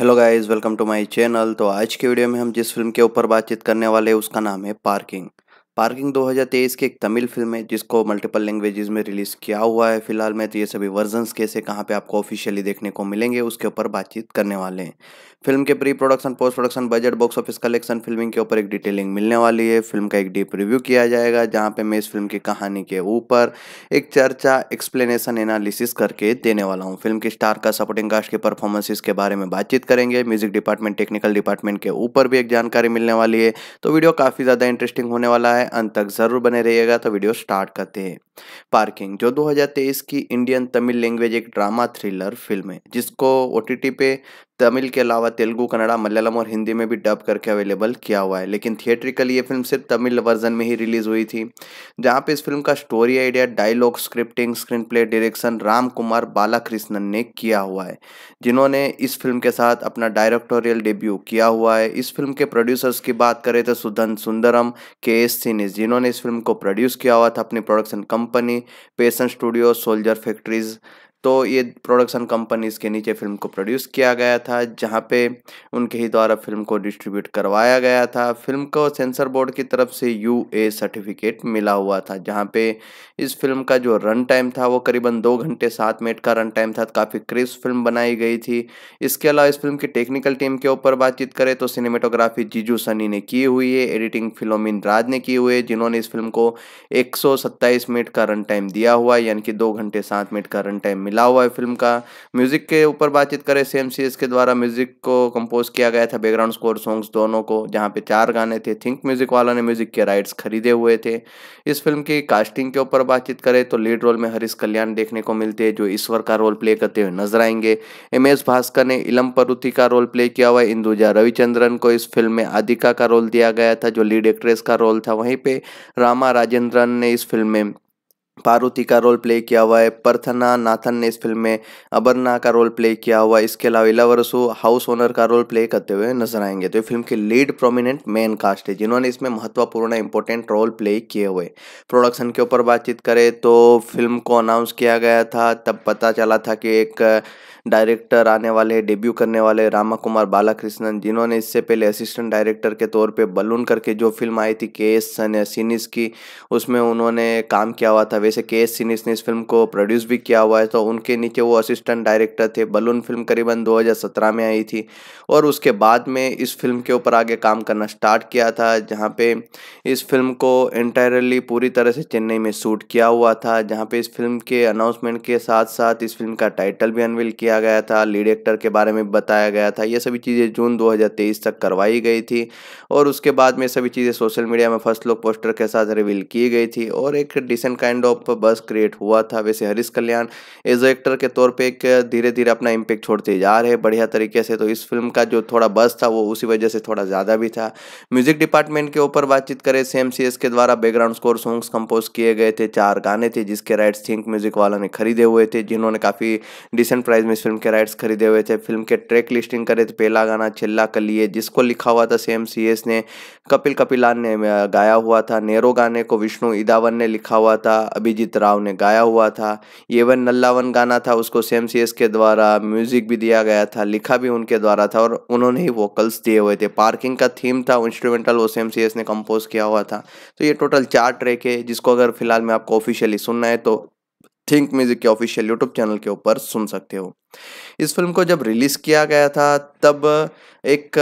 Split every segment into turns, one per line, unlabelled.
hello guys welcome to my channel तो आज के वीडियो में हम जिस फिल्म के ऊपर बातचीत करने वाले हैं उसका नाम है पार्किंग पार्किंग 2023 की एक तमिल फिल्म है जिसको मल्टीपल लैंग्वेजेस में रिलीज़ किया हुआ है फिलहाल में तो ये सभी वर्जन्स कैसे कहाँ पे आपको ऑफिशियली देखने को मिलेंगे उसके ऊपर बातचीत करने वाले हैं फिल्म के pre production post production budget box office collection filming के ऊपर एक डिटेलिंग मिलने वाली है फिल्म का एक डीप रिव्यू किया जाएगा जहाँ पे मैं इस फिल्म की कहानी के ऊपर एक चर्चा एक्सप्लेनेशन एनालिसिस करके देने वाला हूँ फिल्म की स्टार का सपोर्टिंग कास्ट के परफॉर्मेंसेस के बारे में बातचीत करेंगे म्यूजिक डिपार्टमेंट टेक्निकल डिपार्टमेंट के ऊपर भी एक जानकारी मिलने वाली है तो वीडियो काफ़ी ज़्यादा इंटरेस्टिंग होने वाला है अंत तक ज़रूर बने रहिएगा तो वीडियो स्टार्ट करते हैं पार्किंग जो 2023 की इंडियन तमिल लैंग्वेज एक ड्रामा थ्रिलर फिल्म है जिसको ओ पे तमिल के अलावा तेलुगू कन्नड़ा मलयालम और हिंदी में भी डब करके अवेलेबल किया हुआ है लेकिन थिएट्रिकली ये फिल्म सिर्फ तमिल वर्जन में ही रिलीज हुई थी जहाँ पे इस फिल्म का story idea dialogue scripting screenplay direction Ram Kumar Balakrishnan ने किया हुआ है जिन्होंने इस फिल्म के साथ अपना डायरेक्टोरियल डेब्यू किया हुआ है इस फिल्म के प्रोड्यूसर्स की बात करें तो सुधन सुंदरम के एस सिनिस जिन्होंने इस फिल्म को प्रोड्यूस किया हुआ था अपनी प्रोडक्शन कंपनी कंपनी पेशन स्टूडियो सोल्जर फैक्ट्रीज तो ये प्रोडक्शन कंपनीज के नीचे फिल्म को प्रोड्यूस किया गया था जहाँ पे उनके ही द्वारा फिल्म को डिस्ट्रीब्यूट करवाया गया था फिल्म को सेंसर बोर्ड की तरफ से यू ए सर्टिफिकेट मिला हुआ था जहाँ पे इस फिल्म का जो रन टाइम था वो करीबन दो घंटे सात मिनट का रन टाइम था काफ़ी क्रिस्प फिल्म बनाई गई थी इसके अलावा इस फिल्म की टेक्निकल टीम के ऊपर बातचीत करें तो सिनेमेटोग्राफी जीजू सनी ने की हुई है एडिटिंग फिलोमिन राज ने की हुई है जिन्होंने इस फिल्म को एक मिनट का रन टाइम दिया हुआ यानी कि दो घंटे सात मिनट का रन टाइम मिला हुआ है फिल्म का म्यूज़िक के ऊपर बातचीत करें सेम सी के द्वारा म्यूज़िक को कंपोज किया गया था बैकग्राउंड स्कोर सॉन्ग्स दोनों को जहाँ पे चार गाने थे थिंक म्यूज़िक वालों ने म्यूज़िक के राइट्स खरीदे हुए थे इस फिल्म की कास्टिंग के ऊपर बातचीत करें तो लीड रोल में हरीश कल्याण देखने को मिलते हैं जो ईश्वर का रोल प्ले करते हुए नजर आएंगे एम एस भास्कर ने इलम परुथी का रोल प्ले किया हुआ इंदुजा रविचंद्रन को इस फिल्म में आदिका का रोल दिया गया था जो लीड एक्ट्रेस का रोल था वहीं पर रामा राजेंद्रन ने इस फिल्म में पार्वती का रोल प्ले किया हुआ है प्रथना नाथन ने इस फिल्म में अबरना का रोल प्ले किया हुआ है इसके अलावा इलावरसो हाउस ओनर का रोल प्ले करते हुए नजर आएंगे तो ये फिल्म के लीड प्रोमिनेंट मेन कास्ट है जिन्होंने इसमें महत्वपूर्ण इंपॉर्टेंट रोल प्ले किए हुए प्रोडक्शन के ऊपर बातचीत करें तो फिल्म को अनाउंस किया गया था तब पता चला था कि एक डायरेक्टर आने वाले हैं डेब्यू करने वाले रामा कुमार बालाकृष्णन जिन्होंने इससे पहले असिस्टेंट डायरेक्टर के तौर पे बलून करके जो फिल्म आई थी के एस सिनिस की उसमें उन्होंने काम किया हुआ था वैसे के एस सीनीस ने इस फिल्म को प्रोड्यूस भी किया हुआ है तो उनके नीचे वो असिस्टेंट डायरेक्टर थे बलून फिल्म करीबन दो में आई थी और उसके बाद में इस फिल्म के ऊपर आगे काम करना स्टार्ट किया था जहाँ पे इस फिल्म को इंटायरली पूरी तरह से चेन्नई में शूट किया हुआ था जहाँ पे इस फिल्म के अनाउंसमेंट के साथ साथ इस फिल्म का टाइटल भी अनवील किया किया गया था लीड एक्टर के बारे में बताया गया था ये सभी चीज़ें जून 2023 तक करवाई गई थी और उसके बाद में सभी चीज़ें सोशल मीडिया में फर्स्ट लुक पोस्टर के साथ रिवील की गई थी और एक decent kind of buzz create हुआ था वैसे हरीश कल्याण एज एक्टर के तौर पर एक धीरे धीरे अपना इम्पेक्ट छोड़ते जा रहे बढ़िया तरीके से तो इस फिल्म का जो थोड़ा बस था वो उसी वजह से थोड़ा ज़्यादा भी था म्यूजिक डिपार्टमेंट के ऊपर बातचीत करें सेम के द्वारा बैकग्राउंड स्कोर सॉन्ग्स कंपोज किए गए थे चार गाने थे जिसके राइट्स थिंक म्यूजिक वालों ने खरीदे हुए थे जिन्होंने काफ़ी डिसेंट प्राइस में इस फिल्म के राइट्स खरीदे हुए थे फिल्म के ट्रैक लिस्टिंग करे थे पहला गाना छिल्ला कलिए जिसको लिखा हुआ था सेम सी एस ने कपिल कपिलान ने गाया हुआ था नेहरू गाने को विष्णु इदावन ने लिखा हुआ था अभिजीत राव ने गाया हुआ था वन नल्लावन गाना था उसको सेम सी एस के द्वारा म्यूजिक भी दिया गया था लिखा भी उनके द्वारा था और उन्होंने ही वोकल्स दिए हुए थे पार्किंग का थीम था इंस्ट्रूमेंटल वो सेम सी ने कंपोज किया हुआ था तो ये टोटल चार ट्रैक है जिसको अगर फिलहाल मैं आपको ऑफिशियली सुनना है तो थिंक म्यूजिक के ऑफिशियल यूट्यूब चैनल के ऊपर सुन सकते हो इस फिल्म को जब रिलीज़ किया गया था तब एक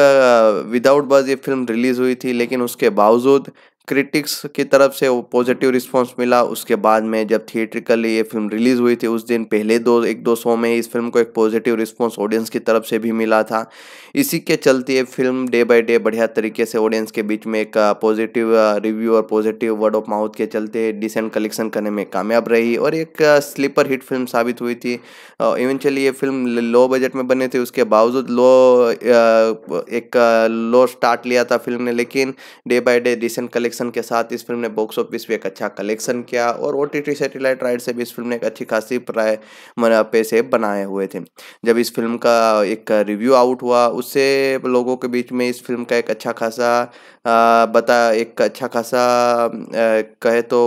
विदाउट uh, बज ये फिल्म रिलीज़ हुई थी लेकिन उसके बावजूद क्रिटिक्स की तरफ से पॉजिटिव रिस्पांस मिला उसके बाद में जब थिएट्रिकली ये फिल्म रिलीज़ हुई थी उस दिन पहले दो एक दो शो में इस फिल्म को एक पॉजिटिव रिस्पांस ऑडियंस की तरफ से भी मिला था इसी के चलते ये फिल्म डे बाय डे बढ़िया तरीके से ऑडियंस के बीच में एक पॉजिटिव रिव्यू और पॉजिटिव वर्ड ऑफ माउथ के चलते डिसेंट कलेक्शन करने में कामयाब रही और एक स्लीपर हिट फिल्म साबित हुई थी इवेंचुअली ये फिल्म लो बजट में बने थे उसके बावजूद लो एक लो स्टार्ट लिया था फिल्म ने लेकिन day by day decent collection collection के साथ इस फिल्म ने बॉक्स ऑफिस पर एक अच्छा कलेक्शन किया और O T T satellite right से भी इस फिल्म ने एक अच्छी खासी प्राय पैसे बनाए हुए थे जब इस फिल्म का एक रिव्यू आउट हुआ उससे लोगों के बीच में इस फिल्म का एक अच्छा खासा बता एक अच्छा खासा कहे तो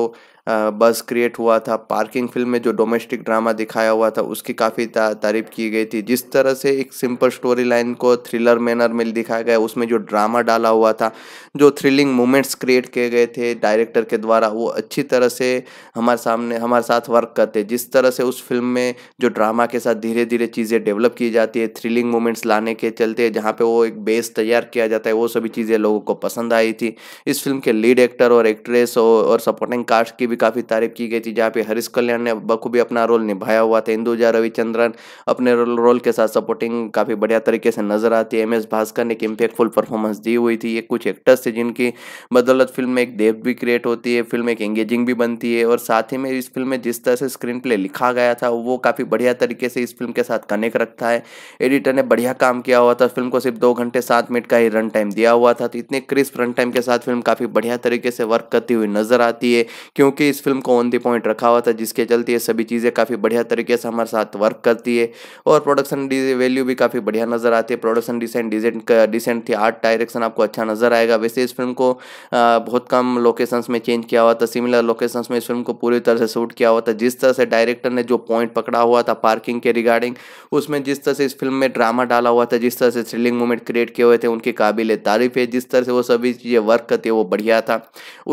बस क्रिएट हुआ था पार्किंग फिल्म में जो डोमेस्टिक ड्रामा दिखाया हुआ था उसकी काफ़ी तारीफ की गई थी जिस तरह से एक सिंपल स्टोरी लाइन को थ्रिलर मैनर में दिखाया गया उसमें जो ड्रामा डाला हुआ था जो थ्रिलिंग मोमेंट्स क्रिएट किए गए थे डायरेक्टर के द्वारा वो अच्छी तरह से हमारे सामने हमारे साथ वर्क करते जिस तरह से उस फिल्म में जो ड्रामा के साथ धीरे धीरे चीज़ें डेवलप की जाती है थ्रिलिंग मोमेंट्स लाने के चलते जहाँ पर वो एक बेस तैयार किया जाता है वो सभी चीज़ें लोगों को पसंद आई थी इस फिल्म के लीड एक्टर और एक्ट्रेस और सपोर्टिंग कास्ट की भी काफ़ी तारीफ की गई थी जहाँ पे हरीश कल्याण ने बखूबी अपना रोल निभाया हुआ था इंदुजा रविचंद्रन अपने रोल के साथ सपोर्टिंग काफ़ी बढ़िया तरीके से नजर आती है एम एस भास्कर ने एक इम्पेक्टफुल परफॉर्मेंस दी हुई थी ये कुछ एक्टर्स थे जिनकी बदौलत फिल्म में एक डेप भी क्रिएट होती है फिल्म एक एंगेजिंग भी बनती है और साथ ही में इस फिल्म में जिस तरह से स्क्रीन प्ले लिखा गया था वो काफ़ी बढ़िया तरीके से इस फिल्म के साथ कनेक्ट रखता है एडिटर ने बढ़िया काम किया हुआ था फिल्म को सिर्फ दो घंटे सात मिनट का ही रन टाइम दिया हुआ था तो इतने क्रिस्प रन टाइम के साथ फिल्म काफ़ी बढ़िया तरीके से वर्क करती हुई नजर आती है क्योंकि क्योंकि इस फिल्म को ऑन दी पॉइंट रखा हुआ था जिसके चलते ये सभी चीज़ें काफ़ी बढ़िया तरीके से हमारे साथ वर्क करती है और प्रोडक्शन वैल्यू भी काफ़ी बढ़िया नज़र आती है प्रोडक्शन डिसेंट डिसेंट डिसेंट थी आर्ट डायरेक्शन आपको अच्छा नज़र आएगा वैसे इस फिल्म को बहुत कम लोकेशंस में चेंज किया हुआ था सिमिलर लोकेशंस में इस फिल्म को पूरी तरह से शूट किया हुआ था जिस तरह से डायरेक्टर ने जो पॉइंट पकड़ा हुआ था पार्किंग के रिगार्डिंग उसमें जिस तरह से इस फिल्म में ड्रामा डाला हुआ था जिस तरह से थ्रिलिंग मूवमेंट क्रिएट किए हुए थे उनकी काबिल तारीफ है जिस तरह से वो सभी चीज़ें वर्क करती है वो बढ़िया था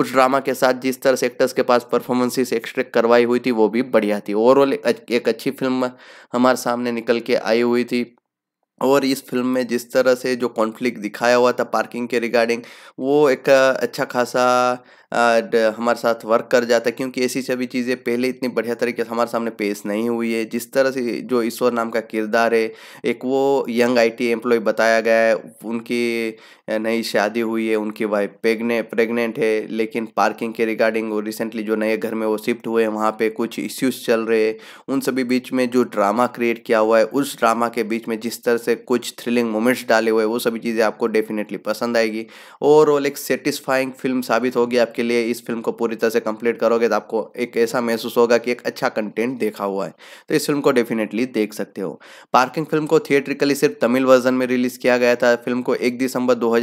उस ड्रामा के साथ जिस तरह से एक्टर्स के पास खास परफॉर्मेंसेस एक्सट्रैक्ट करवाई हुई थी वो भी बढ़िया थी ओवरऑल एक अच्छी फिल्म हमारे सामने निकल के आई हुई थी और इस फिल्म में जिस तरह से जो कॉन्फ्लिक्ट दिखाया हुआ था पार्किंग के रिगार्डिंग वो एक अच्छा खासा Uh, हमारे साथ वर्क कर जाता है क्योंकि ऐसी सभी चीज़ें पहले इतनी बढ़िया तरीके से हमारे सामने पेश नहीं हुई है जिस तरह से जो ईश्वर नाम का किरदार है एक वो यंग आईटी एम्प्लॉय बताया गया है उनकी नई शादी हुई है उनकी वाइफ प्रेगने प्रेगनेंट है लेकिन पार्किंग के रिगार्डिंग वो रिसेंटली जो नए घर में वो शिफ्ट हुए हैं वहाँ पर कुछ इश्यूज चल रहे हैं उन सभी बीच में जो ड्रामा क्रिएट किया हुआ है उस ड्रामा के बीच में जिस तरह से कुछ थ्रिलिंग मोमेंट्स डाले हुए हैं वो सभी चीज़ें आपको डेफिनेटली पसंद आएगी ओवरऑल एक सेटिस्फाइंग फिल्म साबित होगी आपकी के लिए इस फिल्म को पूरी तरह से कंप्लीट करोगे तो आपको एक ऐसा महसूस होगा कि एक अच्छा कंटेंट देखा हुआ है तो इस फिल्म को डेफिनेटली देख सकते हो पार्किंग फिल्म को थिएट्रिकली सिर्फ तमिल वर्जन में रिलीज़ किया गया था फिल्म को एक दिसंबर दो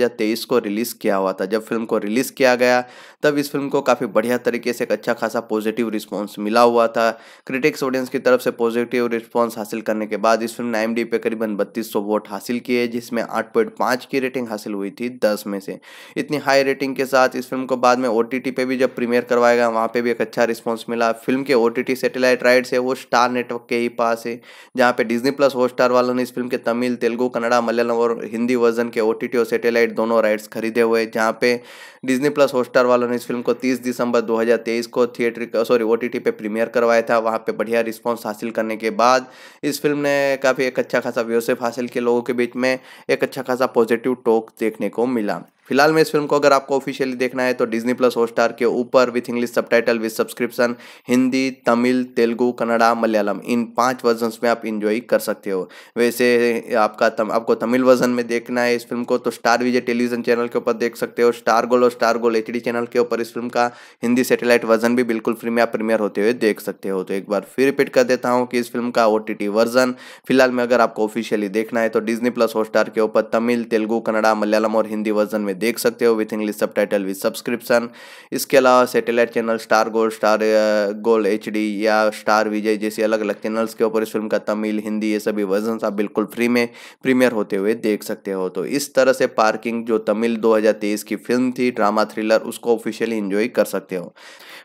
को रिलीज़ किया हुआ था जब फिल्म को रिलीज़ किया गया तब इस फिल्म को काफ़ी बढ़िया तरीके से एक अच्छा खासा पॉजिटिव रिस्पॉन्स मिला हुआ था क्रिटिक्स ऑडियंस की तरफ से पॉजिटिव रिस्पॉन्स हासिल करने के बाद इस फिल्म ने एम पे करीबन बत्तीस वोट हासिल किए जिसमें आठ की रेटिंग हासिल हुई थी दस में से इतनी हाई रेटिंग के साथ इस फिल्म को बाद में ओ पे भी जब प्रीमियर करवाएगा वहाँ पे भी एक अच्छा रिस्पॉन्स मिला फिल्म के ओ टी सैटेलाइट राइट्स है वो स्टार नेटवर्क के ही पास है जहाँ पे डिज्नी प्लस हॉट स्टार वालों ने इस फिल्म के तमिल तेलुगू कन्नड़ा मलयालम और हिंदी वर्जन के ओ और सेटेलाइट दोनों राइट्स खरीदे हुए जहाँ पे डिज्नी प्लस हॉट स्टार वालों ने इस फिल्म को तीस दिसंबर दो को थिएटर सॉरी ओ पे प्रीमियर करवाया था वहाँ पर बढ़िया रिस्पॉन्स हासिल करने के बाद इस फिल्म ने काफ़ी एक अच्छा खासा व्यवसाय हासिल किया लोगों के बीच में एक अच्छा खासा पॉजिटिव टॉक देखने को मिला फिलहाल में इस फिल्म को अगर आपको ऑफिशियली देखना है तो डिज्नी प्लस हॉटस्टार के ऊपर with English subtitle with subscription Hindi Tamil Telugu Kannada Malayalam इन पांच वर्जन में आप इंजॉय कर सकते हो वैसे आपका तम, आपको तमिल वर्जन में देखना है इस फिल्म को तो स्टार विजय टेलीविजन चैनल के ऊपर देख सकते हो स्टार गोल और स्टार गोल एच चैनल के ऊपर इस फिल्म का हिंदी सेटेलाइट वर्जन भी बिल्कुल फ्री में आप प्रीमियर होते हुए देख सकते हो तो एक बार फिर रिपीट कर देता हूँ कि इस फिल्म का ओ वर्जन फिलहाल में अगर आपको ऑफिशियली देखना है तो डिजनी प्लस हॉटस्टार के ऊपर तमिल तेलुगू कन्नड़ा मलयालम और हिंदी वर्जन में में देख सकते हो with English subtitle with subscription इसके अलावा satellite channel Star Gold Star Gold H या स्टार विजय जैसे अलग अलग चैनल्स के ऊपर इस फिल्म का तमिल हिंदी ये सभी वर्जन आप बिल्कुल फ्री में प्रीमियर होते हुए देख सकते हो तो इस तरह से पार्किंग जो तमिल दो की फिल्म थी ड्रामा थ्रिलर उसको ऑफिशियली इंजॉय कर सकते हो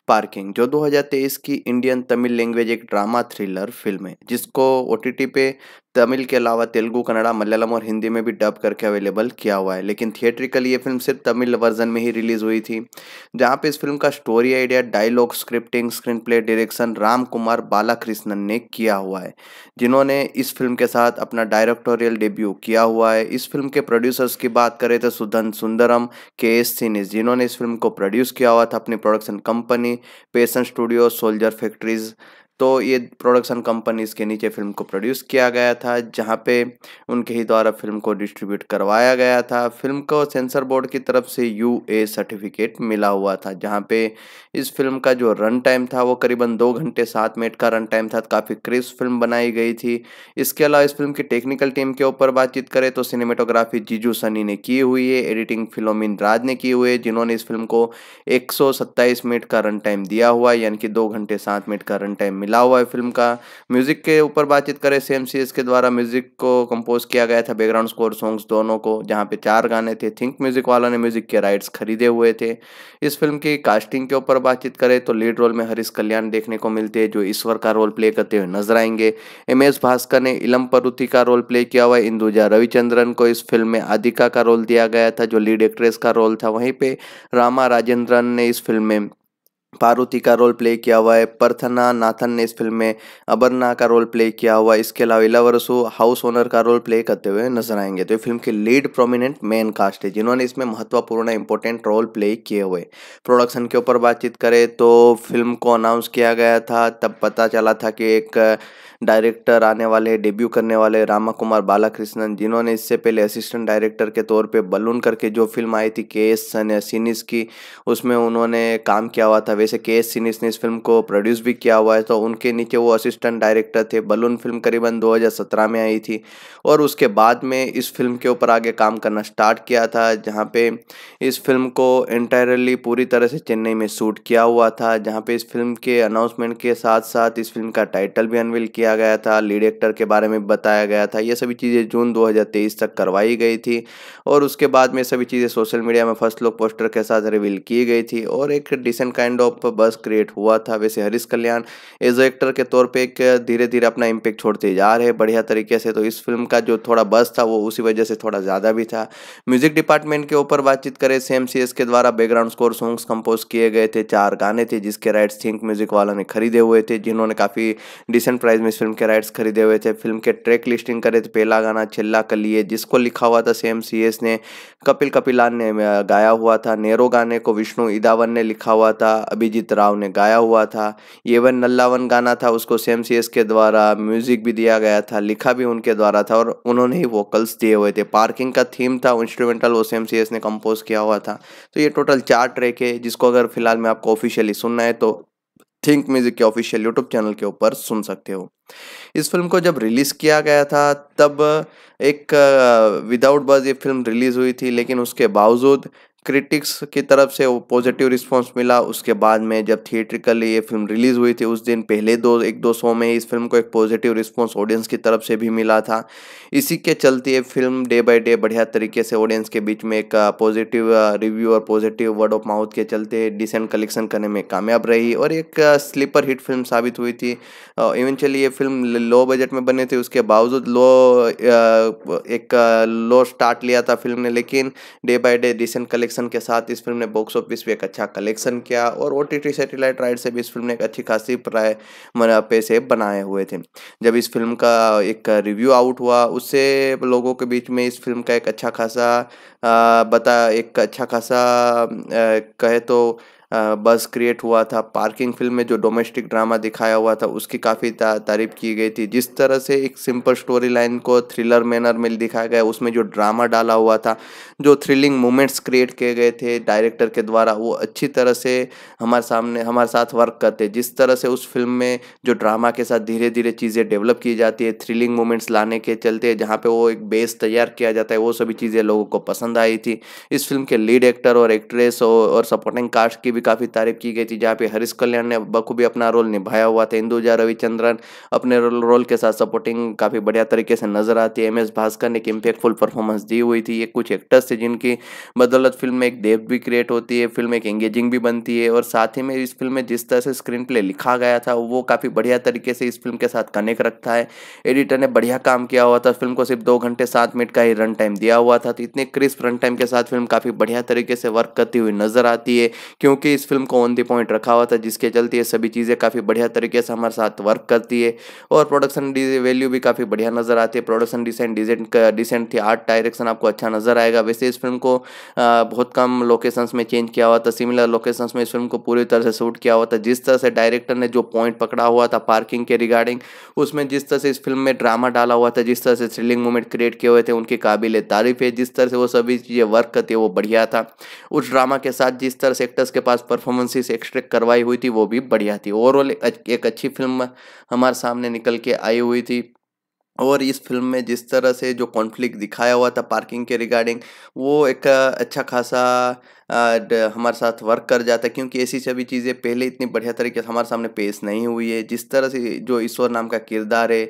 पार्किंग जो 2023 की इंडियन तमिल लैंग्वेज एक ड्रामा थ्रिलर फिल्म है जिसको ओ पे तमिल के अलावा तेलुगु कन्नड़ा मलयालम और हिंदी में भी डब करके अवेलेबल किया हुआ है लेकिन थिएट्रिकली ये फिल्म सिर्फ तमिल वर्जन में ही रिलीज हुई थी जहाँ पे इस फिल्म का story idea dialogue scripting screenplay direction Ram Kumar Balakrishnan ने किया हुआ है जिन्होंने इस फिल्म के साथ अपना डायरेक्टोरियल डेब्यू किया हुआ है इस फिल्म के प्रोड्यूसर्स की बात करें तो सुधन सुंदरम के एस सीनिस जिन्होंने इस फिल्म को प्रोड्यूस किया हुआ था अपनी प्रोडक्शन कंपनी पेशन स्टूडियो सोल्जर फैक्ट्रीज़ तो ये प्रोडक्शन कंपनीज के नीचे फिल्म को प्रोड्यूस किया गया था जहाँ पे उनके ही द्वारा फिल्म को डिस्ट्रीब्यूट करवाया गया था फिल्म को सेंसर बोर्ड की तरफ से यू ए सर्टिफिकेट मिला हुआ था जहाँ पे इस फिल्म का जो रन टाइम था वो करीबन दो घंटे सात मिनट का रन टाइम था काफ़ी क्रिस फिल्म बनाई गई थी इसके अलावा इस फिल्म की टेक्निकल टीम के ऊपर बातचीत करें तो सिनेमेटोग्राफी जीजू सनी ने की हुई है एडिटिंग फिलोमिन राज ने की हुई है जिन्होंने इस फिल्म को एक मिनट का रन टाइम दिया हुआ यानी कि दो घंटे सात मिनट का रन टाइम मिला हुआ है फिल्म का म्यूज़िक के ऊपर बातचीत करें सेम सी के द्वारा म्यूज़िक को कंपोज किया गया था बैकग्राउंड स्कोर सॉन्ग्स दोनों को जहाँ पे चार गाने थे थिंक म्यूज़िक वाला ने म्यूज़िक के राइट्स खरीदे हुए थे इस फिल्म की कास्टिंग के ऊपर बातचीत करें तो लीड रोल में हरीश कल्याण देखने को मिलते हैं जो ईश्वर का रोल प्ले करते हुए नजर आएंगे एम एस भास्कर ने इलम परुथी का रोल प्ले किया हुआ इंदुजा रविचंद्रन को इस फिल्म में आदिका का रोल दिया गया था जो लीड एक्ट्रेस का रोल था वहीं पर रामा राजेंद्रन ने इस फिल्म में पार्वती का रोल प्ले किया हुआ है परथना नाथन ने इस फिल्म में अबरना का रोल प्ले किया हुआ है इसके अलावा इला वर्सो हाउस ओनर का रोल प्ले करते हुए नजर आएंगे तो ये फिल्म के लीड प्रोमिनेंट मेन कास्ट है जिन्होंने इसमें महत्वपूर्ण इंपॉर्टेंट रोल प्ले किए हुए प्रोडक्शन के ऊपर बातचीत करें तो फिल्म को अनाउंस किया गया था तब पता चला था कि एक डायरेक्टर आने वाले हैं डेब्यू करने वाले रामा कुमार बालाकृष्णन जिन्होंने इससे पहले असिस्टेंट डायरेक्टर के तौर पे बलून करके जो फिल्म आई थी के एस सिनिस की उसमें उन्होंने काम किया हुआ था वैसे के एस सीनीस ने इस फिल्म को प्रोड्यूस भी किया हुआ है तो उनके नीचे वो असिस्टेंट डायरेक्टर थे बलून फिल्म करीबन दो में आई थी और उसके बाद में इस फिल्म के ऊपर आगे काम करना स्टार्ट किया था जहाँ पे इस फिल्म को इंटायरली पूरी तरह से चेन्नई में शूट किया हुआ था जहाँ पे इस फिल्म के अनाउंसमेंट के साथ साथ इस फिल्म का टाइटल भी अनवील किया दिया गया था लीड एक्टर के बारे में बताया गया था ये सभी चीज़ें जून 2023 तक करवाई गई थी और उसके बाद में सभी चीज़ें सोशल मीडिया में फर्स्ट लुक पोस्टर के साथ रिवील की गई थी और एक decent kind of buzz create हुआ था वैसे हरीश कल्याण एज एक्टर के तौर पर एक धीरे धीरे अपना इम्पेक्ट छोड़ते जा रहे बढ़िया तरीके से तो इस फिल्म का जो थोड़ा बस था वो उसी वजह से थोड़ा ज़्यादा भी था म्यूजिक डिपार्टमेंट के ऊपर बातचीत करें सेम सी के द्वारा बैकग्राउंड स्कोर सॉन्ग्स कंपोज किए गए थे चार गाने थे जिसके राइट्स थिंक म्यूजिक वालों ने खरीदे हुए थे जिन्होंने काफ़ी डिसेंट प्राइस में फिल्म के राइट्स खरीदे हुए थे फिल्म के ट्रैक लिस्टिंग करे थे पहला गाना कर कलिए जिसको लिखा हुआ था सेम सी एस ने कपिल कपिलान ने गाया हुआ था नेहरू गाने को विष्णु इदावन ने लिखा हुआ था अभिजीत राव ने गाया हुआ था एवन नल्लावन गाना था उसको सेम सी एस के द्वारा म्यूजिक भी दिया गया था लिखा भी उनके द्वारा था और उन्होंने ही वोकल्स दिए हुए थे पार्किंग का थीम था इंस्ट्रूमेंटल वो सेम सी एस ने कंपोज किया हुआ था तो ये टोटल चार ट्रैक है जिसको अगर फिलहाल में आपको ऑफिशियली सुनना है तो थिंक म्यूजिक के ऑफिशियल यूट्यूब चैनल के ऊपर सुन सकते हो इस फिल्म को जब रिलीज़ किया गया था तब एक विदाउट बज ये फिल्म रिलीज़ हुई थी लेकिन उसके बावजूद क्रिटिक्स की तरफ से वो पॉजिटिव रिस्पांस मिला उसके बाद में जब थिएट्रिकली ये फिल्म रिलीज़ हुई थी उस दिन पहले दो एक दो सौ में इस फिल्म को एक पॉजिटिव रिस्पांस ऑडियंस की तरफ से भी मिला था इसी के चलते ये फिल्म डे बाय डे बढ़िया तरीके से ऑडियंस के बीच में एक पॉजिटिव uh, रिव्यू uh, और पॉजिटिव वर्ड ऑफ माउथ के चलते डिसेंट कलेक्शन करने में कामयाब रही और एक स्लीपर हिट फिल्म साबित हुई थी इवेंचुअली ये फिल्म लो बजट में बने थी उसके बावजूद लो uh, एक लो स्टार्ट लिया था फिल्म ने लेकिन day by day decent collection collection के साथ इस फिल्म ने बॉक्स ऑफिस भी एक अच्छा कलेक्शन किया और ओ टी सैटेलाइट राइट से भी इस फिल्म ने एक अच्छी खासी प्राय पैसे बनाए हुए थे जब इस फिल्म का एक रिव्यू आउट हुआ उससे लोगों के बीच में इस फिल्म का एक अच्छा खासा बता एक अच्छा खासा कहे तो बस क्रिएट हुआ था पार्किंग फिल्म में जो डोमेस्टिक ड्रामा दिखाया हुआ था उसकी काफ़ी तारीफ की गई थी जिस तरह से एक सिंपल स्टोरी लाइन को थ्रिलर मैनर में दिखाया गया उसमें जो ड्रामा डाला हुआ था जो थ्रिलिंग मोमेंट्स क्रिएट किए गए थे डायरेक्टर के द्वारा वो अच्छी तरह से हमारे सामने हमारे साथ वर्क करते जिस तरह से उस फिल्म में जो ड्रामा के साथ धीरे धीरे चीज़ें डेवलप की जाती है थ्रिलिंग मोमेंट्स लाने के चलते जहाँ पे वो एक बेस तैयार किया जाता है वो सभी चीज़ें लोगों को पसंद आई थी इस फिल्म के लीड एक्टर और एक्ट्रेस और सपोर्टिंग कास्ट की भी भी काफ़ी तारीफ की गई थी जहाँ पे हरीश कल्याण ने बखूबी अपना रोल निभाया हुआ था इंदुजा रविचंद्रन अपने रोल के साथ सपोर्टिंग काफ़ी बढ़िया तरीके से नजर आती है एम एस भास्कर ने एक इम्पेक्टफुल परफॉर्मेंस दी हुई थी ये कुछ एक्टर्स थे जिनकी बदौलत फिल्म में एक देव भी क्रिएट होती है फिल्म एक एंगेजिंग भी बनती है और साथ ही में इस फिल्म में जिस तरह से स्क्रीन प्ले लिखा गया था वो काफ़ी बढ़िया तरीके से इस फिल्म के साथ कनेक्ट रखता है एडिटर ने बढ़िया काम किया हुआ था फिल्म को सिर्फ दो घंटे सात मिनट का ही रन टाइम दिया हुआ था तो इतने क्रिस्प रन टाइम के साथ फिल्म काफ़ी बढ़िया तरीके से वर्क करती हुई नजर आती है क्योंकि इस फिल्म को ऑन दी पॉइंट रखा हुआ था जिसके चलते ये सभी चीज़ें काफ़ी बढ़िया तरीके से हमारे साथ वर्क करती है और प्रोडक्शन वैल्यू भी काफ़ी बढ़िया नज़र आती है प्रोडक्शन डिसेंट डिसेंट डिसेंट थी आर्ट डायरेक्शन आपको अच्छा नज़र आएगा वैसे इस फिल्म को बहुत कम लोकेशंस में चेंज किया हुआ था सिमिलर लोकेशंस में इस फिल्म को पूरी तरह से शूट किया हुआ था जिस तरह से डायरेक्टर ने जो पॉइंट पकड़ा हुआ था पार्किंग के रिगार्डिंग उसमें जिस तरह से इस फिल्म में ड्रामा डाला हुआ था जिस तरह से थ्रिलिंग मूवमेंट क्रिएट किए हुए थे उनकी काबिल तारीफ है जिस तरह से वो सभी चीज़ें वर्क करती है वो बढ़िया था उस ड्रामा के साथ जिस तरह से एक्टर्स के पास पास परफॉर्मेंसेस एक्सट्रैक्ट करवाई हुई थी वो भी बढ़िया थी ओवरऑल एक अच्छी फिल्म हमारे सामने निकल के आई हुई थी और इस फिल्म में जिस तरह से जो कॉन्फ्लिक्ट दिखाया हुआ था पार्किंग के रिगार्डिंग वो एक अच्छा खासा Uh, हमारे साथ वर्क कर जाता है क्योंकि ऐसी सभी चीज़ें पहले इतनी बढ़िया तरीके से हमारे सामने पेश नहीं हुई है जिस तरह से जो ईश्वर नाम का किरदार है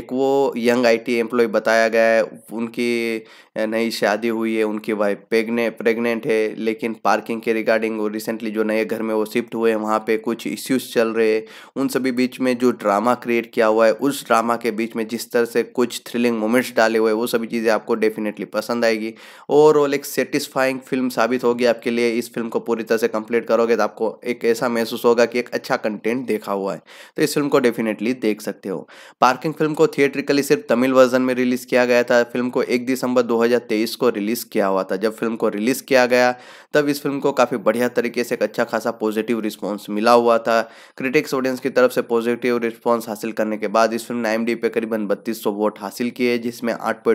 एक वो यंग आईटी एम्प्लॉय बताया गया है उनकी नई शादी हुई है उनकी वाइफ प्रेगने प्रेगनेंट है लेकिन पार्किंग के रिगार्डिंग वो रिसेंटली जो नए घर में वो शिफ्ट हुए हैं वहाँ पर कुछ इश्यूज चल रहे हैं उन सभी बीच में जो ड्रामा क्रिएट किया हुआ है उस ड्रामा के बीच में जिस तरह से कुछ थ्रिलिंग मोमेंट्स डाले हुए वो सभी चीज़ें आपको डेफिनेटली पसंद आएगी ओवरऑल एक सेटिस्फाइंग फिल्म साबित होगी आपके के लिए इस फिल्म को पूरी तरह से कंप्लीट करोगे तो आपको एक ऐसा महसूस होगा कि एक अच्छा कंटेंट देखा हुआ है तो इस फिल्म को डेफिनेटली देख सकते हो पार्किंग फिल्म को थिएट्रिकली सिर्फ तमिल वर्जन में रिलीज़ किया गया था फिल्म को एक दिसंबर दो को रिलीज़ किया हुआ था जब फिल्म को रिलीज़ किया गया तब इस फिल्म को काफ़ी बढ़िया तरीके से एक अच्छा खासा पॉजिटिव रिस्पॉन्स मिला हुआ था क्रिटिक्स ऑडियंस की तरफ से पॉजिटिव रिस्पॉन्स हासिल करने के बाद इस फिल्म ने एम पे करीबन बत्तीस वोट हासिल किए जिसमें आठ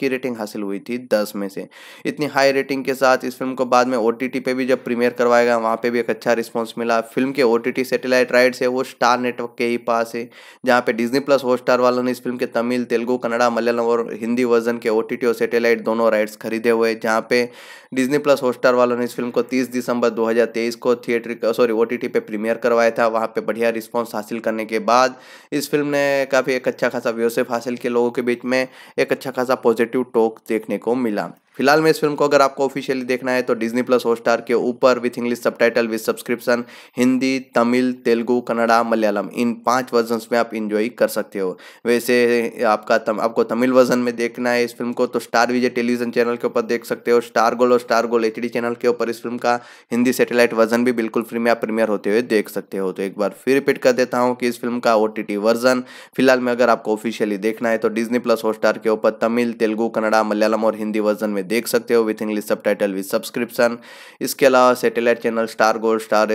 की रेटिंग हासिल हुई थी दस में से इतनी हाई रेटिंग के साथ इस फिल्म को बाद में ओ ओटीटी पे भी जब प्रीमियर करवाया गया वहाँ पे भी एक अच्छा रिस्पांस मिला फिल्म के ओटीटी सैटेलाइट राइट्स है वो स्टार नेटवर्क के ही पास है जहाँ पे डिज्नी प्लस वो स्टार वालों ने इस फिल्म के तमिल तेलुगु कन्नड़ा मलयालम और हिंदी वर्जन के ओ और सेटेलाइट दोनों राइट्स खरीदे हुए जहाँ पे डिज्नी प्लस होस्टार वालों ने इस फिल्म को 30 दिसंबर 2023 को थिएटर सॉरी ओ पे प्रीमियर करवाया था वहाँ पे बढ़िया रिस्पांस हासिल करने के बाद इस फिल्म ने काफ़ी एक अच्छा खासा व्यवसाय हासिल किया लोगों के बीच में एक अच्छा खासा पॉजिटिव टॉक देखने को मिला फिलहाल में इस फिल्म को अगर आपको ऑफिशियली देखना है तो डिजनी प्लस हॉटस्टार के ऊपर with English subtitle with subscription Hindi Tamil Telugu Kannada Malayalam इन पांच वर्जन में आप इंजॉय कर सकते हो वैसे आपका तम, आपको तमिल वर्जन में देखना है इस फिल्म को तो स्टार विजय टेलीविजन चैनल के ऊपर देख सकते हो स्टार गोल और स्टार गोल एच चैनल के ऊपर इस फिल्म का हिंदी सेटेलाइट वर्जन भी बिल्कुल फ्री में आप प्रीमियर होते हुए देख सकते हो तो एक बार फिर रिपीट कर देता हूँ कि इस फिल्म का ओ वर्जन फिलहाल में अगर आपको ऑफिशियली देखना है तो डिजनी प्लस हॉटस्टार के ऊपर तमिल तेलुगु कन्नड़ा मलयालम और हिंदी वर्जन में देख सकते हो with English subtitle with subscription इसके अलावा satellite channel Star Gold Star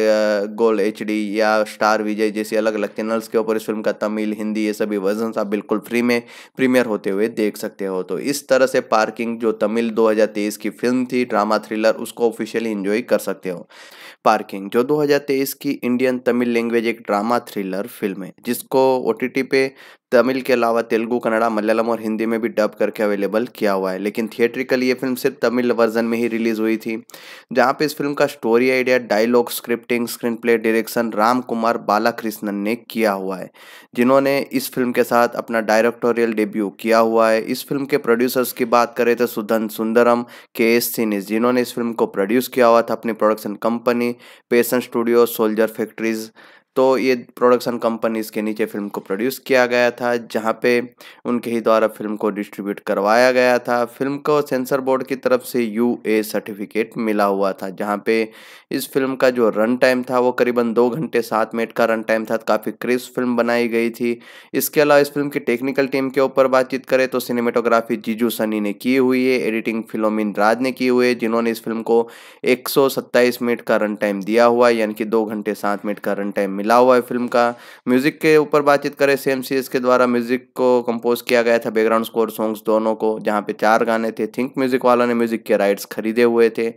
Gold H या स्टार विजय जैसे अलग अलग चैनल्स के ऊपर इस फिल्म का तमिल हिंदी ये सभी वर्जन आप बिल्कुल फ्री में प्रीमियर होते हुए देख सकते हो तो इस तरह से पार्किंग जो तमिल दो की फिल्म थी ड्रामा थ्रिलर उसको ऑफिशियली इंजॉय कर सकते हो पार्किंग जो 2023 की इंडियन तमिल लैंग्वेज एक ड्रामा थ्रिलर फिल्म है जिसको ओ पे तमिल के अलावा तेलुगू कन्नड़ा मलयालम और हिंदी में भी डब करके अवेलेबल किया हुआ है लेकिन थिएट्रिकली ये फिल्म सिर्फ तमिल वर्जन में ही रिलीज हुई थी जहाँ पे इस फिल्म का story idea dialogue scripting screenplay direction Ram Kumar Balakrishnan ने किया हुआ है जिन्होंने इस फिल्म के साथ अपना डायरेक्टोरियल डेब्यू किया हुआ है इस फिल्म के प्रोड्यूसर्स की बात करें तो सुधन सुंदरम के एस सिनिस जिन्होंने इस फिल्म को प्रोड्यूस किया हुआ था अपनी production company pension studio soldier factories तो ये प्रोडक्शन कंपनीज के नीचे फिल्म को प्रोड्यूस किया गया था जहाँ पे उनके ही द्वारा फिल्म को डिस्ट्रीब्यूट करवाया गया था फिल्म को सेंसर बोर्ड की तरफ से यू ए सर्टिफिकेट मिला हुआ था जहाँ पे इस फिल्म का जो रन टाइम था वो करीबन दो घंटे सात मिनट का रन टाइम था काफ़ी क्रिस्प फिल्म बनाई गई थी इसके अलावा इस फिल्म की टेक्निकल टीम के ऊपर बातचीत करें तो सिनेमेटोग्राफी जीजू सनी ने की हुई है एडिटिंग फिलोमिन राज ने की हुई है जिन्होंने इस फिल्म को एक मिनट का रन टाइम दिया हुआ यानी कि दो घंटे सात मिनट का रन टाइम मिला हुआ है फिल्म का म्यूज़िक के ऊपर बातचीत करें सेम सी के द्वारा म्यूज़िक को कंपोज किया गया था बैकग्राउंड स्कोर सॉन्ग्स दोनों को जहाँ पे चार गाने थे थिंक म्यूज़िक वालों ने म्यूज़िक के राइट्स खरीदे हुए थे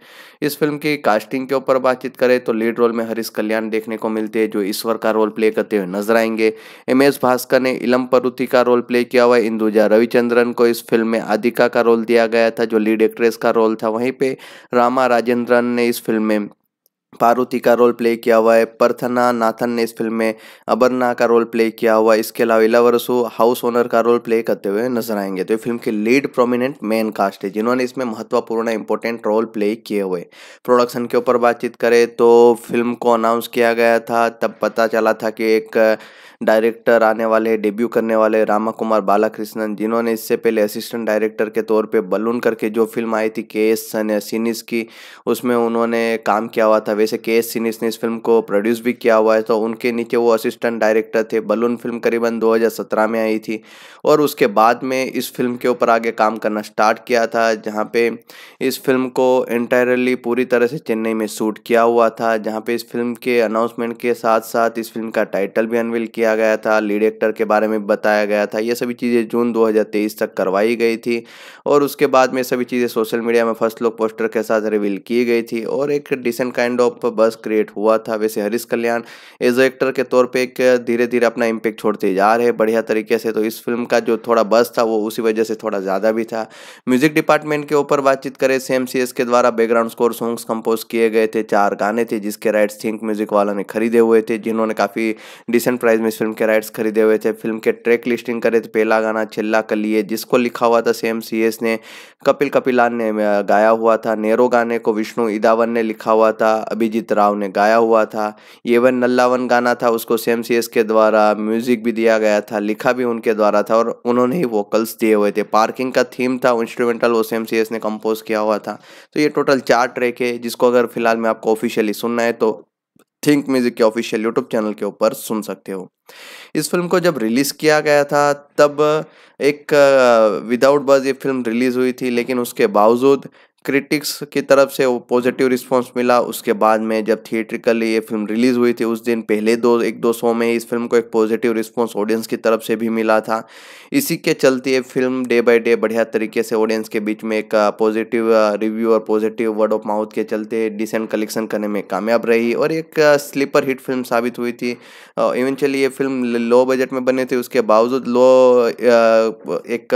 इस फिल्म की कास्टिंग के ऊपर बातचीत करें तो लीड रोल में हरीश कल्याण देखने को मिलते हैं जो ईश्वर का रोल प्ले करते हुए नजर आएंगे एम एस भास्कर ने इलम परुथी का रोल प्ले किया हुआ इंदुजा रविचंद्रन को इस फिल्म में आदिका का रोल दिया गया था जो लीड एक्ट्रेस का रोल था वहीं पर रामा राजेंद्रन ने इस फिल्म में पार्वती का रोल प्ले किया हुआ है परथना नाथन ने इस फिल्म में अबरना का रोल प्ले किया हुआ है इसके अलावा इलावरसो हाउस ओनर का रोल प्ले करते हुए नजर आएंगे तो ये फिल्म के लीड प्रोमिनेंट मेन कास्ट है जिन्होंने इसमें महत्वपूर्ण इंपॉर्टेंट रोल प्ले किए हुए प्रोडक्शन के ऊपर बातचीत करें तो फिल्म को अनाउंस किया गया था तब पता चला था कि एक डायरेक्टर आने वाले हैं डेब्यू करने वाले रामा कुमार बालाकृष्णन जिन्होंने इससे पहले असिस्टेंट डायरेक्टर के तौर पे बलून करके जो फिल्म आई थी के एस सिनिस की उसमें उन्होंने काम किया हुआ था वैसे के एस सीनीस ने इस फिल्म को प्रोड्यूस भी किया हुआ है तो उनके नीचे वो असिस्टेंट डायरेक्टर थे बलून फिल्म करीबन दो में आई थी और उसके बाद में इस फिल्म के ऊपर आगे काम करना स्टार्ट किया था जहाँ पे इस फिल्म को इंटायरली पूरी तरह से चेन्नई में शूट किया हुआ था जहाँ पे इस फिल्म के अनाउंसमेंट के साथ साथ इस फिल्म का टाइटल भी अनवील किया किया गया था लीड एक्टर के बारे में बताया गया था ये सभी चीज़ें जून 2023 तक करवाई गई थी और उसके बाद में सभी चीज़ें सोशल मीडिया में फर्स्ट लुक पोस्टर के साथ रिवील की गई थी और एक decent kind of buzz create हुआ था वैसे हरीश कल्याण एज एक्टर के तौर पर एक धीरे धीरे अपना इम्पेक्ट छोड़ते जा रहे बढ़िया तरीके से तो इस फिल्म का जो थोड़ा बस था वो उसी वजह से थोड़ा ज़्यादा भी था म्यूजिक डिपार्टमेंट के ऊपर बातचीत करें सेम के द्वारा बैकग्राउंड स्कोर सॉन्ग्स कंपोज किए गए थे चार गाने थे जिसके राइट्स थिंक म्यूजिक वालों ने खरीदे हुए थे जिन्होंने काफ़ी डिसेंट प्राइस में इस फिल्म के राइट्स खरीदे हुए थे फिल्म के ट्रैक लिस्टिंग करे थे पहला गाना छिल्ला कलिए जिसको लिखा हुआ था सेम सी एस ने कपिल कपिलान ने गाया हुआ था नेहरू गाने को विष्णु इदावन ने लिखा हुआ था अभिजीत राव ने गाया हुआ था एवन नल्लावन गाना था उसको सेम सी एस के द्वारा म्यूजिक भी दिया गया था लिखा भी उनके द्वारा था और उन्होंने ही वोकल्स दिए हुए थे पार्किंग का थीम था इंस्ट्रूमेंटल वो सेम सी एस ने कंपोज किया हुआ था तो ये टोटल चार ट्रैक है जिसको अगर फिलहाल मैं आपको ऑफिशियली सुनना है तो थिंक म्यूजिक के ऑफिशियल यूट्यूब चैनल के ऊपर सुन सकते हो इस फिल्म को जब रिलीज़ किया गया था तब एक विदाउट बज ये फिल्म रिलीज़ हुई थी लेकिन उसके बावजूद क्रिटिक्स की तरफ से वो पॉजिटिव रिस्पांस मिला उसके बाद में जब थिएट्रिकली ये फिल्म रिलीज़ हुई थी उस दिन पहले दो एक दो शो में इस फिल्म को एक पॉजिटिव रिस्पांस ऑडियंस की तरफ से भी मिला था इसी के चलते ये फिल्म डे बाय डे बढ़िया तरीके से ऑडियंस के बीच में एक पॉजिटिव रिव्यू और पॉजिटिव वर्ड ऑफ माउथ के चलते डिसेंट कलेक्शन करने में कामयाब रही और एक स्लीपर हिट फिल्म साबित हुई थी इवेंचुअली ये फिल्म लो बजट में बने थे उसके बावजूद लो एक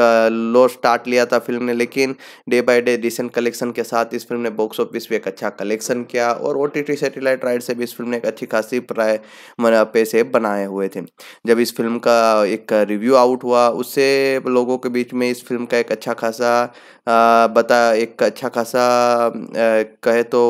लो स्टार्ट लिया था फिल्म ने लेकिन day by day decent collection के साथ इस फिल्म ने बॉक्स ऑफिस पर एक अच्छा कलेक्शन किया और ओ टी सेटेलाइट राइट से भी इस फिल्म ने एक अच्छी खासी प्राय पैसे बनाए हुए थे जब इस फिल्म का एक रिव्यू आउट हुआ उससे लोगों के बीच में इस फिल्म का एक अच्छा खासा बता एक अच्छा खासा कहे तो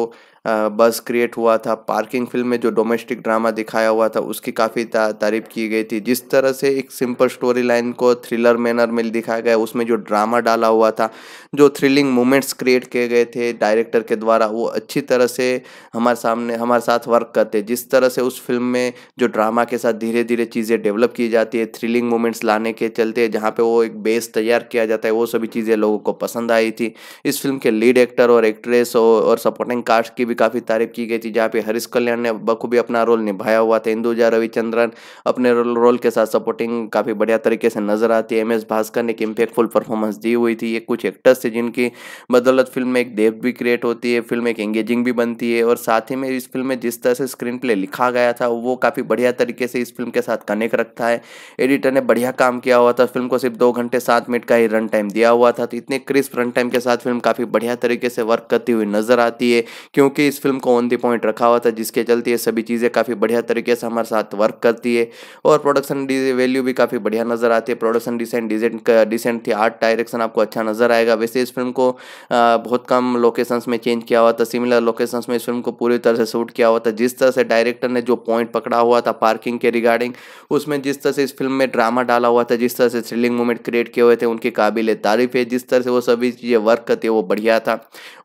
बस क्रिएट हुआ था पार्किंग फिल्म में जो डोमेस्टिक ड्रामा दिखाया हुआ था उसकी काफ़ी तारीफ की गई थी जिस तरह से एक सिंपल स्टोरी लाइन को थ्रिलर मैनर में दिखाया गया उसमें जो ड्रामा डाला हुआ था जो थ्रिलिंग मोमेंट्स क्रिएट किए गए थे डायरेक्टर के द्वारा वो अच्छी तरह से हमारे सामने हमारे साथ वर्क करते जिस तरह से उस फिल्म में जो ड्रामा के साथ धीरे धीरे चीज़ें डेवलप की जाती है थ्रिलिंग मोमेंट्स लाने के चलते जहाँ पर वो एक बेस तैयार किया जाता है वो सभी चीज़ें लोगों को पसंद आई थी इस फिल्म के लीड एक्टर और एक्ट्रेस और सपोर्टिंग कास्ट की भी काफ़ी तारीफ की गई थी जहाँ पे हरीश कल्याण ने बखूबी अपना रोल निभाया हुआ था इंदुजा रविचंद्रन अपने रोल के साथ सपोर्टिंग काफ़ी बढ़िया तरीके से नजर आती है एम एस भास्कर ने एक इम्पेक्टफुल परफॉर्मेंस दी हुई थी ये कुछ एक्टर्स थे जिनकी बदौलत फिल्म में एक डेप भी क्रिएट होती है फिल्म एक एंगेजिंग भी बनती है और साथ ही में इस फिल्म में जिस तरह से स्क्रीन प्ले लिखा गया था वो काफ़ी बढ़िया तरीके से इस फिल्म के साथ कनेक्ट रखता है एडिटर ने बढ़िया काम किया हुआ था फिल्म को सिर्फ दो घंटे सात मिनट का ही रन टाइम दिया हुआ था तो इतने क्रिस्प रन टाइम के साथ फिल्म काफ़ी बढ़िया तरीके से वर्क करती हुई नजर आती है क्योंकि क्योंकि इस फिल्म को ऑन दी पॉइंट रखा हुआ था जिसके चलते ये सभी चीज़ें काफ़ी बढ़िया तरीके से हमारे साथ वर्क करती है और प्रोडक्शन वैल्यू भी काफ़ी बढ़िया नज़र आती है प्रोडक्शन डिसेंट डिजेंट डिसेंट थी आर्ट डायरेक्शन आपको अच्छा नज़र आएगा वैसे इस फिल्म को बहुत कम लोकेशंस में चेंज किया हुआ था सिमिलर लोकेशंस में इस फिल्म को पूरी तरह से शूट किया हुआ था जिस तरह से डायरेक्टर ने जो पॉइंट पकड़ा हुआ था पार्किंग के रिगार्डिंग उसमें जिस तरह से इस फिल्म में ड्रामा डाला हुआ था जिस तरह से थ्रिलिंग मूवमेंट क्रिएट किए हुए थे उनकी काबिल तारीफ है जिस तरह से वो सभी चीज़ें वर्क करती है वो बढ़िया था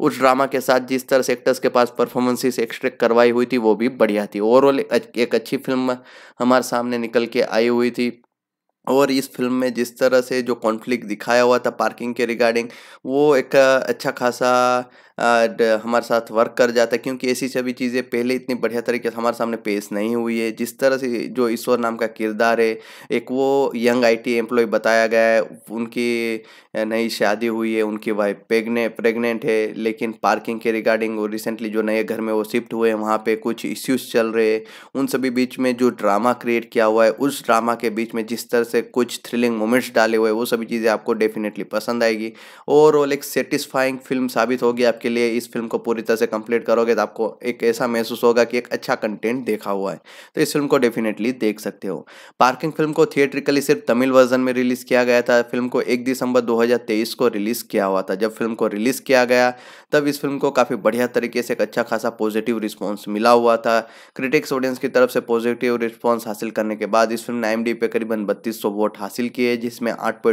उस ड्रामा के साथ जिस तरह से एक्टर्स के पास खास परफॉर्मेंसेस एक्सट्रैक्ट करवाई हुई थी वो भी बढ़िया थी ओवरऑल एक अच्छी फिल्म हमारे सामने निकल के आई हुई थी और इस फिल्म में जिस तरह से जो कॉन्फ्लिक्ट दिखाया हुआ था पार्किंग के रिगार्डिंग वो एक अच्छा खासा Uh, हमारे साथ वर्क कर जाता है क्योंकि ऐसी सभी चीज़ें पहले इतनी बढ़िया तरीके से हमारे सामने पेश नहीं हुई है जिस तरह से जो ईश्वर नाम का किरदार है एक वो यंग आईटी एम्प्लॉय बताया गया है उनकी नई शादी हुई है उनकी वाइफ प्रेगने प्रेगनेंट है लेकिन पार्किंग के रिगार्डिंग वो रिसेंटली जो नए घर में वो शिफ्ट हुए हैं वहाँ पर कुछ इश्यूज चल रहे हैं उन सभी बीच में जो ड्रामा क्रिएट किया हुआ है उस ड्रामा के बीच में जिस तरह से कुछ थ्रिलिंग मोमेंट्स डाले हुए हैं वो सभी चीज़ें आपको डेफिनेटली पसंद आएगी ओवरऑल एक सेटिस्फाइंग फिल्म साबित होगी आपकी आपके लिए इस फिल्म को पूरी तरह से कंप्लीट करोगे तो आपको एक ऐसा महसूस होगा कि एक अच्छा कंटेंट देखा हुआ है तो इस फिल्म को डेफिनेटली देख सकते हो पार्किंग फिल्म को थिएट्रिकली सिर्फ तमिल वर्जन में रिलीज़ किया गया था फिल्म को एक दिसंबर दो को रिलीज़ किया हुआ था जब फिल्म को रिलीज़ किया गया तब इस फिल्म को काफ़ी बढ़िया तरीके से एक अच्छा खासा पॉजिटिव रिस्पॉन्स मिला हुआ था क्रिटिक्स ऑडियंस की तरफ से पॉजिटिव रिस्पॉन्स हासिल करने के बाद इस फिल्म ने एम पे करीबन बत्तीस वोट हासिल किए जिसमें आठ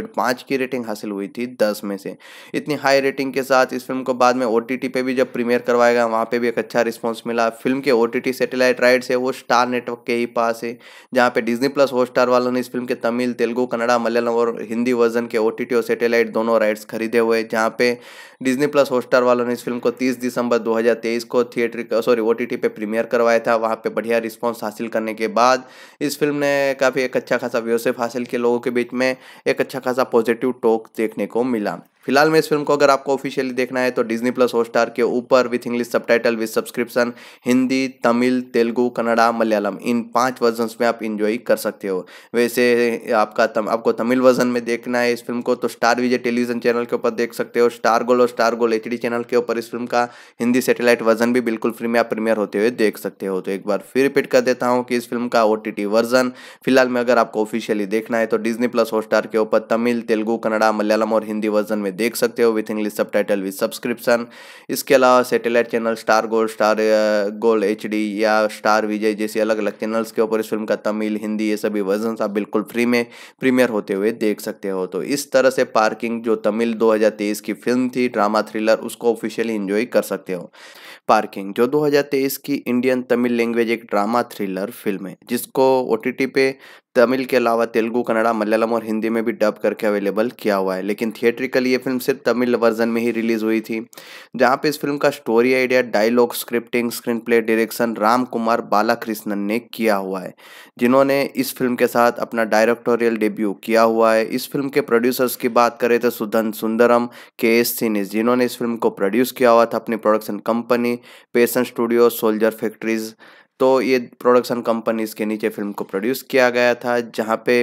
की रेटिंग हासिल हुई थी दस में से इतनी हाई रेटिंग के साथ इस फिल्म को बाद में ओ पे भी जब प्रीमियर करवाएगा वहाँ पे भी एक अच्छा रिस्पांस मिला फिल्म के ओ टी सैटेलाइट राइट्स है वो स्टार नेटवर्क के ही पास है जहाँ पे डिज्नी प्लस हॉट स्टार वालों ने इस फिल्म के तमिल तेलुगु कन्नड़ा मलयालम और हिंदी वर्जन के ओ और सेटेलाइट दोनों राइट्स खरीदे हुए जहाँ पे डिज्नी प्लस हॉट स्टार वालों ने इस फिल्म को तीस दिसंबर दो को थिएटर सॉरी ओ पे प्रीमियर करवाया था वहाँ पर बढ़िया रिस्पॉन्स हासिल करने के बाद इस फिल्म ने काफ़ी एक अच्छा खासा व्यवसाय हासिल किया लोगों के बीच में एक अच्छा खासा पॉजिटिव टॉक देखने को मिला फिलहाल में इस फिल्म को अगर आपको ऑफिशियली देखना है तो डिज्नी प्लस हॉटस्टार के ऊपर with English subtitle with subscription Hindi Tamil Telugu Kannada Malayalam इन पांच वर्जन में आप इंजॉय कर सकते हो वैसे आपका तम, आपको तमिल वर्जन में देखना है इस फिल्म को तो स्टार विजय टेलीविजन चैनल के ऊपर देख सकते हो स्टार गोल और स्टार गोल एच चैनल के ऊपर इस फिल्म का हिंदी सेटेलाइट वर्जन भी बिल्कुल फ्री में आप प्रीमियर होते हुए देख सकते हो तो एक बार फिर रिपीट कर देता हूँ कि इस फिल्म का ओ वर्जन फिलहाल में अगर आपको ऑफिशियली देखना है तो डिजनी प्लस हॉटस्टार के ऊपर तमिल तेलुगू कन्नड़ा मलयालम और हिंदी वर्जन में में देख सकते हो with English subtitle with subscription इसके अलावा satellite channel Star Gold Star Gold H या स्टार विजय जैसे अलग अलग चैनल्स के ऊपर इस फिल्म का तमिल हिंदी ये सभी वर्जन आप बिल्कुल फ्री में प्रीमियर होते हुए देख सकते हो तो इस तरह से पार्किंग जो तमिल दो की फिल्म थी ड्रामा थ्रिलर उसको ऑफिशियली इंजॉय कर सकते हो पार्किंग जो 2023 की इंडियन तमिल लैंग्वेज एक ड्रामा थ्रिलर फिल्म है जिसको ओ पे तमिल के अलावा तेलुगु कन्नड़ा मलयालम और हिंदी में भी डब करके अवेलेबल किया हुआ है लेकिन थिएट्रिकल ये फिल्म सिर्फ तमिल वर्जन में ही रिलीज हुई थी जहाँ पे इस फिल्म का story idea dialogue scripting screenplay direction Ram Kumar Balakrishnan ने किया हुआ है जिन्होंने इस फिल्म के साथ अपना डायरेक्टोरियल डेब्यू किया हुआ है इस फिल्म के प्रोड्यूसर्स की बात करें तो सुधन सुंदरम के एस सीनिस जिन्होंने इस फिल्म को प्रोड्यूस किया हुआ था अपनी प्रोडक्शन कंपनी पेशन स्टूडियो सोल्जर फैक्ट्रीज तो ये प्रोडक्शन कंपनीज के नीचे फिल्म को प्रोड्यूस किया गया था जहाँ पे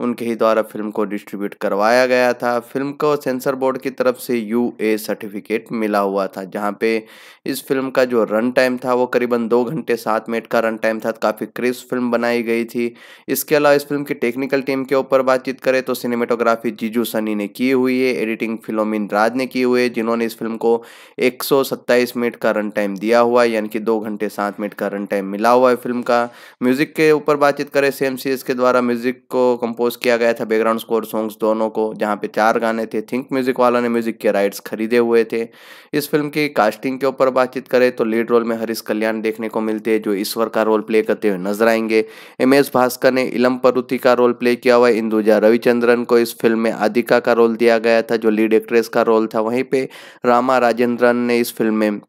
उनके ही द्वारा फिल्म को डिस्ट्रीब्यूट करवाया गया था फिल्म को सेंसर बोर्ड की तरफ से यू ए सर्टिफिकेट मिला हुआ था जहाँ पे इस फिल्म का जो रन टाइम था वो करीबन दो घंटे सात मिनट का रन टाइम था काफ़ी क्रिस फिल्म बनाई गई थी इसके अलावा इस फिल्म की टेक्निकल टीम के ऊपर बातचीत करें तो सिनेमेटोग्राफी जीजू सनी ने की हुई है एडिटिंग फिलोमिन राज ने की हुई है जिन्होंने इस फिल्म को एक मिनट का रन टाइम दिया हुआ यानी कि दो घंटे सात मिनट का रन टाइम मिला मिला हुआ है फिल्म का म्यूज़िक के ऊपर बातचीत करें सेम सी के द्वारा म्यूज़िक को कंपोज किया गया था बैकग्राउंड स्कोर सॉन्ग्स दोनों को जहाँ पे चार गाने थे थिंक म्यूज़िक वाला ने म्यूज़िक के राइट्स खरीदे हुए थे इस फिल्म की कास्टिंग के ऊपर बातचीत करें तो लीड रोल में हरीश कल्याण देखने को मिलते हैं जो ईश्वर का रोल प्ले करते हुए नजर आएंगे एम एस भास्कर ने इलम परुति का रोल प्ले किया हुआ इंदुजा रविचंद्रन को इस फिल्म में आदिका का रोल दिया गया था जो लीड एक्ट्रेस का रोल था वहीं पर रामा राजेंद्रन ने इस फिल्म में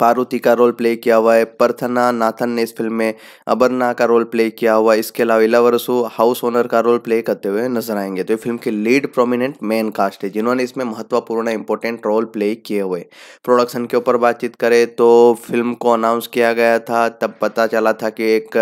पार्वती का रोल प्ले किया हुआ है परथना नाथन ने इस फिल्म में अबरना का रोल प्ले किया हुआ है इसके अलावा इलावरसो हाउस ओनर का रोल प्ले करते हुए नजर आएंगे तो ये फिल्म के लीड प्रोमिनेंट मेन कास्ट है जिन्होंने इसमें महत्वपूर्ण इंपॉर्टेंट रोल प्ले किए हुए प्रोडक्शन के ऊपर बातचीत करें तो फिल्म को अनाउंस किया गया था तब पता चला था कि एक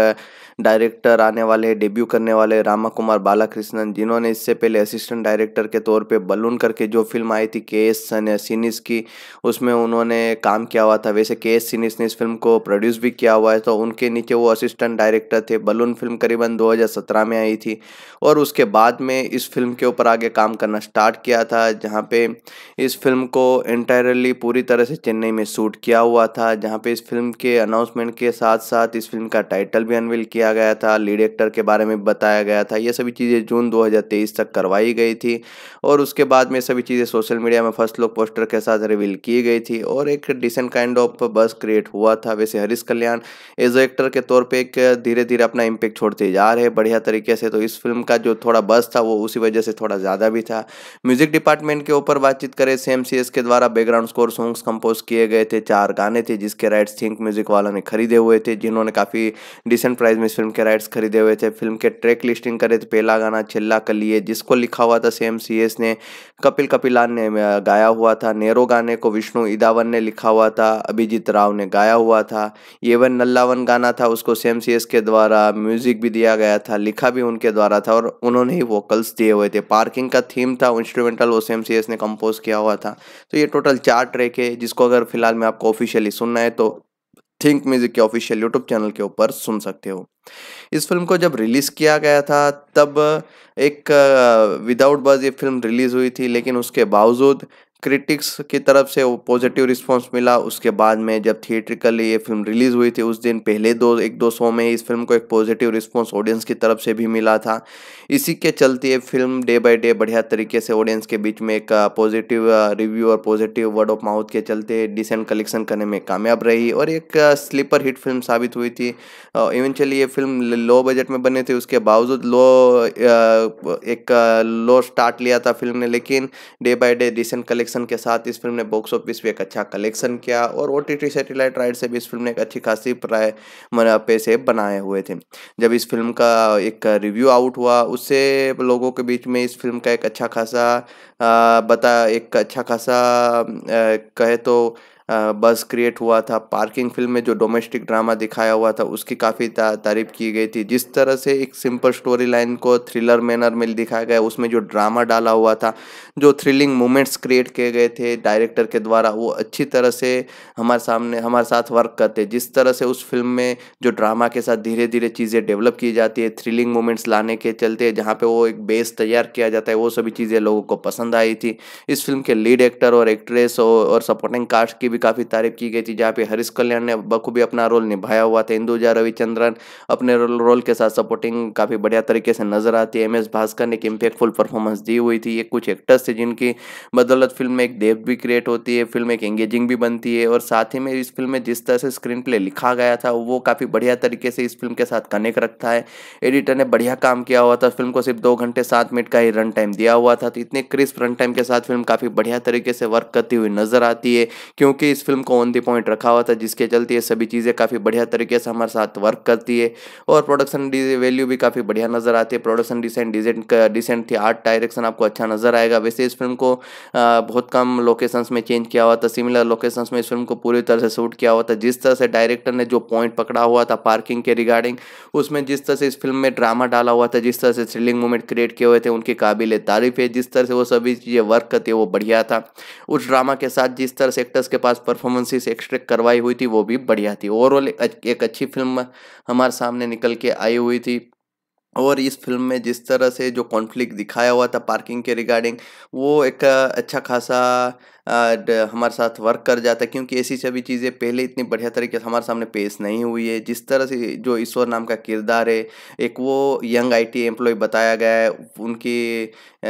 डायरेक्टर आने वाले हैं डेब्यू करने वाले रामा कुमार बालाकृष्णन जिन्होंने इससे पहले असिस्टेंट डायरेक्टर के तौर पे बलून करके जो फिल्म आई थी के एस सिनिस की उसमें उन्होंने काम किया हुआ था वैसे के एस सीनीस ने इस फिल्म को प्रोड्यूस भी किया हुआ है तो उनके नीचे वो असिस्टेंट डायरेक्टर थे बलून फिल्म करीबन दो में आई थी और उसके बाद में इस फिल्म के ऊपर आगे काम करना स्टार्ट किया था जहाँ पे इस फिल्म को इंटायरली पूरी तरह से चेन्नई में शूट किया हुआ था जहाँ पे इस फिल्म के अनाउंसमेंट के साथ साथ इस फिल्म का टाइटल भी अनविल किया समझाया गया था लीड एक्टर के बारे में बताया गया था ये सभी चीज़ें जून 2023 तक करवाई गई थी और उसके बाद में सभी चीज़ें सोशल मीडिया में फर्स्ट लुक पोस्टर के साथ रिवील की गई थी और एक decent kind of buzz create हुआ था वैसे हरीश कल्याण एज एक्टर के तौर पर एक धीरे धीरे अपना इम्पेक्ट छोड़ते जा रहे बढ़िया तरीके से तो इस फिल्म का जो थोड़ा बस था वो उसी वजह से थोड़ा ज़्यादा भी था म्यूजिक डिपार्टमेंट के ऊपर बातचीत करें सेम सी के द्वारा बैकग्राउंड स्कोर सॉन्ग्स कंपोज किए गए थे चार गाने थे जिसके राइट्स थिंक म्यूजिक वालों ने खरीदे हुए थे जिन्होंने काफ़ी डिसेंट प्राइस में फिल्म के राइट्स खरीदे हुए थे फिल्म के ट्रैक लिस्टिंग करे थे पहला गाना चिल्ला कलिए जिसको लिखा हुआ था सेम सी एस ने कपिल कपिलान ने गाया हुआ था नेहरू गाने को विष्णु इदावन ने लिखा हुआ था अभिजीत राव ने गाया हुआ था वन नल्लावन गाना था उसको सेम सी एस के द्वारा म्यूजिक भी दिया गया था लिखा भी उनके द्वारा था और उन्होंने ही वोकल्स दिए हुए थे पार्किंग का थीम था इंस्ट्रूमेंटल वो सेम सी एस ने कंपोज किया हुआ था तो ये टोटल चार ट्रैक है जिसको अगर फिलहाल मैं आपको ऑफिशियली सुनना है तो थिंक म्यूजिक के ऑफिशियल यूट्यूब चैनल के ऊपर सुन सकते हो इस फिल्म को जब रिलीज़ किया गया था तब एक विदाउट बज ये फिल्म रिलीज़ हुई थी लेकिन उसके बावजूद क्रिटिक्स की तरफ से वो पॉजिटिव रिस्पांस मिला उसके बाद में जब थिएट्रिकली ये फिल्म रिलीज़ हुई थी उस दिन पहले दो एक दो शो में इस फिल्म को एक पॉजिटिव रिस्पांस ऑडियंस की तरफ से भी मिला था इसी के चलते ये फिल्म डे बाय डे बढ़िया तरीके से ऑडियंस के बीच में एक पॉजिटिव uh, रिव्यू uh, और पॉजिटिव वर्ड ऑफ माउथ के चलते डिसेंट कलेक्शन करने में कामयाब रही और एक स्लीपर हिट फिल्म साबित हुई थी इवेंचुअली uh, ये फिल्म लो बजट में बने थे उसके बावजूद लो एक लो स्टार्ट लिया था फिल्म ने लेकिन day by day decent collection collection के साथ इस फिल्म ने बॉक्स ऑफिस पे एक अच्छा कलेक्शन किया और ओ टी सेटेलाइट राइट से भी इस फिल्म ने एक अच्छी खासी प्राय पैसे बनाए हुए थे जब इस फिल्म का एक रिव्यू आउट हुआ उससे लोगों के बीच में इस फिल्म का एक अच्छा खासा बता एक अच्छा खासा कहे तो बस क्रिएट हुआ था पार्किंग फिल्म में जो डोमेस्टिक ड्रामा दिखाया हुआ था उसकी काफ़ी तारीफ की गई थी जिस तरह से एक सिंपल स्टोरी लाइन को थ्रिलर मैनर में दिखाया गया उसमें जो ड्रामा डाला हुआ था जो थ्रिलिंग मोमेंट्स क्रिएट किए गए थे डायरेक्टर के द्वारा वो अच्छी तरह से हमारे सामने हमारे साथ वर्क करते जिस तरह से उस फिल्म में जो ड्रामा के साथ धीरे धीरे चीज़ें डेवलप की जाती है थ्रिलिंग मोमेंट्स लाने के चलते जहाँ पे वो एक बेस तैयार किया जाता है वो सभी चीज़ें लोगों को पसंद आई थी इस फिल्म के लीड एक्टर और एक्ट्रेस और सपोर्टिंग कास्ट की भी काफ़ी तारीफ की गई थी जहाँ पे हरीश कल्याण ने बखूबी अपना रोल निभाया हुआ था इंदुजा रविचंद्रन अपने रोल के साथ सपोर्टिंग काफ़ी बढ़िया तरीके से नजर आती है एम एस भास्कर ने एक इम्पेक्टफुल परफॉर्मेंस दी हुई थी ये कुछ एक्टर्स थे जिनकी बदौलत फिल्म में एक डेप्थ भी क्रिएट होती है फिल्म एक एंगेजिंग भी बनती है और साथ ही में इस फिल्म में जिस तरह से स्क्रीन प्ले लिखा गया था वो काफ़ी बढ़िया तरीके से इस फिल्म के साथ कनेक्ट रखता है एडिटर ने बढ़िया काम किया हुआ था फिल्म को सिर्फ दो घंटे सात मिनट का ही रन टाइम दिया हुआ था तो इतने क्रिस्प रन टाइम के साथ फिल्म काफ़ी बढ़िया तरीके से वर्क करती हुई नजर आती है क्योंकि भी इस फिल्म को ऑन दी पॉइंट रखा हुआ था जिसके चलते ये सभी चीज़ें काफ़ी बढ़िया तरीके से हमारे साथ वर्क करती है और प्रोडक्शन वैल्यू भी काफ़ी बढ़िया नज़र आती है प्रोडक्शन डिसेंट डिसेंट डिसेंट थी आर्ट डायरेक्शन आपको अच्छा नज़र आएगा वैसे इस फिल्म को बहुत कम लोकेशंस में चेंज किया हुआ था सिमिलर लोकेशंस में इस फिल्म को पूरी तरह से शूट किया हुआ था जिस तरह से डायरेक्टर ने जो पॉइंट पकड़ा हुआ था पार्किंग के रिगार्डिंग उसमें जिस तरह से इस फिल्म में ड्रामा डाला हुआ था जिस तरह से थ्रिलिंग मूवमेंट क्रिएट किए हुए थे उनके काबिल तारीफ है जिस तरह से वो सभी चीज़ें वर्क करती है वो बढ़िया था उस ड्रामा के साथ जिस तरह से एक्टर्स के पास पास परफॉर्मेंसेस एक्सट्रैक्ट करवाई हुई थी वो भी बढ़िया थी ओवरऑल एक अच्छी फिल्म हमारे सामने निकल के आई हुई थी और इस फिल्म में जिस तरह से जो कॉन्फ्लिक्ट दिखाया हुआ था पार्किंग के रिगार्डिंग वो एक अच्छा खासा Uh, हमारे साथ वर्क कर जाता है क्योंकि ऐसी सभी चीज़ें पहले इतनी बढ़िया तरीके से हमारे सामने पेश नहीं हुई है जिस तरह से जो ईश्वर नाम का किरदार है एक वो यंग आईटी एम्प्लॉय बताया गया है उनकी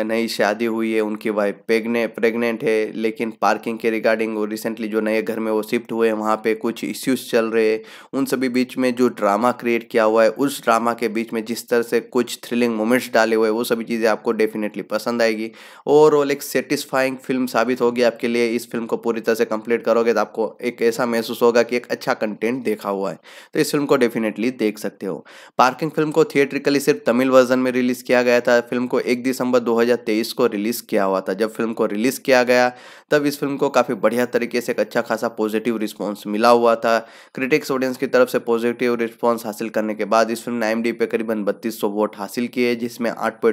नई शादी हुई है उनकी वाइफ प्रेगने प्रेगनेंट है लेकिन पार्किंग के रिगार्डिंग वो रिसेंटली जो नए घर में वो शिफ्ट हुए हैं वहाँ पर कुछ इश्यूज चल रहे हैं उन सभी बीच में जो ड्रामा क्रिएट किया हुआ है उस ड्रामा के बीच में जिस तरह से कुछ थ्रिलिंग मोमेंट्स डाले हुए वो सभी चीज़ें आपको डेफिनेटली पसंद आएगी ओवरऑल एक सेटिस्फाइंग फिल्म साबित होगी आपके लिए इस फिल्म को पूरी तरह से कंप्लीट करोगे तो आपको एक ऐसा महसूस होगा कि एक अच्छा कंटेंट देखा हुआ है तो इस फिल्म को डेफिनेटली देख सकते हो पार्किंग फिल्म को थिएट्रिकली सिर्फ तमिल वर्जन में रिलीज़ किया गया था फिल्म को एक दिसंबर दो को रिलीज़ किया हुआ था जब फिल्म को रिलीज़ किया गया तब इस फिल्म को काफ़ी बढ़िया तरीके से एक अच्छा खासा पॉजिटिव रिस्पॉन्स मिला हुआ था क्रिटिक्स ऑडियंस की तरफ से पॉजिटिव रिस्पॉन्स हासिल करने के बाद इस फिल्म ने आई पे करीबन बत्तीस वोट हासिल किए जिसमें आठ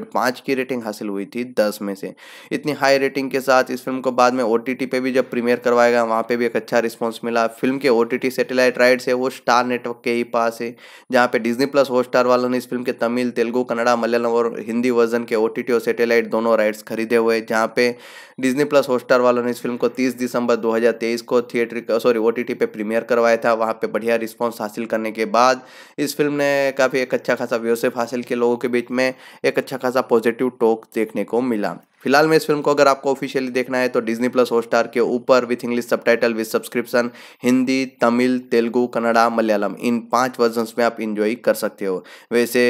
की रेटिंग हासिल हुई थी दस में से इतनी हाई रेटिंग के साथ इस फिल्म को बाद में ओ ओ पे भी जब प्रीमियर करवाया गया वहाँ पे भी एक अच्छा रिस्पॉन्स मिला फिल्म के ओ सैटेलाइट राइट्स है वो स्टार नेटवर्क के ही पास है जहाँ पे डिज्नी प्लस हॉट स्टार वालों ने इस फिल्म के तमिल तेलुगू कन्नड़ा मलयालम और हिंदी वर्जन के ओ और सैटेलाइट दोनों राइट्स खरीदे हुए जहाँ पे डिज्नी प्लस हॉट वालों ने इस फिल्म को तीस दिसंबर दो को थिएटर सॉरी ओ पे प्रीमियर करवाया था वहाँ पर बढ़िया रिस्पॉन्स हासिल करने के बाद इस फिल्म ने काफ़ी एक अच्छा खासा व्यवसाय हासिल किया लोगों के बीच में एक अच्छा खासा पॉजिटिव टॉक देखने को मिला फिलहाल में इस फिल्म को अगर आपको ऑफिशियली देखना है तो डिजनी प्लस हॉटस्टार के ऊपर with English subtitle with subscription Hindi Tamil Telugu Kannada Malayalam इन पांच वर्जन में आप इंजॉय कर सकते हो वैसे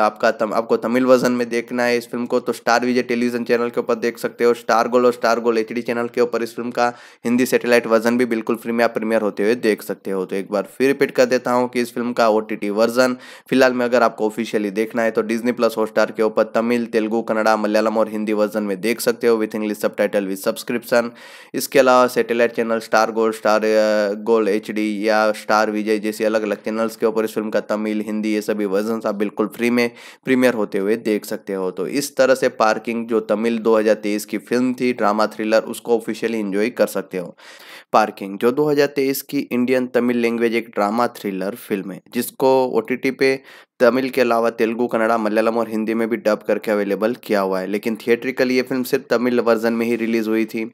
आपका तम, आपको तमिल वर्जन में देखना है इस फिल्म को तो स्टार विजय टेलीविजन चैनल के ऊपर देख सकते हो स्टार गोल और स्टार गोल एच चैनल के ऊपर इस फिल्म का हिंदी सेटेलाइट वर्जन भी बिल्कुल फ्री में आप प्रीमियर होते हुए देख सकते हो तो एक बार फिर रिपीट कर देता हूँ कि इस फिल्म का ओ वर्जन फिलहाल में अगर आपको ऑफिशियली देखना है तो डिजनी प्लस हॉटस्टार के ऊपर तमिल तेलुगू कन्नड़ा मलयालम और हिंदी वर्जन में देख सकते हो with English subtitle with subscription इसके अलावा satellite channel Star Gold Star Gold H या स्टार विजय जैसे अलग अलग चैनल्स के ऊपर इस फिल्म का तमिल हिंदी ये सभी वर्जन आप बिल्कुल फ्री में प्रीमियर होते हुए देख सकते हो तो इस तरह से पार्किंग जो तमिल दो की फिल्म थी ड्रामा थ्रिलर उसको ऑफिशियली इंजॉय कर सकते हो पार्किंग जो 2023 की इंडियन तमिल लैंग्वेज एक ड्रामा थ्रिलर फिल्म है जिसको ओ पे तमिल के अलावा तेलुगू कन्नड़ा मलयालम और हिंदी में भी डब करके अवेलेबल किया हुआ है लेकिन थिएट्रिकली ये फिल्म सिर्फ तमिल वर्जन में ही रिलीज हुई थी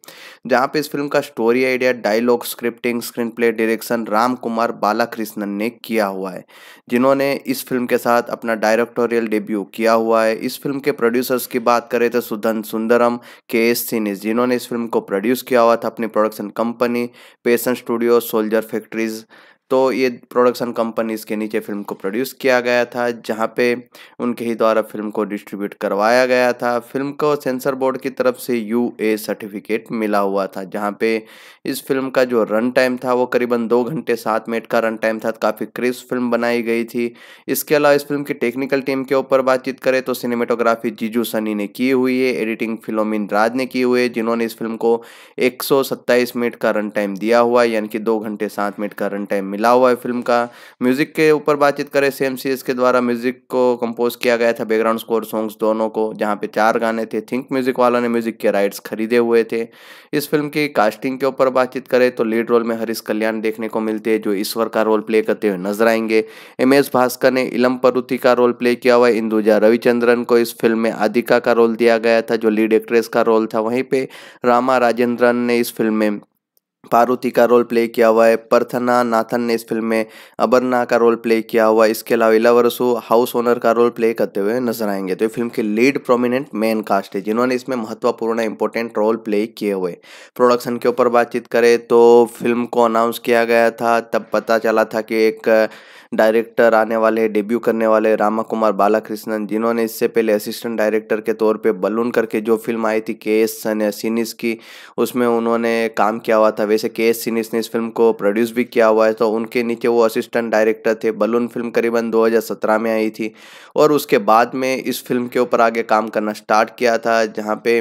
जहाँ पे इस फिल्म का story idea dialogue scripting screenplay direction Ram Kumar Balakrishnan ने किया हुआ है जिन्होंने इस फिल्म के साथ अपना डायरेक्टोरियल डेब्यू किया हुआ है इस फिल्म के प्रोड्यूसर्स की बात करें तो सुधन सुंदरम के एस सीनिस जिन्होंने इस फिल्म को प्रोड्यूस किया हुआ था अपनी प्रोडक्शन कंपनी पेशन स्टूडियो सोल्जर फैक्ट्रीज़ तो ये प्रोडक्शन कंपनीज के नीचे फिल्म को प्रोड्यूस किया गया था जहाँ पे उनके ही द्वारा फिल्म को डिस्ट्रीब्यूट करवाया गया था फिल्म को सेंसर बोर्ड की तरफ से यू ए सर्टिफिकेट मिला हुआ था जहाँ पे इस फिल्म का जो रन टाइम था वो करीबन दो घंटे सात मिनट का रन टाइम था काफ़ी क्रिस्प फिल्म बनाई गई थी इसके अलावा इस फिल्म की टेक्निकल टीम के ऊपर बातचीत करें तो सिनेमेटोग्राफी जीजू सनी ने की हुई है एडिटिंग फिलोमिन राज ने की हुई है जिन्होंने इस फिल्म को एक मिनट का रन टाइम दिया हुआ यानी कि दो घंटे सात मिनट का रन टाइम मिला हुआ है फिल्म का म्यूज़िक के ऊपर बातचीत करें सेम सी के द्वारा म्यूज़िक को कंपोज किया गया था बैकग्राउंड स्कोर सॉन्ग्स दोनों को जहाँ पे चार गाने थे थिंक म्यूज़िक वाला ने म्यूज़िक के राइट्स खरीदे हुए थे इस फिल्म की कास्टिंग के ऊपर बातचीत करें तो लीड रोल में हरीश कल्याण देखने को मिलते हैं जो ईश्वर का रोल प्ले करते हुए नजर आएंगे एम एस भास्कर ने इलम परुथी का रोल प्ले किया हुआ इंदुजा रविचंद्रन को इस फिल्म में आदिका का रोल दिया गया था जो लीड एक्ट्रेस का रोल था वहीं पर रामा राजेंद्रन ने इस फिल्म में पार्वती का रोल प्ले किया हुआ है परथना नाथन ने इस फिल्म में अबरना का रोल प्ले किया हुआ है इसके अलावा इलावरसो हाउस ओनर का रोल प्ले करते हुए नजर आएंगे तो ये फिल्म के लीड प्रोमिनेंट मेन कास्ट है जिन्होंने इसमें महत्वपूर्ण इंपॉर्टेंट रोल प्ले किए हुए प्रोडक्शन के ऊपर बातचीत करें तो फिल्म को अनाउंस किया गया था तब पता चला था कि एक डायरेक्टर आने वाले डेब्यू करने वाले रामा कुमार बालाकृष्णन जिन्होंने इससे पहले असिस्टेंट डायरेक्टर के तौर पे बलून करके जो फिल्म आई थी के एस सीनीस की उसमें उन्होंने काम किया हुआ था वैसे के एस सीनीस ने इस फिल्म को प्रोड्यूस भी किया हुआ है तो उनके नीचे वो असिस्टेंट डायरेक्टर थे बलून फिल्म करीबन दो में आई थी और उसके बाद में इस फिल्म के ऊपर आगे काम करना स्टार्ट किया था जहाँ पे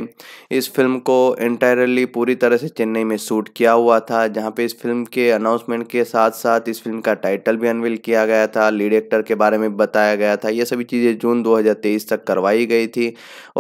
इस फिल्म को इंटायरली पूरी तरह से चेन्नई में शूट किया हुआ था जहाँ पे इस फिल्म के अनाउंसमेंट के साथ साथ इस फिल्म का टाइटल भी अनवील किया किया गया था लीड एक्टर के बारे में बताया गया था ये सभी चीज़ें जून 2023 तक करवाई गई थी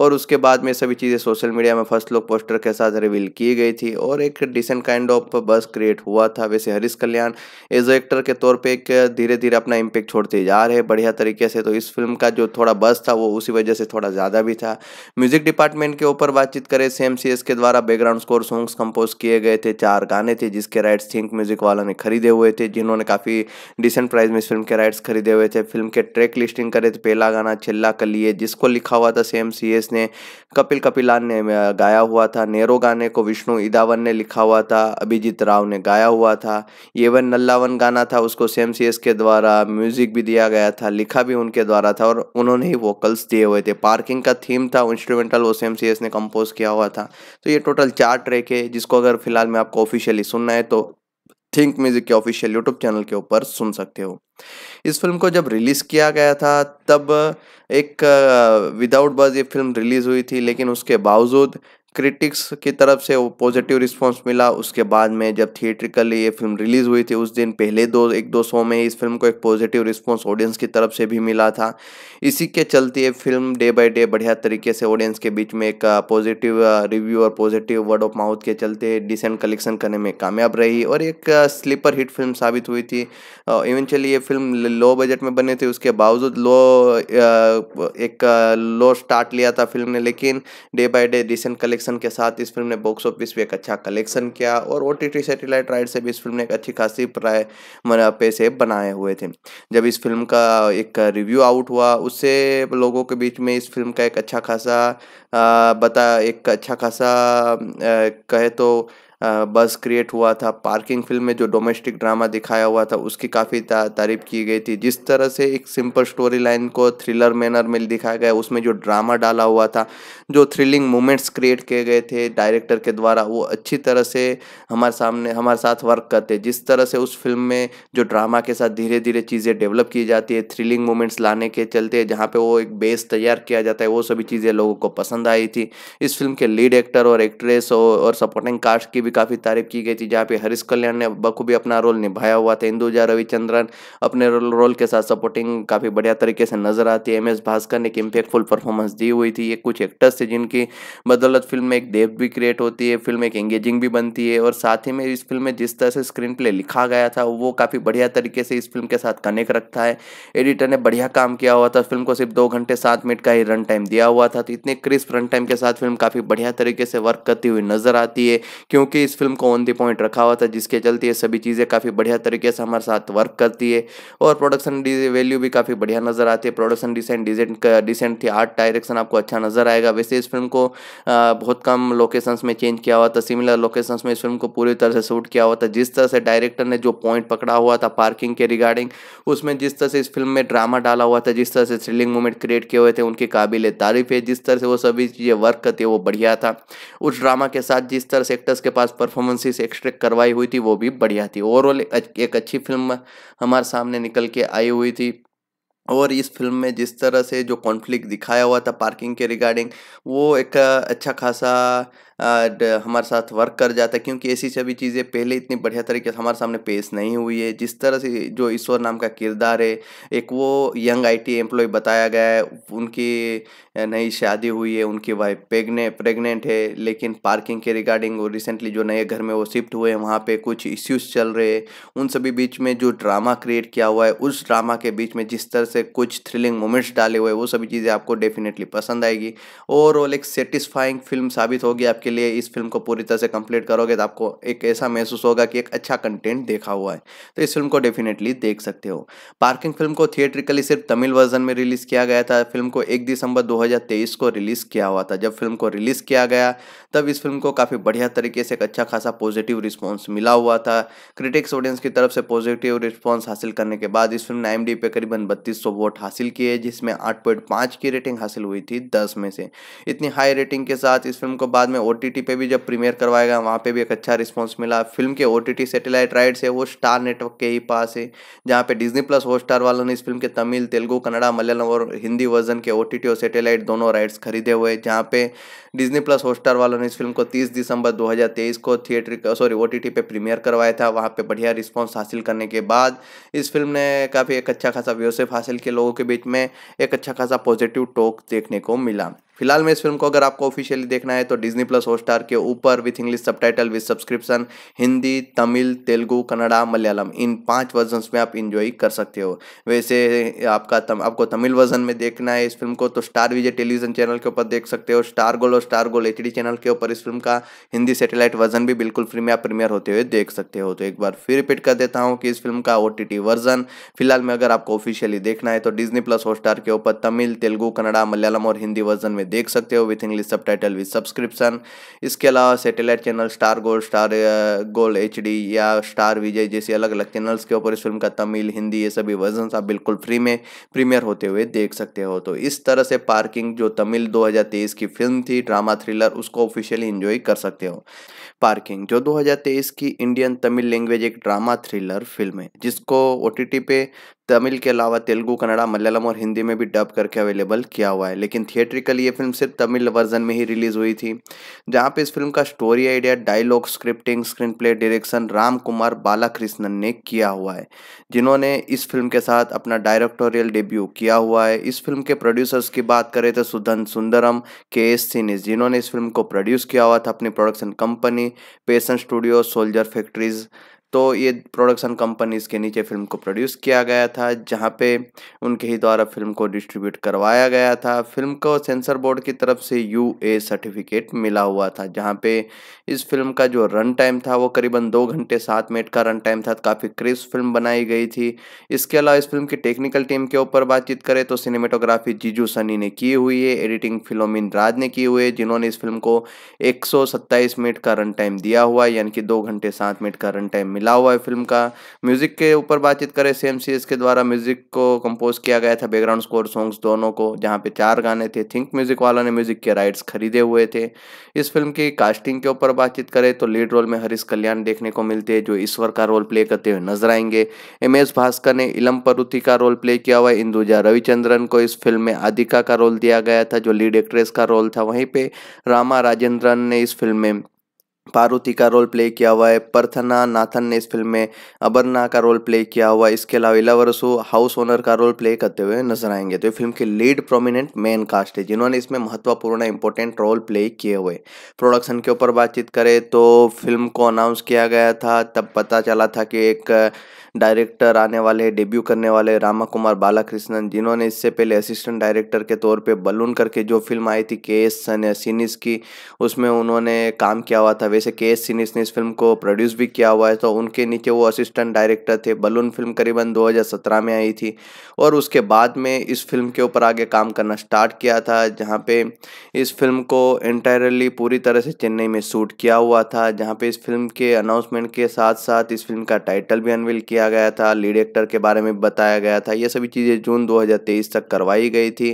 और उसके बाद में सभी चीज़ें सोशल मीडिया में फर्स्ट लुक पोस्टर के साथ रिवील की गई थी और एक decent kind of buzz create हुआ था वैसे हरीश कल्याण एज एक्टर के तौर पर एक धीरे धीरे अपना इम्पेक्ट छोड़ते जा रहे बढ़िया तरीके से तो इस फिल्म का जो थोड़ा बस था वो उसी वजह से थोड़ा ज़्यादा भी था म्यूजिक डिपार्टमेंट के ऊपर बातचीत करें सेम सी के द्वारा बैकग्राउंड स्कोर सॉन्ग्स कंपोज किए गए थे चार गाने थे जिसके राइट्स थिंक म्यूजिक वालों ने खरीदे हुए थे जिन्होंने काफ़ी डिसेंट प्राइस में फिल्म के राइट्स खरीदे हुए थे फिल्म के ट्रैक लिस्टिंग करे थे पहला गाना चिल्ला कर लिए जिसको लिखा हुआ था सेम सी एस ने कपिल कपिलान ने गाया हुआ था नेहरू गाने को विष्णु इदावन ने लिखा हुआ था अभिजीत राव ने गाया हुआ था एवन नल्लावन गाना था उसको सेम सी एस के द्वारा म्यूजिक भी दिया गया था लिखा भी उनके द्वारा था और उन्होंने ही वोकल्स दिए हुए थे पार्किंग का थीम था इंस्ट्रूमेंटल वो सेम सी एस ने कंपोज किया हुआ था तो ये टोटल चार ट्रैक है जिसको अगर फिलहाल मैं आपको ऑफिशियली सुनना है तो थिंक म्यूजिक के ऑफिशियल यूट्यूब चैनल के ऊपर सुन सकते हो इस फिल्म को जब रिलीज़ किया गया था तब एक विदाउट बज ये फिल्म रिलीज़ हुई थी लेकिन उसके बावजूद क्रिटिक्स की तरफ से पॉजिटिव रिस्पांस मिला उसके बाद में जब थिएट्रिकली ये फिल्म रिलीज़ हुई थी उस दिन पहले दो एक दो शो में इस फिल्म को एक पॉजिटिव रिस्पांस ऑडियंस की तरफ से भी मिला था इसी के चलते ये फिल्म डे बाय डे बढ़िया तरीके से ऑडियंस के बीच में एक पॉजिटिव रिव्यू और पॉजिटिव वर्ड ऑफ माउथ के चलते डिसेंट कलेक्शन करने में कामयाब रही और एक स्लीपर हिट फिल्म साबित हुई थी इवेंचुअली ये फिल्म लो बजट में बने थे उसके बावजूद लो एक लो स्टार्ट लिया था फिल्म ने लेकिन day by day decent collection collection के साथ इस फिल्म ने बॉक्स ऑफिस भी एक अच्छा कलेक्शन किया और ओ टी सैटेलाइट राइट से भी इस फिल्म ने एक अच्छी खासी पैसे बनाए हुए थे जब इस फिल्म का एक रिव्यू आउट हुआ उससे लोगों के बीच में इस फिल्म का एक अच्छा खासा बता एक अच्छा खासा कहे तो बस क्रिएट हुआ था पार्किंग फिल्म में जो डोमेस्टिक ड्रामा दिखाया हुआ था उसकी काफ़ी तारीफ की गई थी जिस तरह से एक सिंपल स्टोरी लाइन को थ्रिलर मैनर में दिखाया गया उसमें जो ड्रामा डाला हुआ था जो थ्रिलिंग मोमेंट्स क्रिएट किए गए थे डायरेक्टर के द्वारा वो अच्छी तरह से हमारे सामने हमारे साथ वर्क करते जिस तरह से उस फिल्म में जो ड्रामा के साथ धीरे धीरे चीज़ें डेवलप की जाती है थ्रिलिंग मोमेंट्स लाने के चलते जहाँ पे वो एक बेस तैयार किया जाता है वो सभी चीज़ें लोगों को पसंद आई थी इस फिल्म के लीड एक्टर और एक्ट्रेस और सपोर्टिंग कास्ट की भी काफ़ी तारीफ की गई थी जहाँ पे हरीश कल्याण ने बखूबी अपना रोल निभाया हुआ था इंदुजा रविचंद्रन अपने रोल के साथ सपोर्टिंग काफ़ी बढ़िया तरीके से नजर आती है एम एस भास्कर ने एक इम्पैक्टफुल परफॉर्मेंस दी हुई थी ये कुछ एक्टर्स से जिनकी बदौलत फिल्म में एक डेप भी क्रिएट होती है फिल्म एक एंगेजिंग भी बनती है और साथ ही में इस फिल्म में जिस तरह से स्क्रीन प्ले लिखा गया था वो काफ़ी बढ़िया तरीके से इस फिल्म के साथ कनेक्ट रखता है एडिटर ने बढ़िया काम किया हुआ था फिल्म को सिर्फ दो घंटे सात मिनट का ही रन टाइम दिया हुआ था तो इतने क्रिस्प रन टाइम के साथ फिल्म काफ़ी बढ़िया तरीके से वर्क करती हुई नजर आती है क्योंकि इस फिल्म को ऑन दी पॉइंट रखा हुआ था जिसके चलते ये सभी चीज़ें काफ़ी बढ़िया तरीके से हमारे साथ वर्क करती है और प्रोडक्शन वैल्यू भी काफ़ी बढ़िया नजर आती है प्रोडक्शन डिसेंट डिसेंट डिसेंट थी आर्ट डायरेक्शन आपको अच्छा नजर आएगा वैसे से इस फिल्म को बहुत कम लोकेशंस में चेंज किया हुआ था सिमिलर लोकेशंस में इस फिल्म को पूरी तरह से शूट किया हुआ था जिस तरह से डायरेक्टर ने जो पॉइंट पकड़ा हुआ था पार्किंग के रिगार्डिंग उसमें जिस तरह से इस फिल्म में ड्रामा डाला हुआ था जिस तरह से थ्रिलिंग मोमेंट क्रिएट किए हुए थे उनकी काबिल तारीफ है जिस तरह से वो सभी चीज़ें वर्क करती है वो बढ़िया था उस ड्रामा के साथ जिस तरह से एक्टर्स के पास परफॉर्मेंसेस एक्सट्रैक्ट करवाई हुई थी वो भी बढ़िया थी ओवरऑल एक अच्छी फिल्म हमारे सामने निकल के आई हुई थी और इस फिल्म में जिस तरह से जो कॉन्फ्लिक्ट दिखाया हुआ था पार्किंग के रिगार्डिंग वो एक अच्छा खासा Uh, हमारे साथ वर्क कर जाता है क्योंकि ऐसी सभी चीज़ें पहले इतनी बढ़िया तरीके से हमारे सामने पेश नहीं हुई है जिस तरह से जो ईश्वर नाम का किरदार है एक वो यंग आईटी एम्प्लॉय बताया गया है उनकी नई शादी हुई है उनकी वाइफ प्रेगने प्रेगनेंट है लेकिन पार्किंग के रिगार्डिंग वो रिसेंटली जो नए घर में वो शिफ्ट हुए हैं वहाँ पर कुछ इश्यूज चल रहे हैं उन सभी बीच में जो ड्रामा क्रिएट किया हुआ है उस ड्रामा के बीच में जिस तरह से कुछ थ्रिलिंग मोमेंट्स डाले हुए हैं वो सभी चीज़ें आपको डेफिनेटली पसंद आएगी ओवरऑल एक सेटिस्फाइंग फिल्म साबित होगी आपके आपके लिए इस फिल्म को पूरी तरह से कंप्लीट करोगे तो आपको एक ऐसा महसूस होगा कि एक अच्छा कंटेंट देखा हुआ है तो इस फिल्म को डेफिनेटली देख सकते हो पार्किंग फिल्म को थिएट्रिकली सिर्फ तमिल वर्जन में रिलीज़ किया गया था फिल्म को एक दिसंबर दो को रिलीज़ किया हुआ था जब फिल्म को रिलीज़ किया गया तब इस फिल्म को काफ़ी बढ़िया तरीके से एक अच्छा खासा पॉजिटिव रिस्पॉन्स मिला हुआ था क्रिटिक्स ऑडियंस की तरफ से पॉजिटिव रिस्पॉन्स हासिल करने के बाद इस फिल्म ने एम पे करीबन बत्तीस वोट हासिल किए जिसमें आठ की रेटिंग हासिल हुई थी दस में से इतनी हाई रेटिंग के साथ इस फिल्म को बाद में ओ टी पे भी जब प्रीमियर करवाएगा वहाँ पे भी एक अच्छा रिस्पॉन्स मिला फिल्म के O T T satellite rights है वो स्टार नेटवर्क के ही पास है जहाँ पे डिज्नी प्लस हॉट स्टार वालों ने इस फिल्म के तमिल तेलुगु कन्नड़ा मलयालम और हिंदी वर्जन के ओ टी टी और सेटेलाइट दोनों राइट्स खरीदे हुए जहाँ पे डिज्नी प्लस हॉट स्टार वालों ने इस फिल्म को तीस दिसंबर दो हज़ार तेईस को theatre sorry O T T पे प्रीमियर करवाया था वहाँ पर बढ़िया रिस्पॉन्स हासिल करने के बाद इस फिल्म ने काफ़ी एक अच्छा खासा व्यवसाय हासिल किया लोगों के बीच में एक अच्छा खासा पॉजिटिव टॉक देखने को मिला फिलहाल में इस फिल्म को अगर आपको ऑफिशियली देखना है तो डिजनी प्लस हॉटस्टार के ऊपर with English subtitle with subscription Hindi Tamil Telugu Kannada Malayalam इन पांच वर्जन में आप इंजॉय कर सकते हो वैसे आपका तम, आपको तमिल वर्जन में देखना है इस फिल्म को तो स्टार विजय टेलीविजन चैनल के ऊपर देख सकते हो स्टार गोल और स्टार गोल एच चैनल के ऊपर इस फिल्म का हिंदी सेटेलाइट वर्जन भी बिल्कुल फ्री में आप प्रीमियर होते हुए देख सकते हो तो एक बार फिर रिपीट कर देता हूँ कि इस फिल्म का ओ वर्जन फिलहाल में अगर आपको ऑफिशियली देखना है तो डिजनी प्लस हॉटस्टार के ऊपर तमिल तेलुगु कन्नड़ा मलयालम और हिंदी वर्जन में देख सकते हो with English subtitle with subscription इसके अलावा satellite channel Star Gold Star Gold H या स्टार विजय जैसे अलग अलग चैनल्स के ऊपर इस फिल्म का तमिल हिंदी ये सभी वर्जन आप बिल्कुल फ्री में प्रीमियर होते हुए देख सकते हो तो इस तरह से पार्किंग जो तमिल दो की फिल्म थी ड्रामा थ्रिलर उसको ऑफिशियली इंजॉय कर सकते हो पार्किंग जो 2023 की इंडियन तमिल लैंग्वेज एक ड्रामा थ्रिलर फिल्म है जिसको ओ पे तमिल के अलावा तेलुगू कन्नड़ा मलयालम और हिंदी में भी डब करके अवेलेबल किया हुआ है लेकिन थिएट्रिकली ये फिल्म सिर्फ तमिल वर्जन में ही रिलीज हुई थी जहाँ पे इस फिल्म का story idea dialogue scripting screenplay direction Ram Kumar Balakrishnan ने किया हुआ है जिन्होंने इस फिल्म के साथ अपना डायरेक्टोरियल डेब्यू किया हुआ है इस फिल्म के प्रोड्यूसर्स की बात करें तो सुधन सुंदरम के एस सिनिस जिन्होंने इस फिल्म को प्रोड्यूस किया हुआ था अपनी प्रोडक्शन कंपनी पेशन स्टूडियो सोल्जर फैक्ट्रीज तो ये प्रोडक्शन कंपनीज के नीचे फिल्म को प्रोड्यूस किया गया था जहाँ पे उनके ही द्वारा फिल्म को डिस्ट्रीब्यूट करवाया गया था फिल्म को सेंसर बोर्ड की तरफ से यू ए सर्टिफिकेट मिला हुआ था जहाँ पे इस फिल्म का जो रन टाइम था वो करीबन दो घंटे सात मिनट का रन टाइम था काफ़ी क्रिस्प फिल्म बनाई गई थी इसके अलावा इस फिल्म की टेक्निकल टीम के ऊपर बातचीत करें तो सिनेमेटोग्राफी जीजू सनी ने की हुई है एडिटिंग फिलोमिन राज ने की हुई है जिन्होंने इस फिल्म को एक मिनट का रन टाइम दिया हुआ यानी कि दो घंटे सात मिनट का रन टाइम मिला हुआ है फिल्म का म्यूज़िक के ऊपर बातचीत करें सेम सी के द्वारा म्यूज़िक को कंपोज किया गया था बैकग्राउंड स्कोर सॉन्ग्स दोनों को जहाँ पे चार गाने थे थिंक म्यूज़िक वाला ने म्यूज़िक के राइट्स खरीदे हुए थे इस फिल्म की कास्टिंग के ऊपर बातचीत करें तो लीड रोल में हरीश कल्याण देखने को मिलते हैं जो ईश्वर का रोल प्ले करते हुए नजर आएंगे एम एस भास्कर ने इलम परुथी का रोल प्ले किया हुआ इंदुजा रविचंद्रन को इस फिल्म में आदिका का रोल दिया गया था जो लीड एक्ट्रेस का रोल था वहीं पे रामा राजेंद्रन ने इस फिल्म में पार्वती का रोल प्ले किया हुआ है प्रथना नाथन ने इस फिल्म में अबरना का रोल प्ले किया हुआ है इसके अलावा इलावरसो हाउस ओनर का रोल प्ले करते हुए नजर आएंगे तो ये फिल्म के लीड प्रोमिनेंट मेन कास्ट है जिन्होंने इसमें महत्वपूर्ण इंपॉर्टेंट रोल प्ले किए हुए प्रोडक्शन के ऊपर बातचीत करें तो फिल्म को अनाउंस किया गया था तब पता चला था कि एक डायरेक्टर आने वाले हैं डेब्यू करने वाले रामा कुमार बालाकृष्णन जिन्होंने इससे पहले असिस्टेंट डायरेक्टर के तौर पे बलून करके जो फिल्म आई थी के एस सिनिस की उसमें उन्होंने काम किया हुआ था वैसे के एस सीनीस ने इस फिल्म को प्रोड्यूस भी किया हुआ है तो उनके नीचे वो असिस्टेंट डायरेक्टर थे बलून फिल्म करीबन दो में आई थी और उसके बाद में इस फिल्म के ऊपर आगे काम करना स्टार्ट किया था जहाँ पे इस फिल्म को इंटायरली पूरी तरह से चेन्नई में शूट किया हुआ था जहाँ पे इस फिल्म के अनाउंसमेंट के साथ साथ इस फिल्म का टाइटल भी अनवील किया किया गया था लीड एक्टर के बारे में बताया गया था ये सभी चीज़ें जून 2023 तक करवाई गई थी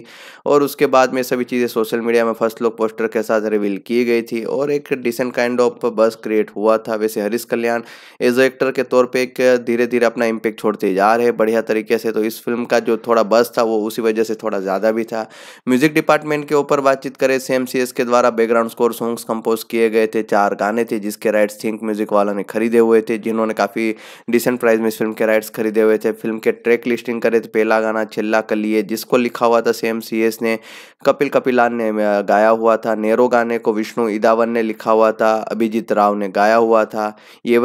और उसके बाद में सभी चीज़ें सोशल मीडिया में फर्स्ट लुक पोस्टर के साथ रिवील की गई थी और एक decent kind of buzz create हुआ था वैसे हरीश कल्याण एज एक्टर के तौर पर एक धीरे धीरे अपना इम्पेक्ट छोड़ते जा रहे बढ़िया तरीके से तो इस फिल्म का जो थोड़ा बस था वो उसी वजह से थोड़ा ज़्यादा भी था म्यूजिक डिपार्टमेंट के ऊपर बातचीत करें सेम के द्वारा बैकग्राउंड स्कोर सॉन्ग्स कंपोज किए गए थे चार गाने थे जिसके राइट्स थिंक म्यूजिक वालों ने खरीदे हुए थे जिन्होंने काफ़ी डिसेंट प्राइस में इस फिल्म के राइट्स खरीदे हुए थे फिल्म के ट्रैक लिस्टिंग करे थे पहला गाना छिल्ला कलिए जिसको लिखा हुआ था सेम सी एस ने कपिल कपिलान ने गाया हुआ था नेहरू गाने को विष्णु इदावन ने लिखा हुआ था अभिजीत राव ने गाया हुआ था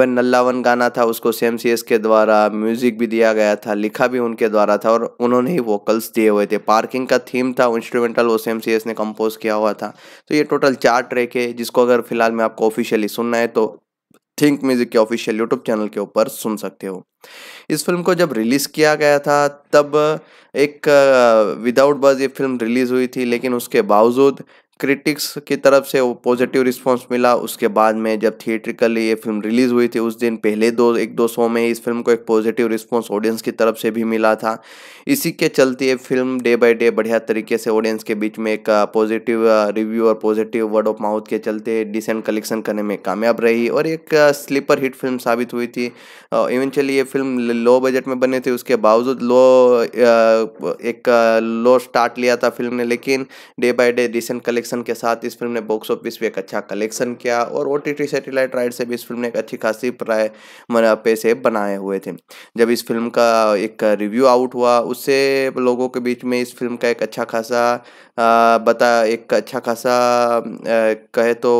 वन नल्लावन गाना था उसको सेम सी एस के द्वारा म्यूजिक भी दिया गया था लिखा भी उनके द्वारा था और उन्होंने ही वोकल्स दिए हुए थे पार्किंग का थीम था इंस्ट्रूमेंटल वो सेम सी ने कंपोज किया हुआ था तो ये टोटल चार ट्रैक है जिसको अगर फिलहाल मैं आपको ऑफिशियली सुनना है तो थिंक म्यूजिक के ऑफिशियल यूट्यूब चैनल के ऊपर सुन सकते हो इस फिल्म को जब रिलीज़ किया गया था तब एक विदाउट uh, बज ये फिल्म रिलीज़ हुई थी लेकिन उसके बावजूद क्रिटिक्स की तरफ से पॉजिटिव रिस्पांस मिला उसके बाद में जब थिएट्रिकली ये फिल्म रिलीज़ हुई थी उस दिन पहले दो एक दो शो में इस फिल्म को एक पॉजिटिव रिस्पांस ऑडियंस की तरफ से भी मिला था इसी के चलते ये फिल्म डे बाय डे बढ़िया तरीके से ऑडियंस के बीच में एक पॉजिटिव रिव्यू और पॉजिटिव वर्ड ऑफ माउथ के चलते डिसेंट कलेक्शन करने में कामयाब रही और एक स्लीपर हिट फिल्म साबित हुई थी इवेंचुअली ये फिल्म लो बजट में बने थे उसके बावजूद लो एक लो स्टार्ट लिया था फिल्म ने लेकिन day by day decent collection collection के साथ इस फिल्म ने बॉक्स ऑफिस पर एक अच्छा कलेक्शन किया और O T T satellite right से भी इस फिल्म ने एक अच्छी खासी प्राय पैसे बनाए हुए थे जब इस फिल्म का एक रिव्यू आउट हुआ उससे लोगों के बीच में इस फिल्म का एक अच्छा खासा बता एक अच्छा खासा कहे तो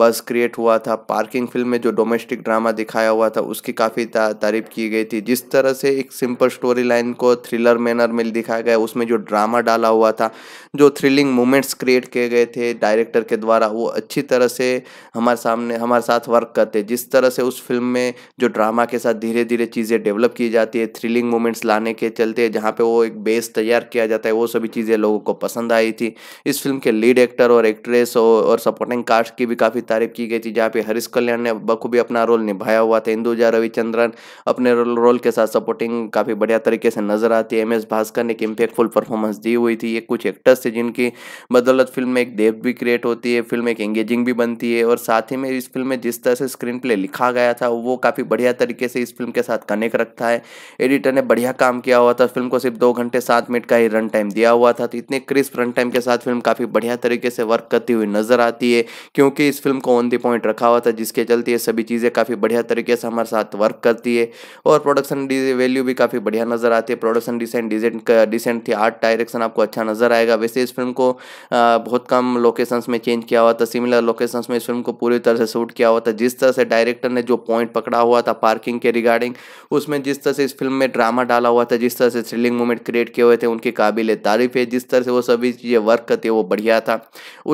बस क्रिएट हुआ था पार्किंग फिल्म में जो डोमेस्टिक ड्रामा दिखाया हुआ था उसकी काफ़ी तारीफ की गई थी जिस तरह से एक सिंपल स्टोरी लाइन को थ्रिलर मैनर में दिखाया गया उसमें जो ड्रामा डाला हुआ था जो थ्रिलिंग मोमेंट्स क्रिएट किए गए थे डायरेक्टर के द्वारा वो अच्छी तरह से हमारे सामने हमारे साथ वर्क करते जिस तरह से उस फिल्म में जो ड्रामा के साथ धीरे धीरे चीज़ें डेवलप की जाती है थ्रिलिंग मोमेंट्स लाने के चलते जहाँ पर वो एक बेस तैयार किया जाता है वो सभी चीज़ें लोगों को पसंद आई थी इस फिल्म के लीड एक्टर और एक्ट्रेस और सपोर्टिंग कास्ट की भी काफ़ी तारीफ की गई थी जहाँ पे हरीश कल्याण ने बखूबी अपना रोल निभाया हुआ था इंदुजा रविचंद्रन अपने रोल रोल के साथ सपोर्टिंग काफ़ी बढ़िया तरीके से नजर आती है एम एस भास्कर ने एक इम्पेक्टफुल परफॉर्मेंस दी हुई थी ये कुछ एक्टर्स थे जिनकी बदौलत फिल्म में एक डेप भी क्रिएट होती है फिल्म एक एंगेजिंग भी बनती है और साथ ही में इस फिल्म में जिस तरह से स्क्रीन प्ले लिखा गया था वो काफ़ी बढ़िया तरीके से इस फिल्म के साथ कनेक्ट रखता है एडिटर ने बढ़िया काम किया हुआ था फिल्म को सिर्फ दो घंटे सात मिनट का ही रन टाइम दिया हुआ था तो इतने क्रिस्प रन टाइम के साथ फिल्म काफ़ी बढ़िया तरीके से वर्क करती हुई नजर आती है क्योंकि के इस फिल्म को ऑन दी पॉइंट रखा हुआ था जिसके चलते ये सभी चीज़ें काफ़ी बढ़िया तरीके से हमारे साथ वर्क करती है और प्रोडक्शन वैल्यू भी काफ़ी बढ़िया नज़र आती है प्रोडक्शन डिसेंट डिसेंट डिसेंट थी आर्ट डायरेक्शन आपको अच्छा नज़र आएगा वैसे इस फिल्म को बहुत कम लोकेशंस में चेंज किया हुआ था सिमिलर लोकेशंस में इस फिल्म को पूरी तरह से शूट किया हुआ था जिस तरह से डायरेक्टर ने जो पॉइंट पकड़ा हुआ था पार्किंग के रिगार्डिंग उसमें जिस तरह से इस फिल्म में ड्रामा डाला हुआ था जिस तरह से थ्रिलिंग मूवमेंट क्रिएट किए हुए थे उनकी काबिल तारीफ है जिस तरह से वो सभी चीज़ें वर्क करती है वो बढ़िया था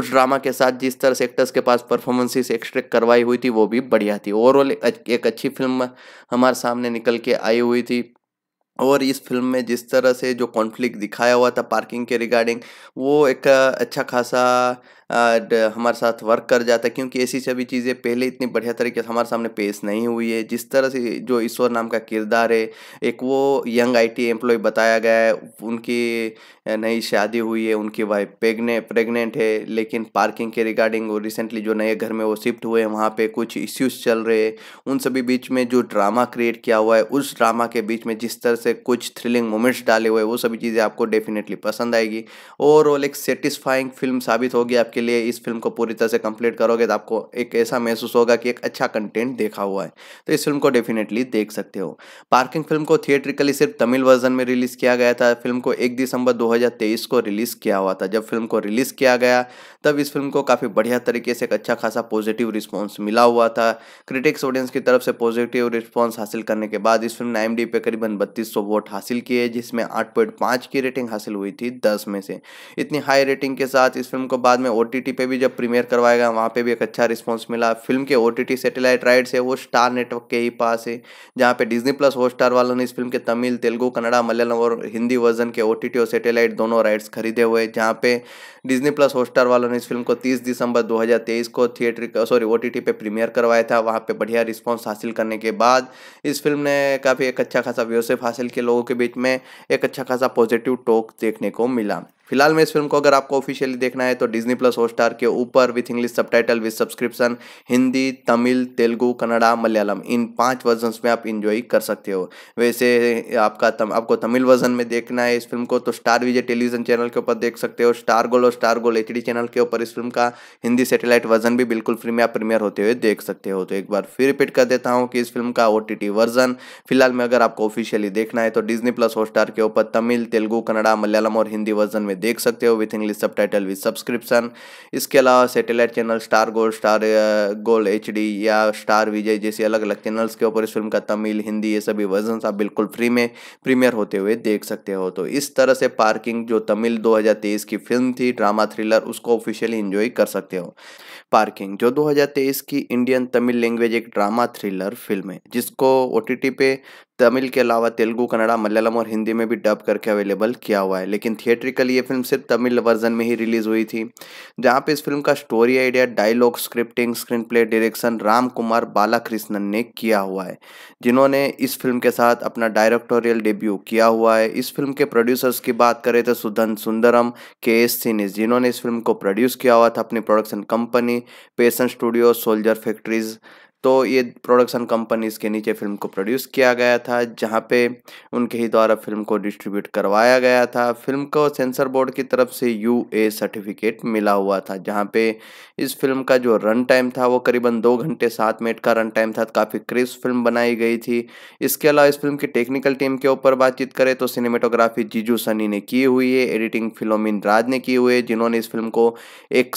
उस ड्रामा के साथ जिस तरह से एक्टर्स के पास खास परफॉर्मेंसेस एक्सट्रैक्ट करवाई हुई थी वो भी बढ़िया थी ओवरऑल एक अच्छी फिल्म हमारे सामने निकल के आई हुई थी और इस फिल्म में जिस तरह से जो कॉन्फ्लिक्ट दिखाया हुआ था पार्किंग के रिगार्डिंग वो एक अच्छा खासा Uh, हमारे साथ वर्क कर जाता है क्योंकि ऐसी सभी चीज़ें पहले इतनी बढ़िया तरीके से हमारे सामने पेश नहीं हुई है जिस तरह से जो ईश्वर नाम का किरदार है एक वो यंग आईटी एम्प्लॉय बताया गया है उनकी नई शादी हुई है उनकी वाइफ प्रेगने प्रेगनेंट है लेकिन पार्किंग के रिगार्डिंग वो रिसेंटली जो नए घर में वो शिफ्ट हुए हैं वहाँ पर कुछ इश्यूज चल रहे हैं उन सभी बीच में जो ड्रामा क्रिएट किया हुआ है उस ड्रामा के बीच में जिस तरह से कुछ थ्रिलिंग मोमेंट्स डाले हुए हैं वो सभी चीज़ें आपको डेफिनेटली पसंद आएगी ओवरऑल एक सेटिस्फाइंग फिल्म साबित होगी आपकी के लिए इस फिल्म को पूरी तरह से कंप्लीट करोगे तो आपको एक ऐसा महसूस होगा कि एक अच्छा कंटेंट देखा हुआ है तो इस फिल्म को डेफिनेटली देख सकते हो पार्किंग फिल्म को थिएट्रिकली सिर्फ तमिल वर्जन में रिलीज़ किया गया था फिल्म को एक दिसंबर दो को रिलीज़ किया हुआ था जब फिल्म को रिलीज़ किया गया तब इस फिल्म को काफ़ी बढ़िया तरीके से एक अच्छा खासा पॉजिटिव रिस्पॉन्स मिला हुआ था क्रिटिक्स ऑडियंस की तरफ से पॉजिटिव रिस्पॉन्स हासिल करने के बाद इस फिल्म ने एम पे करीबन बत्तीस सौ वोट हासिल किए जिसमें आठ की रेटिंग हासिल हुई थी दस में से इतनी हाई रेटिंग के साथ इस फिल्म को बाद में ओ पे भी जब प्रीमियर करवाएगा वहाँ पे भी एक अच्छा रिस्पॉन्स मिला फिल्म के ओ टी सैटेलाइट राइट्स है वो स्टार नेटवर्क के ही पास है जहाँ पे डिज्नी प्लस हॉट स्टार वालों ने इस फिल्म के तमिल तेलुगू कन्नड़ा मलयालम और हिंदी वर्जन के ओ और सेटेलाइट दोनों राइट्स खरीदे हुए जहाँ पे डिज्नी प्लस हॉट स्टार वालों ने इस फिल्म को तीस दिसंबर दो को थिएटर सॉरी ओ पे प्रीमियर करवाया था वहाँ पर बढ़िया रिस्पॉन्स हासिल करने के बाद इस फिल्म ने काफ़ी एक अच्छा खासा व्यवसाय हासिल किया लोगों के बीच में एक अच्छा खासा पॉजिटिव टॉक देखने को मिला फिलहाल में इस फिल्म को अगर आपको ऑफिशियली देखना है तो डिज्नी प्लस हॉटस्टार के ऊपर with English subtitle with subscription Hindi Tamil Telugu Kannada Malayalam इन पांच वर्जन में आप इंजॉय कर सकते हो वैसे आपका तम, आपको तमिल वर्जन में देखना है इस फिल्म को तो स्टार विजय टेलीविजन चैनल के ऊपर देख सकते हो स्टार गोल और स्टार गोल एच चैनल के ऊपर इस फिल्म का हिंदी सेटेलाइट वर्जन भी बिल्कुल फ्री में आप प्रीमियर होते हुए देख सकते हो तो एक बार फिर रिपीट कर देता हूँ कि इस फिल्म का ओ वर्जन फिलहाल में अगर आपको ऑफिशियली देखना है तो डिजनी प्लस हॉटस्टार के ऊपर तमिल तेलुगू कन्नड़ा मलयालम और हिंदी वर्जन में में देख सकते हो with English subtitle with subscription इसके अलावा satellite channel Star Gold Star Gold H या स्टार विजय जैसे अलग अलग चैनल्स के ऊपर इस फिल्म का तमिल हिंदी ये सभी वर्जन आप बिल्कुल फ्री में प्रीमियर होते हुए देख सकते हो तो इस तरह से पार्किंग जो तमिल दो की फिल्म थी ड्रामा थ्रिलर उसको ऑफिशियली इंजॉय कर सकते हो पार्किंग जो 2023 की इंडियन तमिल लैंग्वेज एक ड्रामा थ्रिलर फिल्म है जिसको ओ पे तमिल के अलावा तेलुगु कन्नड़ा मलयालम और हिंदी में भी डब करके अवेलेबल किया हुआ है लेकिन थिएट्रिकली ये फिल्म सिर्फ तमिल वर्जन में ही रिलीज हुई थी जहाँ पे इस फिल्म का story idea dialogue scripting screenplay direction Ram Kumar Balakrishnan ने किया हुआ है जिन्होंने इस फिल्म के साथ अपना डायरेक्टोरियल डेब्यू किया हुआ है इस फिल्म के प्रोड्यूसर्स की बात करें तो सुधन सुंदरम के एस सीनिस जिन्होंने इस फिल्म को प्रोड्यूस किया हुआ था अपनी प्रोडक्शन कंपनी पेशन स्टूडियो सोल्जर फैक्ट्रीज तो ये प्रोडक्शन कंपनीज के नीचे फिल्म को प्रोड्यूस किया गया था जहाँ पे उनके ही द्वारा फिल्म को डिस्ट्रीब्यूट करवाया गया था फिल्म को सेंसर बोर्ड की तरफ से यू ए सर्टिफिकेट मिला हुआ था जहाँ पे इस फिल्म का जो रन टाइम था वो करीबन दो घंटे सात मिनट का रन टाइम था काफ़ी क्रिस फिल्म बनाई गई थी इसके अलावा इस फिल्म की टेक्निकल टीम के ऊपर बातचीत करें तो सिनेमेटोग्राफी जीजू सनी ने की हुई है एडिटिंग फिलोमिन राज ने की हुई है जिन्होंने इस फिल्म को एक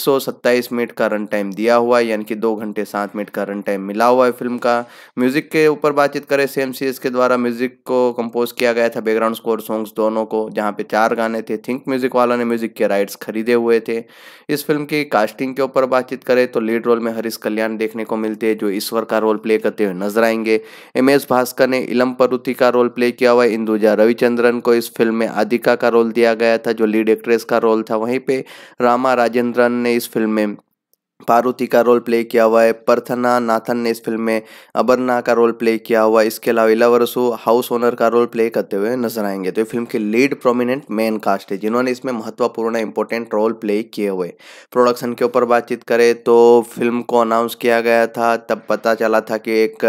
मिनट का रन टाइम दिया हुआ यानी कि दो घंटे सात मिनट का रन टाइम मिला मिला हुआ है फिल्म का म्यूज़िक के ऊपर बातचीत करें सेम सी के द्वारा म्यूज़िक को कंपोज किया गया था बैकग्राउंड स्कोर सॉन्ग्स दोनों को जहाँ पे चार गाने थे थिंक म्यूज़िक वाला ने म्यूज़िक के राइट्स खरीदे हुए थे इस फिल्म की कास्टिंग के ऊपर बातचीत करें तो लीड रोल में हरीश कल्याण देखने को मिलते हैं जो ईश्वर का रोल प्ले करते हुए नजर आएंगे एम एस भास्कर ने इलम परुथी का रोल प्ले किया हुआ इंदुजा रविचंद्रन को इस फिल्म में आदिका का रोल दिया गया था जो लीड एक्ट्रेस का रोल था वहीं पर रामा राजेंद्रन ने इस फिल्म में पार्वती का रोल प्ले किया हुआ है परथना नाथन ने इस फिल्म में अबरना का रोल प्ले किया हुआ है इसके अलावा इला वरसो हाउस ओनर का रोल प्ले करते हुए नजर आएंगे तो ये फिल्म के लीड प्रोमिनेंट मेन कास्ट है जिन्होंने इसमें महत्वपूर्ण इंपॉर्टेंट रोल प्ले किए हुए प्रोडक्शन के ऊपर बातचीत करें तो फिल्म को अनाउंस किया गया था तब पता चला था कि एक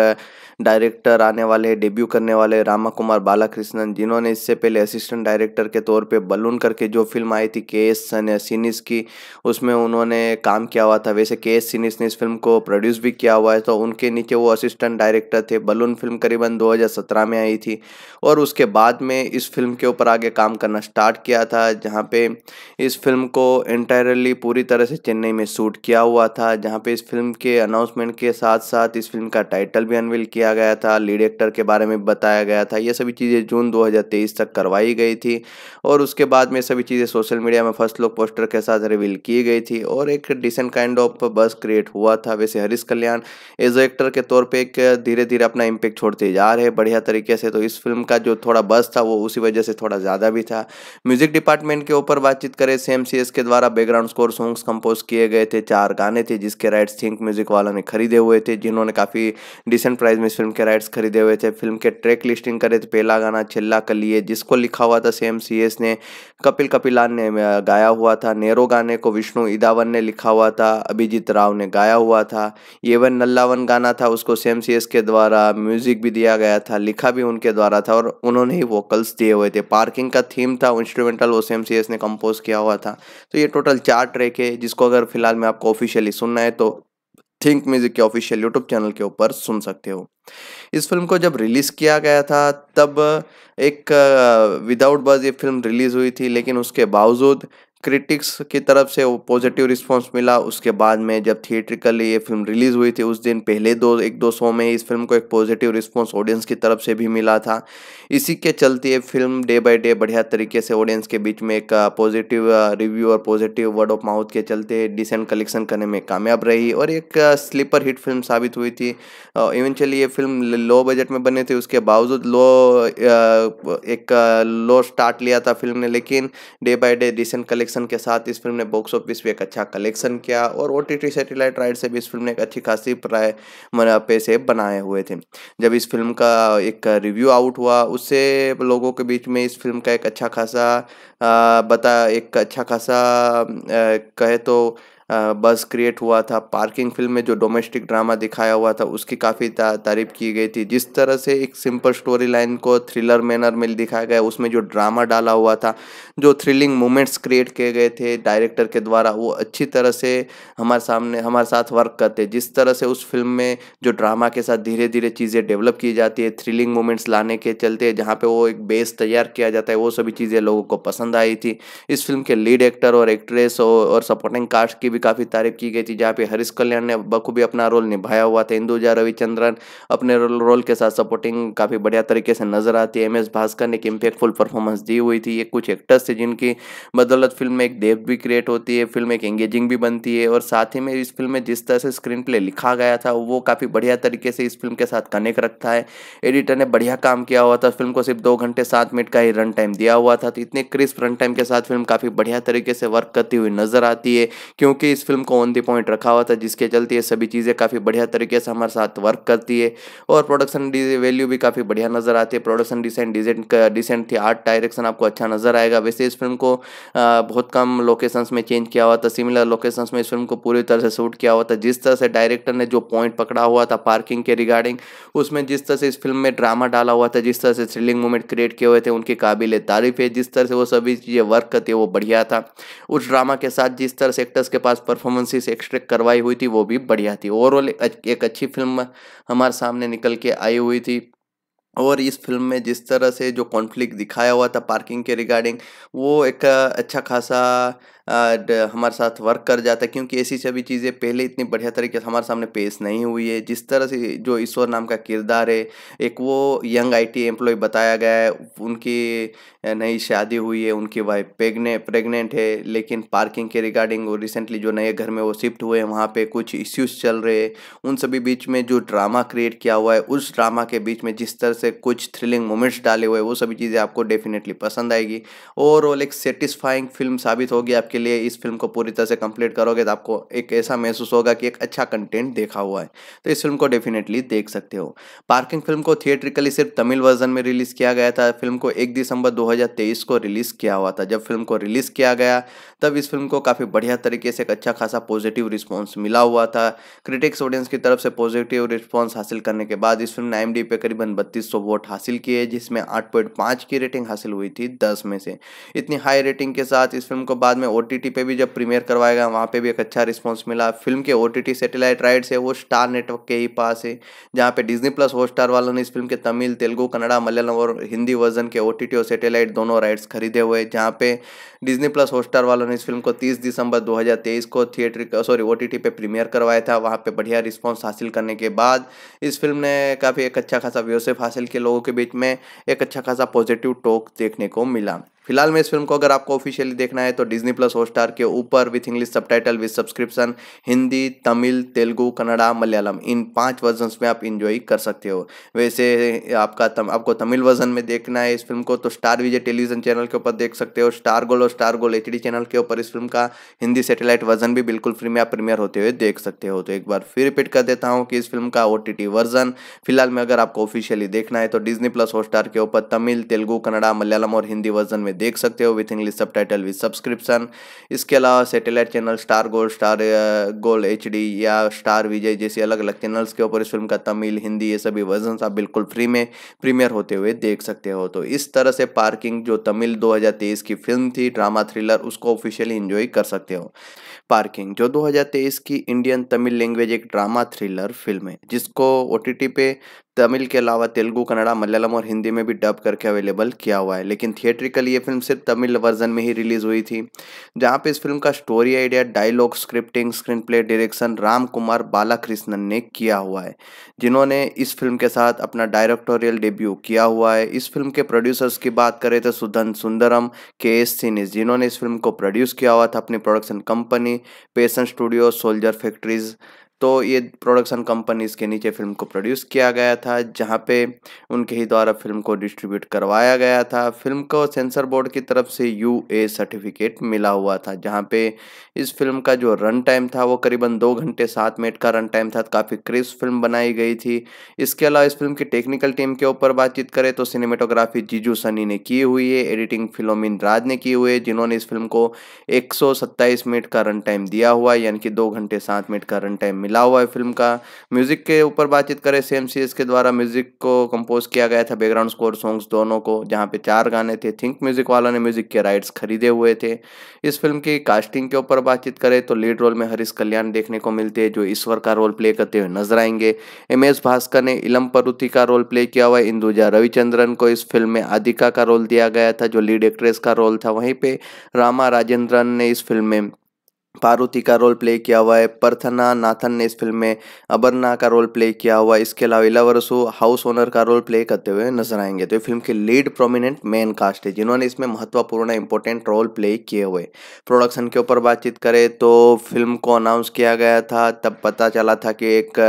डायरेक्टर आने वाले हैं डेब्यू करने वाले रामा कुमार बालाकृष्णन जिन्होंने इससे पहले असिस्टेंट डायरेक्टर के तौर पे बलून करके जो फिल्म आई थी के एस सिनिस की उसमें उन्होंने काम किया हुआ था वैसे के एस सीनीस ने इस फिल्म को प्रोड्यूस भी किया हुआ है तो उनके नीचे वो असिस्टेंट डायरेक्टर थे बलून फिल्म करीबन दो में आई थी और उसके बाद में इस फिल्म के ऊपर आगे काम करना स्टार्ट किया था जहाँ पे इस फिल्म को इंटायरली पूरी तरह से चेन्नई में शूट किया हुआ था जहाँ पे इस फिल्म के अनाउंसमेंट के साथ साथ इस फिल्म का टाइटल भी अनविल किया किया गया था लीड एक्टर के बारे में बताया गया था ये सभी चीज़ें जून 2023 तक करवाई गई थी और उसके बाद में सभी चीज़ें सोशल मीडिया में फर्स्ट लुक पोस्टर के साथ रिवील की गई थी और एक decent kind of buzz create हुआ था वैसे हरीश कल्याण एज एक्टर के तौर पर एक धीरे धीरे अपना इम्पेक्ट छोड़ते जा रहे बढ़िया तरीके से तो इस फिल्म का जो थोड़ा बस था वो उसी वजह से थोड़ा ज़्यादा भी था म्यूजिक डिपार्टमेंट के ऊपर बातचीत करें सेम सी के द्वारा बैकग्राउंड स्कोर सॉन्ग्स कंपोज किए गए थे चार गाने थे जिसके राइट्स थिंक म्यूजिक वाला ने खरीदे हुए थे जिन्होंने काफ़ी डिसेंट प्राइस में फिल्म के राइट्स खरीदे हुए थे फिल्म के ट्रैक लिस्टिंग करे थे पहला गाना चिल्ला कर लिए जिसको लिखा हुआ था सेम सी एस ने कपिल कपिलान ने गाया हुआ था नेहरू गाने को विष्णु इदावन ने लिखा हुआ था अभिजीत राव ने गाया हुआ था एवन नल्लावन गाना था उसको सेम सी एस के द्वारा म्यूजिक भी दिया गया था लिखा भी उनके द्वारा था और उन्होंने ही वोकल्स दिए हुए थे पार्किंग का थीम था इंस्ट्रूमेंटल वो सेम सी एस ने कंपोज किया हुआ था तो ये टोटल चार ट्रैक है जिसको अगर फिलहाल मैं आपको ऑफिशियली सुनना है तो थिंक म्यूजिक के ऑफिशियल यूट्यूब चैनल के ऊपर सुन सकते हो इस फिल्म को जब रिलीज़ किया गया था तब एक विदाउट बज ये फिल्म रिलीज़ हुई थी लेकिन उसके बावजूद क्रिटिक्स की तरफ से वो पॉजिटिव रिस्पांस मिला उसके बाद में जब थिएट्रिकली ये फिल्म रिलीज़ हुई थी उस दिन पहले दो एक दो शो में इस फिल्म को एक पॉजिटिव रिस्पांस ऑडियंस की तरफ से भी मिला था इसी के चलते ये फिल्म डे बाय डे बढ़िया तरीके से ऑडियंस के बीच में एक पॉजिटिव uh, रिव्यू uh, और पॉजिटिव वर्ड ऑफ माउथ के चलते डिसेंट कलेक्शन करने में कामयाब रही और एक स्लीपर हिट फिल्म साबित हुई थी इवेंचुअली uh, ये फिल्म लो बजट में बने थी उसके बावजूद लो एक लो स्टार्ट लिया था फिल्म ने लेकिन day by day decent collection collection के साथ इस फिल्म ने बॉक्स ऑफिस भी एक अच्छा कलेक्शन किया और O T T satellite right से भी इस फिल्म ने एक अच्छी खासी प्राय पैसे बनाए हुए थे जब इस फिल्म का एक रिव्यू आउट हुआ उससे लोगों के बीच में इस फिल्म का एक अच्छा खासा बता एक अच्छा खासा कहे तो बस क्रिएट हुआ था पार्किंग फिल्म में जो डोमेस्टिक ड्रामा दिखाया हुआ था उसकी काफ़ी तारीफ की गई थी जिस तरह से एक सिंपल स्टोरी लाइन को थ्रिलर मैनर में दिखाया गया उसमें जो ड्रामा डाला हुआ था जो थ्रिलिंग मोमेंट्स क्रिएट किए गए थे डायरेक्टर के द्वारा वो अच्छी तरह से हमारे सामने हमारे साथ वर्क करते जिस तरह से उस फिल्म में जो ड्रामा के साथ धीरे धीरे चीज़ें डेवलप की जाती है थ्रिलिंग मोमेंट्स लाने के चलते जहाँ पे वो एक बेस तैयार किया जाता है वो सभी चीज़ें लोगों को पसंद आई थी इस फिल्म के लीड एक्टर और एक्ट्रेस और सपोर्टिंग कास्ट की भी काफ़ी तारीफ की गई थी जहाँ पे हरीश कल्याण ने बखूबी अपना रोल निभाया हुआ था इंदुजा रविचंद्रन अपने रोल के साथ सपोर्टिंग काफ़ी बढ़िया तरीके से नजर आती है एम एस भास्कर ने एक इम्पेक्टफुल परफॉर्मेंस दी हुई थी ये कुछ एक्टर्स थे जिनकी बदौलत फिल्म में एक डेप्थ भी क्रिएट होती है फिल्म एक एंगेजिंग भी बनती है और साथ ही में इस फिल्म में जिस तरह से स्क्रीन प्ले लिखा गया था वो काफ़ी बढ़िया तरीके से इस फिल्म के साथ कनेक्ट रखता है एडिटर ने बढ़िया काम किया हुआ था फिल्म को सिर्फ दो घंटे सात मिनट का ही रन टाइम दिया हुआ था तो इतने क्रिस्प रन टाइम के साथ फिल्म काफ़ी बढ़िया तरीके से वर्क करती हुई नजर आती है क्योंकि भी इस फिल्म को ऑन दी पॉइंट रखा हुआ था जिसके चलते ये सभी चीज़ें काफ़ी बढ़िया तरीके से हमारे साथ वर्क करती है और प्रोडक्शन वैल्यू भी काफ़ी बढ़िया नज़र आती है प्रोडक्शन डिसेंट डिसेंट डिसेंट थी आर्ट डायरेक्शन आपको अच्छा नज़र आएगा वैसे इस फिल्म को बहुत कम लोकेशंस में चेंज किया हुआ था सिमिलर लोकेशंस में इस फिल्म को पूरी तरह से शूट किया हुआ था जिस तरह से डायरेक्टर ने जो पॉइंट पकड़ा हुआ था पार्किंग के रिगार्डिंग उसमें जिस तरह से इस फिल्म में ड्रामा डाला हुआ था जिस तरह से थ्रिलिंग मूवमेंट क्रिएट किए हुए थे उनके काबिल तारीफ है जिस तरह से वो सभी चीज़ें वर्क करती है वो बढ़िया था उस ड्रामा के साथ जिस तरह से एक्टर्स के पास पास परफॉर्मेंसेस एक्सट्रैक्ट करवाई हुई थी वो भी बढ़िया थी ओवरऑल एक अच्छी फिल्म हमारे सामने निकल के आई हुई थी और इस फिल्म में जिस तरह से जो कॉन्फ्लिक्ट दिखाया हुआ था पार्किंग के रिगार्डिंग वो एक अच्छा खासा हमारे साथ वर्क कर जाता है क्योंकि ऐसी सभी चीज़ें पहले इतनी बढ़िया तरीके से हमारे सामने पेश नहीं हुई है जिस तरह से जो ईश्वर नाम का किरदार है एक वो यंग आईटी एम्प्लॉय बताया गया है उनकी नई शादी हुई है उनकी वाइफ प्रेगने प्रेगनेंट है लेकिन पार्किंग के रिगार्डिंग वो रिसेंटली जो नए घर में वो शिफ्ट हुए हैं वहाँ पर कुछ इश्यूज चल रहे हैं उन सभी बीच में जो ड्रामा क्रिएट किया हुआ है उस ड्रामा के बीच में जिस तरह से कुछ थ्रिलिंग मोमेंट्स डाले हुए वो सभी चीज़ें आपको डेफिनेटली पसंद आएगी ओवरऑल एक सेटिस्फाइंग फिल्म साबित होगी आप आपके लिए इस फिल्म को पूरी तरह से कंप्लीट करोगे तो आपको एक ऐसा महसूस होगा कि एक अच्छा कंटेंट देखा हुआ है तो इस फिल्म को डेफिनेटली देख सकते हो पार्किंग फिल्म को थिएट्रिकली सिर्फ तमिल वर्जन में रिलीज़ किया गया था फिल्म को एक दिसंबर दो को रिलीज़ किया हुआ था जब फिल्म को रिलीज़ किया गया तब इस फिल्म को काफ़ी बढ़िया तरीके से एक अच्छा खासा पॉजिटिव रिस्पॉन्स मिला हुआ था क्रिटिक्स ऑडियंस की तरफ से पॉजिटिव रिस्पॉन्स हासिल करने के बाद इस फिल्म ने आई पे करीबन बत्तीस वोट हासिल किए जिसमें आठ की रेटिंग हासिल हुई थी दस में से इतनी हाई रेटिंग के साथ इस फिल्म को बाद में ओ ओ पे भी जब प्रीमियर करवाएगा वहाँ पे भी एक अच्छा रिस्पॉन्स मिला फिल्म के ओ टी सैटेलाइट राइट्स है वो स्टार नेटवर्क के ही पास है जहाँ पे डिज्नी प्लस हॉट स्टार वालों ने इस फिल्म के तमिल तेलुगू कन्नड़ा मलयालम और हिंदी वर्जन के ओ और सैटेलाइट दोनों राइट्स खरीदे हुए जहाँ पे डिज्नी प्लस होस्टार वालों ने इस फिल्म को तीस दिसंबर दो को theatre sorry O T premiere करवाया था वहाँ पर बढ़िया रिस्पॉन्स हासिल करने के बाद इस फिल्म ने काफ़ी एक अच्छा खासा व्यवसाय हासिल किया लोगों के बीच में एक अच्छा खासा पॉजिटिव टॉक देखने को मिला फिलहाल में इस फिल्म को अगर आपको ऑफिशियली देखना है तो डिज्नी प्लस हॉटस्टार के ऊपर with English subtitle with subscription Hindi Tamil Telugu Kannada Malayalam इन पांच वर्जन्स में आप इंजॉय कर सकते हो वैसे आपका तम, आपको तमिल वर्जन में देखना है इस फिल्म को तो स्टार विजय टेलीविजन चैनल के ऊपर देख सकते हो स्टार गोल और स्टार गोल एच चैनल के ऊपर इस फिल्म का हिंदी सेटेलाइट वर्जन भी बिल्कुल फ्री में आप प्रीमियर होते हुए देख सकते हो तो एक बार फिर रिपीट कर देता हूँ कि इस फिल्म का ओ वर्जन फिलहाल में अगर आपको ऑफिशियली देखना है तो डिजनी प्लस हॉटस्टार के ऊपर तमिल तेलुगु कन्नड़ा मलयालम और हिंदी वर्जन में में देख सकते हो with English subtitle with subscription इसके अलावा satellite channel Star Gold Star Gold H या स्टार विजय जैसे अलग अलग चैनल्स के ऊपर इस फिल्म का तमिल हिंदी ये सभी वर्जन आप बिल्कुल फ्री में प्रीमियर होते हुए देख सकते हो तो इस तरह से पार्किंग जो तमिल दो की फिल्म थी ड्रामा थ्रिलर उसको ऑफिशियली इंजॉय कर सकते हो पार्किंग जो 2023 की इंडियन तमिल लैंग्वेज एक ड्रामा थ्रिलर फिल्म है जिसको ओ पे तमिल के अलावा तेलुगू कन्नड़ा मलयालम और हिंदी में भी डब करके अवेलेबल किया हुआ है लेकिन थिएट्रिकली ये फिल्म सिर्फ तमिल वर्जन में ही रिलीज हुई थी जहाँ पे इस फिल्म का story idea dialogue scripting screenplay direction Ram Kumar Balakrishnan ने किया हुआ है जिन्होंने इस फिल्म के साथ अपना डायरेक्टोरियल डेब्यू किया हुआ है इस फिल्म के प्रोड्यूसर्स की बात करें तो सुधन सुंदरम के एस सीनिस जिन्होंने इस फिल्म को प्रोड्यूस किया हुआ था अपनी प्रोडक्शन कंपनी पेशन स्टूडियो सोल्जर फैक्ट्रीज तो ये प्रोडक्शन कंपनीज के नीचे फिल्म को प्रोड्यूस किया गया था जहाँ पे उनके ही द्वारा फिल्म को डिस्ट्रीब्यूट करवाया गया था फिल्म को सेंसर बोर्ड की तरफ से यू ए सर्टिफिकेट मिला हुआ था जहाँ पे इस फिल्म का जो रन टाइम था वो करीबन दो घंटे सात मिनट का रन टाइम था काफ़ी क्रिस्प फिल्म बनाई गई थी इसके अलावा इस फिल्म की टेक्निकल टीम के ऊपर बातचीत करें तो सिनेमेटोग्राफी जीजू सनी ने की हुई है एडिटिंग फिलोमिन राज ने की हुई है जिन्होंने इस फिल्म को एक मिनट का रन टाइम दिया हुआ यानी कि दो घंटे सात मिनट का रन टाइम मिला हुआ है फिल्म का म्यूज़िक के ऊपर बातचीत करें सेम सी के द्वारा म्यूज़िक को कंपोज किया गया था बैकग्राउंड स्कोर सॉन्ग्स दोनों को जहाँ पे चार गाने थे थिंक म्यूज़िक वाला ने म्यूज़िक के राइट्स खरीदे हुए थे इस फिल्म की कास्टिंग के ऊपर बातचीत करें तो लीड रोल में हरीश कल्याण देखने को मिलते हैं जो ईश्वर का रोल प्ले करते हुए नजर आएंगे एम एस भास्कर ने इलम परुथी का रोल प्ले किया हुआ इंदुजा रविचंद्रन को इस फिल्म में आदिका का रोल दिया गया था जो लीड एक्ट्रेस का रोल था वहीं पर रामा राजेंद्रन ने इस फिल्म में पार्वती का रोल प्ले किया हुआ है परथना नाथन ने इस फिल्म में अबरना का रोल प्ले किया हुआ है इसके अलावा इलावरसो हाउस ओनर का रोल प्ले करते हुए नजर आएंगे तो ये फिल्म के लीड प्रोमिनेंट मेन कास्ट है जिन्होंने इसमें महत्वपूर्ण इंपॉर्टेंट रोल प्ले किए हुए प्रोडक्शन के ऊपर बातचीत करें तो फिल्म को अनाउंस किया गया था तब पता चला था कि एक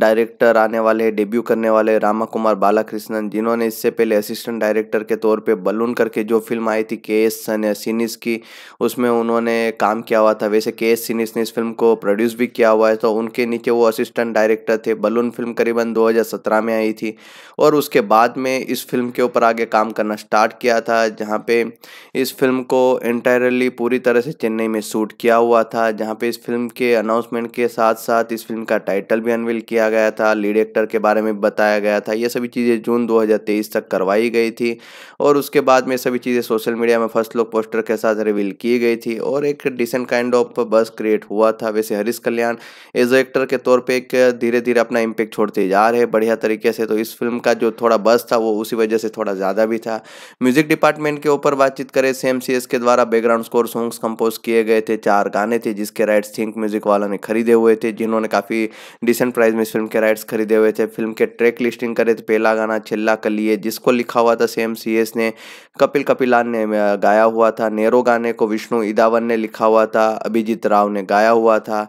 डायरेक्टर आने वाले डेब्यू करने वाले रामा कुमार बालाकृष्णन जिन्होंने इससे पहले असिस्टेंट डायरेक्टर के तौर पे बलून करके जो फिल्म आई थी के एस सिनिस की उसमें उन्होंने काम किया हुआ था वैसे के एस सीनीस ने इस फिल्म को प्रोड्यूस भी किया हुआ है तो उनके नीचे वो असिस्टेंट डायरेक्टर थे बलून फिल्म करीबन दो में आई थी और उसके बाद में इस फिल्म के ऊपर आगे काम करना स्टार्ट किया था जहाँ पे इस फिल्म को इंटायरली पूरी तरह से चेन्नई में शूट किया हुआ था जहाँ पे इस फिल्म के अनाउंसमेंट के साथ साथ इस फिल्म का टाइटल भी अनवील किया किया गया था लीड एक्टर के बारे में बताया गया था ये सभी चीज़ें जून 2023 तक करवाई गई थी और उसके बाद में सभी चीज़ें सोशल मीडिया में फर्स्ट लुक पोस्टर के साथ रिवील की गई थी और एक decent kind of buzz create हुआ था वैसे हरीश कल्याण एज एक्टर के तौर पर एक धीरे धीरे अपना इम्पेक्ट छोड़ते जा रहे बढ़िया तरीके से तो इस फिल्म का जो थोड़ा बस था वो उसी वजह से थोड़ा ज़्यादा भी था म्यूजिक डिपार्टमेंट के ऊपर बातचीत करें सेम सी के द्वारा बैकग्राउंड स्कोर सॉन्ग्स कंपोज किए गए थे चार गाने थे जिसके राइट्स थिंक म्यूजिक वालों ने खरीदे हुए थे जिन्होंने काफ़ी डिसेंट प्राइस में फिल्म के राइट्स खरीदे हुए थे फिल्म के ट्रैक लिस्टिंग करे थे पहला गाना चिल्ला कर लिए जिसको लिखा हुआ था सेम सी एस ने कपिल कपिलान ने गाया हुआ था नेहरो गाने को विष्णु इदावन ने लिखा हुआ था अभिजीत राव ने गाया हुआ था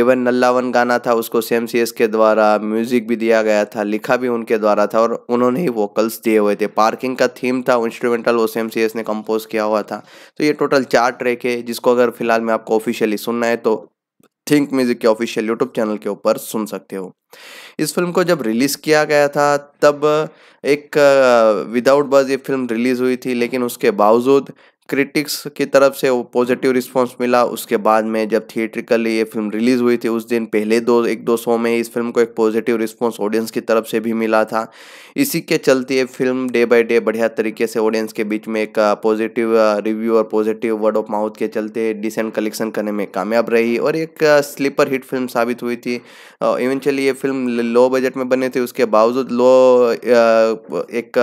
एवन नल्लावन गाना था उसको सेम सी एस के द्वारा म्यूजिक भी दिया गया था लिखा भी उनके द्वारा था और उन्होंने ही वोकल्स दिए हुए थे पार्किंग का थीम था इंस्ट्रूमेंटल वो सेम सी एस ने कंपोज किया हुआ था तो ये टोटल चार ट्रैक है जिसको अगर फिलहाल मैं आपको ऑफिशियली सुनना है तो थिंक म्यूजिक के ऑफिशियल यूट्यूब चैनल के ऊपर सुन सकते हो इस फिल्म को जब रिलीज़ किया गया था तब एक विदाउट बज ये फिल्म रिलीज़ हुई थी लेकिन उसके बावजूद क्रिटिक्स की तरफ से वो पॉजिटिव रिस्पांस मिला उसके बाद में जब थिएट्रिकली ये फिल्म रिलीज़ हुई थी उस दिन पहले दो एक दो सौ में इस फिल्म को एक पॉजिटिव रिस्पांस ऑडियंस की तरफ से भी मिला था इसी के चलते ये फिल्म डे बाय डे बढ़िया तरीके से ऑडियंस के बीच में एक पॉजिटिव रिव्यू और पॉजिटिव वर्ड ऑफ माउथ के चलते डिसेंट कलेक्शन करने में कामयाब रही और एक स्लीपर हिट फिल्म साबित हुई थी इवेंचुअली ये फिल्म लो बजट में बने थे उसके बावजूद लो एक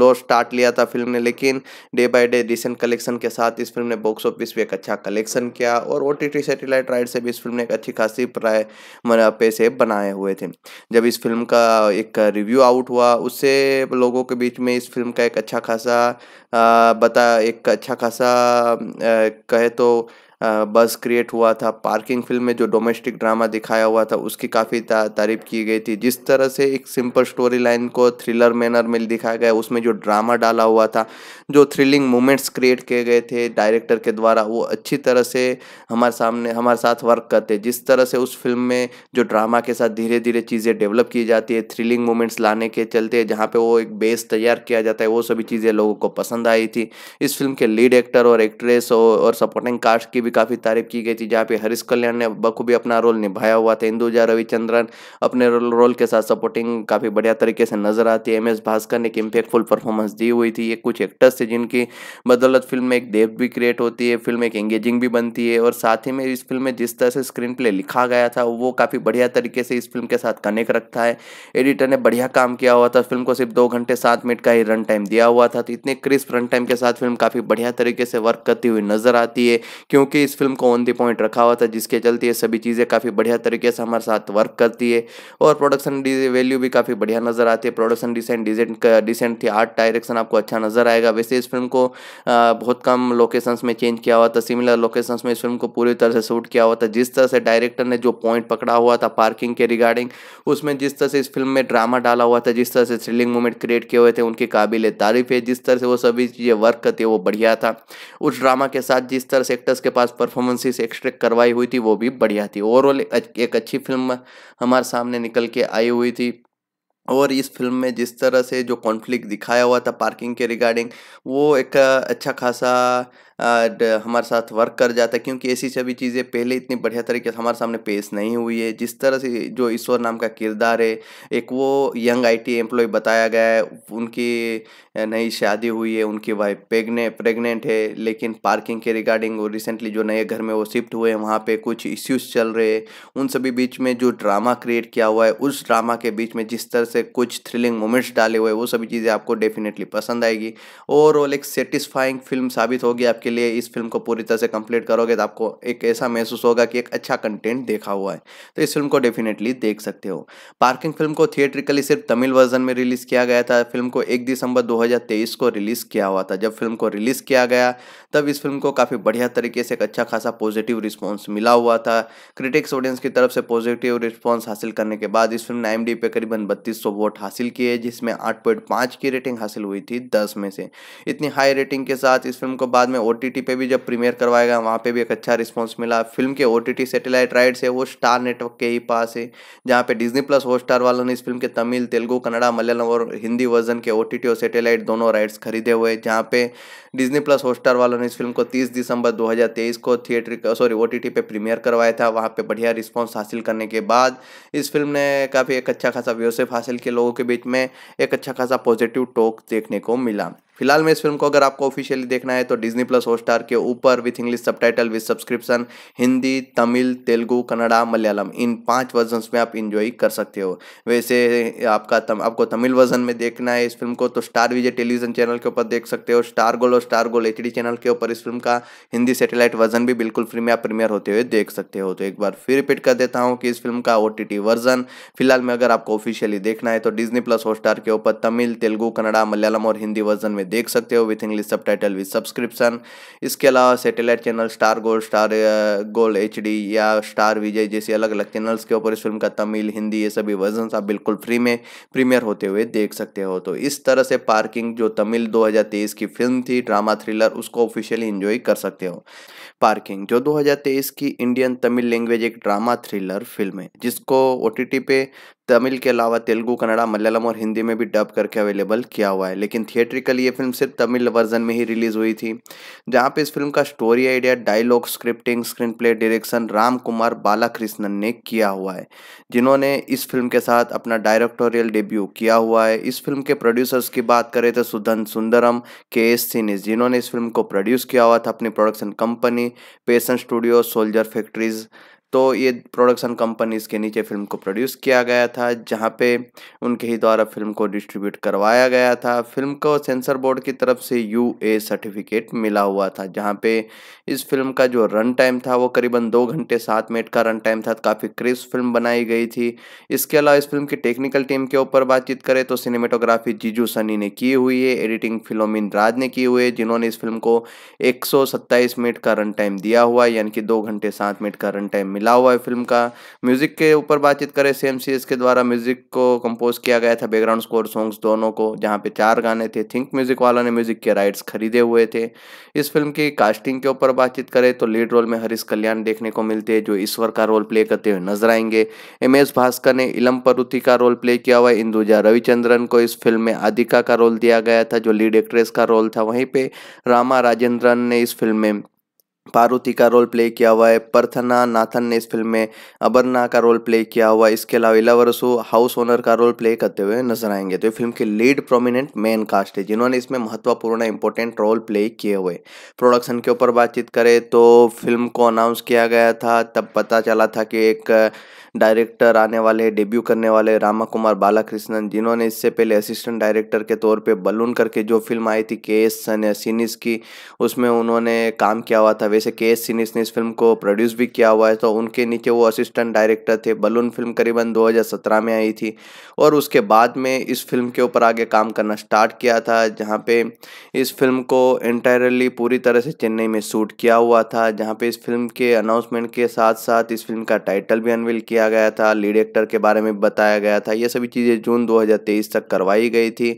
लो स्टार्ट लिया था फिल्म ने लेकिन day by day decent collection collection के साथ इस फिल्म ने बॉक्स ऑफिस भी एक अच्छा कलेक्शन किया और ओ टी सैटेलाइट राइट से भी इस फिल्म ने एक अच्छी खासी पैसे बनाए हुए थे जब इस फिल्म का एक रिव्यू आउट हुआ उससे लोगों के बीच में इस फिल्म का एक अच्छा खासा बता एक अच्छा खासा कहे तो बस क्रिएट हुआ था पार्किंग फिल्म में जो डोमेस्टिक ड्रामा दिखाया हुआ था उसकी काफ़ी तारीफ की गई थी जिस तरह से एक सिंपल स्टोरी लाइन को थ्रिलर मैनर में दिखाया गया उसमें जो ड्रामा डाला हुआ था जो थ्रिलिंग मोमेंट्स क्रिएट किए गए थे डायरेक्टर के द्वारा वो अच्छी तरह से हमारे सामने हमारे साथ वर्क करते जिस तरह से उस फिल्म में जो ड्रामा के साथ धीरे धीरे चीज़ें डेवलप की जाती है थ्रिलिंग मोमेंट्स लाने के चलते जहाँ पर वो एक बेस तैयार किया जाता है वो सभी चीज़ें लोगों को पसंद आई थी इस फिल्म के लीड एक्टर और एक्ट्रेस और सपोर्टिंग कास्ट की भी काफ़ी तारीफ की गई थी जहाँ पे हरीश कल्याण ने बखूबी अपना रोल निभाया हुआ था इंदुजा रविचंद्रन अपने रोल के साथ सपोर्टिंग काफ़ी बढ़िया तरीके से नजर आती है एम एस भास्कर ने एक इम्पेक्टफुल परफॉर्मेंस दी हुई थी ये कुछ एक्टर्स थे जिनकी बदौलत फिल्म में एक देव भी क्रिएट होती है फिल्म एक एंगेजिंग भी बनती है और साथ ही में इस फिल्म में जिस तरह से स्क्रीन प्ले लिखा गया था वो काफ़ी बढ़िया तरीके से इस फिल्म के साथ कनेक्ट रखता है एडिटर ने बढ़िया काम किया हुआ था फिल्म को सिर्फ दो घंटे सात मिनट का ही रन टाइम दिया हुआ था तो इतने क्रिस्प रन टाइम के साथ फिल्म काफ़ी बढ़िया तरीके से वर्क करती हुई नजर आती है क्योंकि के इस फिल्म को ऑन दी पॉइंट रखा हुआ था जिसके चलते ये सभी चीज़ें काफ़ी बढ़िया तरीके से हमारे साथ वर्क करती है और प्रोडक्शन वैल्यू भी काफ़ी बढ़िया नज़र आती है प्रोडक्शन डिसेंट डिसेंट डिसेंट थी आर्ट डायरेक्शन आपको अच्छा नज़र आएगा वैसे इस फिल्म को बहुत कम लोकेशंस में चेंज किया हुआ था सिमिलर लोकेशंस में इस फिल्म को पूरी तरह से शूट किया हुआ था जिस तरह से डायरेक्टर ने जो पॉइंट पकड़ा हुआ था पार्किंग के रिगार्डिंग उसमें जिस तरह से इस फिल्म में ड्रामा डाला हुआ था जिस तरह से थ्रिलिंग मोमेंट क्रिएट किए हुए थे उनकी काबिल तारीफ है जिस तरह से वो सभी चीज़ें वर्क करती है वो बढ़िया था उस ड्रामा के साथ जिस तरह से एक्टर्स के पास खास परफॉर्मेंसेस एक्सट्रैक्ट करवाई हुई थी वो भी बढ़िया थी ओवरऑल एक अच्छी फिल्म हमारे सामने निकल के आई हुई थी और इस फिल्म में जिस तरह से जो कॉन्फ्लिक्ट दिखाया हुआ था पार्किंग के रिगार्डिंग वो एक अच्छा खासा Uh, हमारे साथ वर्क कर जाता है क्योंकि ऐसी सभी चीज़ें पहले इतनी बढ़िया तरीके से हमारे सामने पेश नहीं हुई है जिस तरह से जो ईश्वर नाम का किरदार है एक वो यंग आईटी एम्प्लॉय बताया गया है उनकी नई शादी हुई है उनकी वाइफ प्रेगने प्रेगनेंट है लेकिन पार्किंग के रिगार्डिंग वो रिसेंटली जो नए घर में वो शिफ्ट हुए हैं वहाँ पर कुछ इश्यूज चल रहे हैं उन सभी बीच में जो ड्रामा क्रिएट किया हुआ है उस ड्रामा के बीच में जिस तरह से कुछ थ्रिलिंग मोमेंट्स डाले हुए हैं वो सभी चीज़ें आपको डेफिनेटली पसंद आएगी ओवरऑल एक सेटिस्फाइंग फिल्म साबित होगी आपके आपके लिए इस फिल्म को पूरी तरह से कंप्लीट करोगे तो आपको एक ऐसा महसूस होगा कि एक अच्छा कंटेंट देखा हुआ है तो इस फिल्म को डेफिनेटली देख सकते हो पार्किंग फिल्म को थिएट्रिकली सिर्फ तमिल वर्जन में रिलीज़ किया गया था फिल्म को एक दिसंबर दो को रिलीज़ किया हुआ था जब फिल्म को रिलीज़ किया गया तब इस फिल्म को काफ़ी बढ़िया तरीके से एक अच्छा खासा पॉजिटिव रिस्पॉन्स मिला हुआ था क्रिटिक्स ऑडियंस की तरफ से पॉजिटिव रिस्पॉन्स हासिल करने के बाद इस फिल्म ने एम पे करीबन बत्तीस वोट हासिल किए जिसमें आठ की रेटिंग हासिल हुई थी दस में से इतनी हाई रेटिंग के साथ इस फिल्म को बाद में ओ टी पे भी जब प्रीमियर करवाया गया वहाँ पे भी एक अच्छा रिस्पॉन्स मिला फिल्म के O T T satellite rights है वो स्टार नेटवर्क के ही पास है जहाँ पे डिज्नी प्लस हॉट स्टार वालों ने इस फिल्म के तमिल तेलुगु कन्नड़ा मलयालम और हिंदी वर्जन के ओ टी टी और सेटेलाइट दोनों राइट्स खरीदे हुए जहाँ पे डिज्नी प्लस हॉट स्टार वालों ने इस फिल्म को तीस दिसंबर दो हज़ार तेईस को theatre sorry O T T पे प्रीमियर करवाया था वहाँ पर बढ़िया रिस्पॉन्स हासिल करने के बाद इस फिल्म ने काफ़ी एक अच्छा खासा व्यवसाय हासिल किया लोगों के बीच में एक अच्छा खासा पॉजिटिव टॉक देखने को मिला फिलहाल में इस फिल्म को अगर आपको ऑफिशियली देखना है तो डिजनी प्लस हॉटस्टार के ऊपर with English subtitle with subscription Hindi Tamil Telugu Kannada Malayalam इन पांच वर्जन में आप इंजॉय कर सकते हो वैसे आपका तम, आपको तमिल वर्जन में देखना है इस फिल्म को तो स्टार विजय टेलीविजन चैनल के ऊपर देख सकते हो स्टार गोल और स्टार गोल एच चैनल के ऊपर इस फिल्म का हिंदी सेटेलाइट वर्जन भी बिल्कुल फ्री में आप प्रीमियर होते हुए देख सकते हो तो एक बार फिर रिपीट कर देता हूँ कि इस फिल्म का ओ वर्जन फिलहाल में अगर आपको ऑफिशियली देखना है तो डिजनी प्लस हॉटस्टार के ऊपर तमिल तेलुगु कन्नड़ा मलयालम और हिंदी वर्जन में देख सकते हो with English subtitle with subscription इसके अलावा satellite channel Star Gold Star Gold H या स्टार विजय जैसे अलग अलग चैनल्स के ऊपर इस फिल्म का तमिल हिंदी ये सभी वर्जन आप बिल्कुल फ्री में प्रीमियर होते हुए देख सकते हो तो इस तरह से पार्किंग जो तमिल दो की फिल्म थी ड्रामा थ्रिलर उसको ऑफिशियली इंजॉय कर सकते हो पार्किंग जो 2023 की इंडियन तमिल लैंग्वेज एक ड्रामा थ्रिलर फिल्म है जिसको ओ पे तमिल के अलावा तेलुगू कन्नड़ा मलयालम और हिंदी में भी डब करके अवेलेबल किया हुआ है लेकिन थिएट्रिकली ये फिल्म सिर्फ तमिल वर्जन में ही रिलीज हुई थी जहाँ पे इस फिल्म का story idea dialogue scripting screenplay direction Ram Kumar Balakrishnan ने किया हुआ है जिन्होंने इस फिल्म के साथ अपना डायरेक्टोरियल डेब्यू किया हुआ है इस फिल्म के प्रोड्यूसर्स की बात करें तो सुधन सुंदरम के एस सिनिस जिन्होंने इस फिल्म को प्रोड्यूस किया हुआ था अपनी प्रोडक्शन कंपनी पेशन स्टूडियो सोल्जर फैक्ट्रीज तो ये प्रोडक्शन कंपनीज के नीचे फिल्म को प्रोड्यूस किया गया था जहाँ पे उनके ही द्वारा फिल्म को डिस्ट्रीब्यूट करवाया गया था फिल्म को सेंसर बोर्ड की तरफ से यू ए सर्टिफिकेट मिला हुआ था जहाँ पे इस फिल्म का जो रन टाइम था वो करीबन दो घंटे सात मिनट का रन टाइम था काफ़ी क्रिस्प फिल्म बनाई गई थी इसके अलावा इस फिल्म की टेक्निकल टीम के ऊपर बातचीत करें तो सिनेमेटोग्राफी जीजू सनी ने की हुई है एडिटिंग फिलोमिन राज ने की हुई है जिन्होंने इस फिल्म को एक मिनट का रन टाइम दिया हुआ यानी कि दो घंटे सात मिनट का रन टाइम मिला हुआ है फिल्म का म्यूज़िक के ऊपर बातचीत करें सेम सीरीज के द्वारा म्यूज़िक को कंपोज किया गया था बैकग्राउंड स्कोर सॉन्ग्स दोनों को जहाँ पे चार गाने थे थिंक म्यूज़िक वालों ने म्यूज़िक के राइट्स खरीदे हुए थे इस फिल्म की कास्टिंग के ऊपर बातचीत करें तो लीड रोल में हरीश कल्याण देखने को मिलते हैं जो ईश्वर का रोल प्ले करते हुए नजर आएंगे एम एस भास्कर ने इलम परुथी का रोल प्ले किया हुआ इंदुजा रविचंद्रन को इस फिल्म में आदिका का रोल दिया गया था जो लीड एक्ट्रेस का रोल था वहीं पे रामा राजेंद्रन ने इस फिल्म में पार्वती का रोल प्ले किया हुआ है प्रथना नाथन ने इस फिल्म में अबरना का रोल प्ले किया हुआ है इसके अलावा इलावरसो हाउस ओनर का रोल प्ले करते हुए नजर आएंगे तो ये फिल्म के लीड प्रोमिनेंट मेन कास्ट है जिन्होंने इसमें महत्वपूर्ण इंपॉर्टेंट रोल प्ले किए हुए प्रोडक्शन के ऊपर बातचीत करें तो फिल्म को अनाउंस किया गया था तब पता चला था कि एक डायरेक्टर आने वाले हैं डेब्यू करने वाले रामा कुमार बालाकृष्णन जिन्होंने इससे पहले असिस्टेंट डायरेक्टर के तौर पे बलून करके जो फिल्म आई थी के एस सन सिनिस की उसमें उन्होंने काम किया हुआ था वैसे के एस सीनीस ने इस फिल्म को प्रोड्यूस भी किया हुआ है तो उनके नीचे वो असिस्टेंट डायरेक्टर थे बलून फिल्म करीबन दो में आई थी और उसके बाद में इस फिल्म के ऊपर आगे काम करना स्टार्ट किया था जहाँ पे इस फिल्म को इंटायरली पूरी तरह से चेन्नई में शूट किया हुआ था जहाँ पे इस फिल्म के अनाउंसमेंट के साथ साथ इस फिल्म का टाइटल भी अनविल किया किया गया था लीड एक्टर के बारे में बताया गया था ये सभी चीज़ें जून 2023 तक करवाई गई थी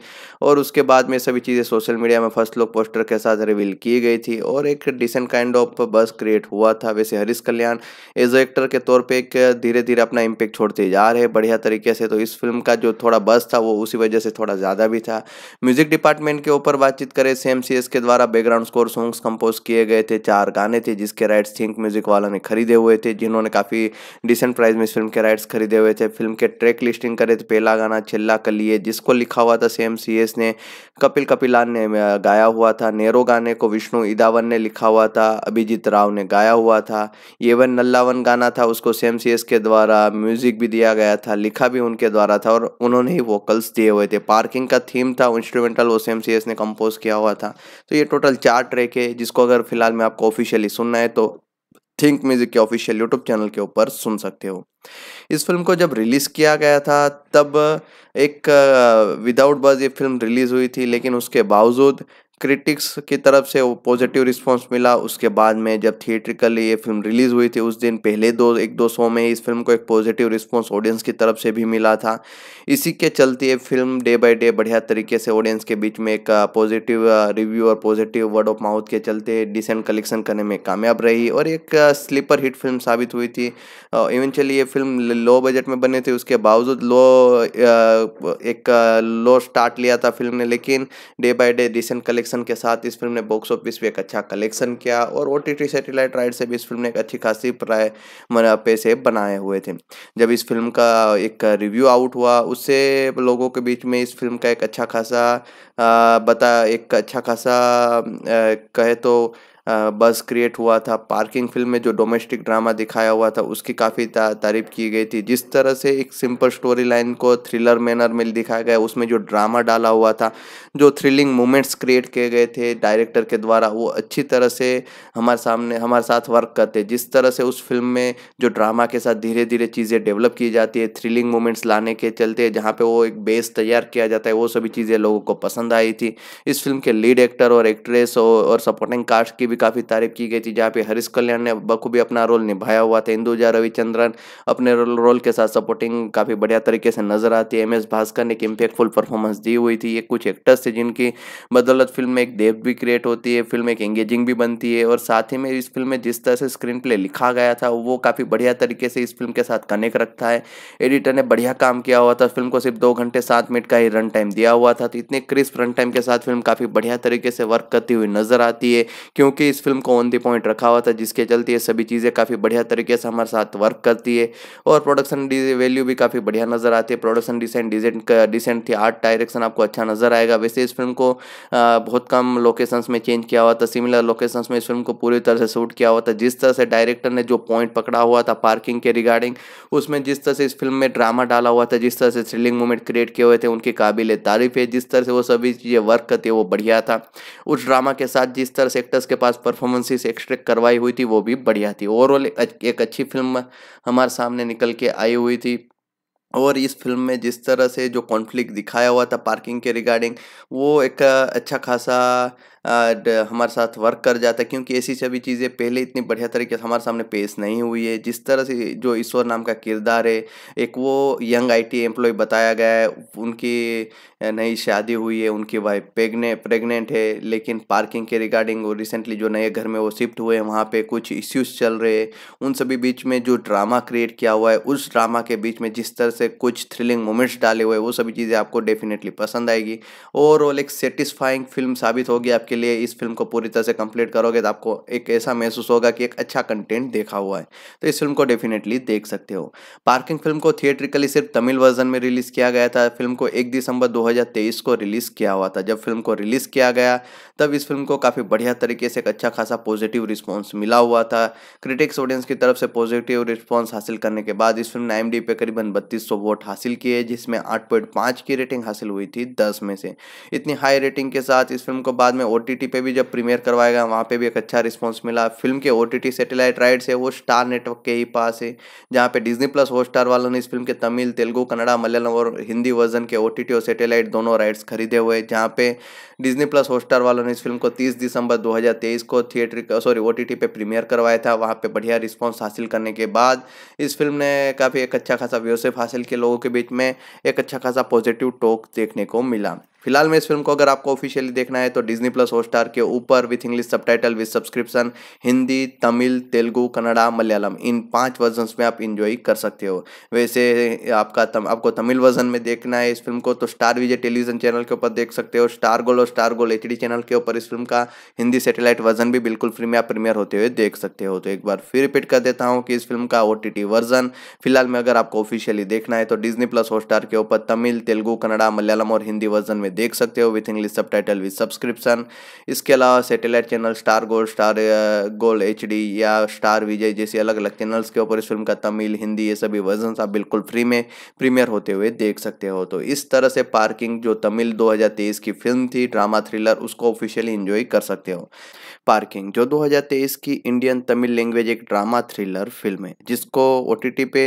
और उसके बाद में सभी चीज़ें सोशल मीडिया में फर्स्ट लुक पोस्टर के साथ रिवील की गई थी और एक decent kind of buzz create हुआ था वैसे हरीश कल्याण एज एक्टर के तौर पर एक धीरे धीरे अपना इम्पेक्ट छोड़ते जा रहे बढ़िया तरीके से तो इस फिल्म का जो थोड़ा बस था वो उसी वजह से थोड़ा ज़्यादा भी था म्यूजिक डिपार्टमेंट के ऊपर बातचीत करें सेम सी के द्वारा बैकग्राउंड स्कोर सॉन्ग्स कंपोज किए गए थे चार गाने थे जिसके राइट्स थिंक म्यूजिक वालों ने खरीदे हुए थे जिन्होंने काफ़ी डिसेंट प्राइस में इस फिल्म के राइट्स खरीदे हुए थे फिल्म के ट्रैक लिस्टिंग करे थे पहला गाना चिल्ला कलिए जिसको लिखा हुआ था सेम सी एस ने कपिल कपिलान ने गाया हुआ था नेहरू गाने को विष्णु इदावन ने लिखा हुआ था अभिजीत राव ने गाया हुआ था ये वन नल्लावन गाना था उसको सेम सी के द्वारा म्यूजिक भी दिया गया था लिखा भी उनके द्वारा था और उन्होंने ही वोकल्स दिए हुए थे पार्किंग का थीम था इंस्ट्रूमेंटल वो सेम सी ने कंपोज किया हुआ था तो ये टोटल चार ट्रैक है जिसको अगर फिलहाल में आपको ऑफिशियली सुनना है तो थिंक म्यूजिक के ऑफिशियल यूट्यूब चैनल के ऊपर सुन सकते हो इस फिल्म को जब रिलीज़ किया गया था तब एक विदाउट बज ये फिल्म रिलीज़ हुई थी लेकिन उसके बावजूद क्रिटिक्स की तरफ से वो पॉजिटिव रिस्पांस मिला उसके बाद में जब थिएट्रिकली ये फिल्म रिलीज़ हुई थी उस दिन पहले दो एक दो शो में इस फिल्म को एक पॉजिटिव रिस्पांस ऑडियंस की तरफ से भी मिला था इसी के चलते ये फिल्म डे बाय डे बढ़िया तरीके से ऑडियंस के बीच में एक पॉजिटिव uh, रिव्यू uh, और पॉजिटिव वर्ड ऑफ माउथ के चलते डिसेंट कलेक्शन करने में कामयाब रही और एक स्लीपर हिट फिल्म साबित हुई थी इवेंचुअली uh, ये फिल्म लो बजट में बने थे उसके बावजूद लो एक लो स्टार्ट लिया था फिल्म ने लेकिन day by day decent collection collection के साथ इस फिल्म ने बॉक्स ऑफिस पर एक अच्छा कलेक्शन किया और O T T satellite right से भी इस फिल्म ने एक अच्छी खासी प्राय पैसे बनाए हुए थे जब इस फिल्म का एक रिव्यू आउट हुआ उससे लोगों के बीच में इस फिल्म का एक अच्छा खासा बता एक अच्छा खासा कहे तो बस क्रिएट हुआ था पार्किंग फिल्म में जो डोमेस्टिक ड्रामा दिखाया हुआ था उसकी काफ़ी तारीफ की गई थी जिस तरह से एक सिंपल स्टोरी लाइन को थ्रिलर मैनर में दिखाया गया उसमें जो ड्रामा डाला हुआ था जो थ्रिलिंग मोमेंट्स क्रिएट किए गए थे डायरेक्टर के द्वारा वो अच्छी तरह से हमारे सामने हमारे साथ वर्क करते जिस तरह से उस फिल्म में जो ड्रामा के साथ धीरे धीरे चीज़ें डेवलप की जाती है थ्रिलिंग मोमेंट्स लाने के चलते जहाँ पे वो एक बेस तैयार किया जाता है वो सभी चीज़ें लोगों को पसंद आई थी इस फिल्म के लीड एक्टर और एक्ट्रेस और सपोर्टिंग कास्ट की भी काफ़ी तारीफ की गई थी जहाँ पे हरीश कल्याण ने बखूबी अपना रोल निभाया हुआ था इंदुजा रविचंद्रन अपने रोल के साथ सपोर्टिंग काफ़ी बढ़िया तरीके से नजर आती है एम एस भास्कर ने एक इम्पेक्टफुल परफॉर्मेंस दी हुई थी ये कुछ एक्टर्स थे जिनकी बदौलत फिल्म में एक डेप भी क्रिएट होती है फिल्म एक एंगेजिंग भी बनती है और साथ ही में इस फिल्म में जिस तरह से स्क्रीन प्ले लिखा गया था वो काफ़ी बढ़िया तरीके से इस फिल्म के साथ कनेक्ट रखता है एडिटर ने बढ़िया काम किया हुआ था फिल्म को सिर्फ दो घंटे सात मिनट का ही रन टाइम दिया हुआ था तो इतने क्रिस्प रन टाइम के साथ फिल्म काफ़ी बढ़िया तरीके से वर्क करती हुई नजर आती है क्योंकि क्योंकि इस फिल्म को ऑन दी पॉइंट रखा हुआ था जिसके चलते ये सभी चीज़ें काफ़ी बढ़िया तरीके से हमारे साथ वर्क करती है और प्रोडक्शन वैल्यू भी काफ़ी बढ़िया नज़र आती है प्रोडक्शन डिसेंट डिसेंट डिसेंट थी आर्ट डायरेक्शन आपको अच्छा नज़र आएगा वैसे इस फिल्म को बहुत कम लोकेशंस में चेंज किया हुआ था सिमिलर लोकेशंस में इस फिल्म को पूरी तरह से शूट किया हुआ था जिस तरह से डायरेक्टर ने जो पॉइंट पकड़ा हुआ था पार्किंग के रिगार्डिंग उसमें जिस तरह से इस फिल्म में ड्रामा डाला हुआ था जिस तरह से थ्रिलिंग मोमेंट क्रिएट किए हुए थे उनकी काबिल तारीफ है जिस तरह से वो सभी चीज़ें वर्क करती है वो बढ़िया था उस ड्रामा के साथ जिस तरह से एक्टर्स के पास खास परफॉर्मेंसेस एक्सट्रैक्ट करवाई हुई थी वो भी बढ़िया थी ओवरऑल एक अच्छी फिल्म हमारे सामने निकल के आई हुई थी और इस फिल्म में जिस तरह से जो कॉन्फ्लिक्ट दिखाया हुआ था पार्किंग के रिगार्डिंग वो एक अच्छा खासा हमारे साथ वर्क कर जाता है क्योंकि ऐसी सभी चीज़ें पहले इतनी बढ़िया तरीके से हमारे सामने पेश नहीं हुई है जिस तरह से जो ईश्वर नाम का किरदार है एक वो यंग आईटी एम्प्लॉय बताया गया है उनकी नई शादी हुई है उनकी वाइफ प्रेगने प्रेगनेंट है लेकिन पार्किंग के रिगार्डिंग वो रिसेंटली जो नए घर में वो शिफ्ट हुए हैं वहाँ पर कुछ इश्यूज चल रहे हैं उन सभी बीच में जो ड्रामा क्रिएट किया हुआ है उस ड्रामा के बीच में जिस तरह से कुछ थ्रिलिंग मोमेंट्स डाले हुए हैं वो सभी चीज़ें आपको डेफिनेटली पसंद आएगी ओवरऑल एक सेटिस्फाइंग फिल्म साबित होगी आपकी आपके लिए इस फिल्म को पूरी तरह से कंप्लीट करोगे तो आपको एक ऐसा महसूस होगा कि एक अच्छा कंटेंट देखा हुआ है तो इस फिल्म को डेफिनेटली देख सकते हो पार्किंग फिल्म को थिएट्रिकली सिर्फ तमिल वर्जन में रिलीज़ किया गया था फिल्म को एक दिसंबर दो को रिलीज़ किया हुआ था जब फिल्म को रिलीज़ किया गया तब इस फिल्म को काफ़ी बढ़िया तरीके से एक अच्छा खासा पॉजिटिव रिस्पॉन्स मिला हुआ था क्रिटिक्स ऑडियंस की तरफ से पॉजिटिव रिस्पॉन्स हासिल करने के बाद इस फिल्म ने एम पे करीबन बत्तीस सौ वोट हासिल किए जिसमें आठ की रेटिंग हासिल हुई थी दस में से इतनी हाई रेटिंग के साथ इस फिल्म को बाद में ओ पे भी जब प्रीमियर करवाएगा वहाँ पे भी एक अच्छा रिस्पॉन्स मिला फिल्म के ओ टी सैटेलाइट राइट्स है वो स्टार नेटवर्क के ही पास है जहाँ पे डिज्नी प्लस हॉट स्टार वालों ने इस फिल्म के तमिल तेलुगू कन्नड़ा मलयालम और हिंदी वर्जन के ओ और सेटेलाइट दोनों राइट्स खरीदे हुए जहाँ पे डिज्नी प्लस हॉट स्टार वालों ने इस फिल्म को तीस दिसंबर दो को थिएटर सॉरी ओ पे प्रीमियर करवाया था वहाँ पर बढ़िया रिस्पॉन्स हासिल करने के बाद इस फिल्म ने काफ़ी एक अच्छा खासा व्यवसाय हासिल किया लोगों के बीच में एक अच्छा खासा पॉजिटिव टॉक देखने को मिला फिलहाल में इस फिल्म को अगर आपको ऑफिशियली देखना है तो डिजनी प्लस हॉटस्टार के ऊपर with English subtitle with subscription Hindi Tamil Telugu Kannada Malayalam इन पांच वर्जन्स में आप इंजॉय कर सकते हो वैसे आपका तम, आपको तमिल वर्जन में देखना है इस फिल्म को तो स्टार विजय टेलीविजन चैनल के ऊपर देख सकते हो स्टार गोल और स्टार गोल एच चैनल के ऊपर इस फिल्म का हिंदी सेटेलाइट वर्जन भी बिल्कुल फ्री में आप प्रीमियर होते हुए देख सकते हो तो एक बार फिर रिपीट कर देता हूँ कि इस फिल्म का ओ वर्जन फिलहाल में अगर आपको ऑफिशियली देखना है तो डिजनी प्लस हॉटस्टार के ऊपर तमिल तेलुगू कन्नड़ा मलयालम और हिंदी वर्जन में में देख सकते हो with English subtitle with subscription इसके अलावा satellite channel Star Gold Star Gold H या स्टार विजय जैसे अलग अलग चैनल्स के ऊपर इस फिल्म का तमिल हिंदी ये सभी वर्जन आप बिल्कुल फ्री में प्रीमियर होते हुए देख सकते हो तो इस तरह से पार्किंग जो तमिल दो की फिल्म थी ड्रामा थ्रिलर उसको ऑफिशियली इंजॉय कर सकते हो पार्किंग जो 2023 की इंडियन तमिल लैंग्वेज एक ड्रामा थ्रिलर फिल्म है जिसको ओ पे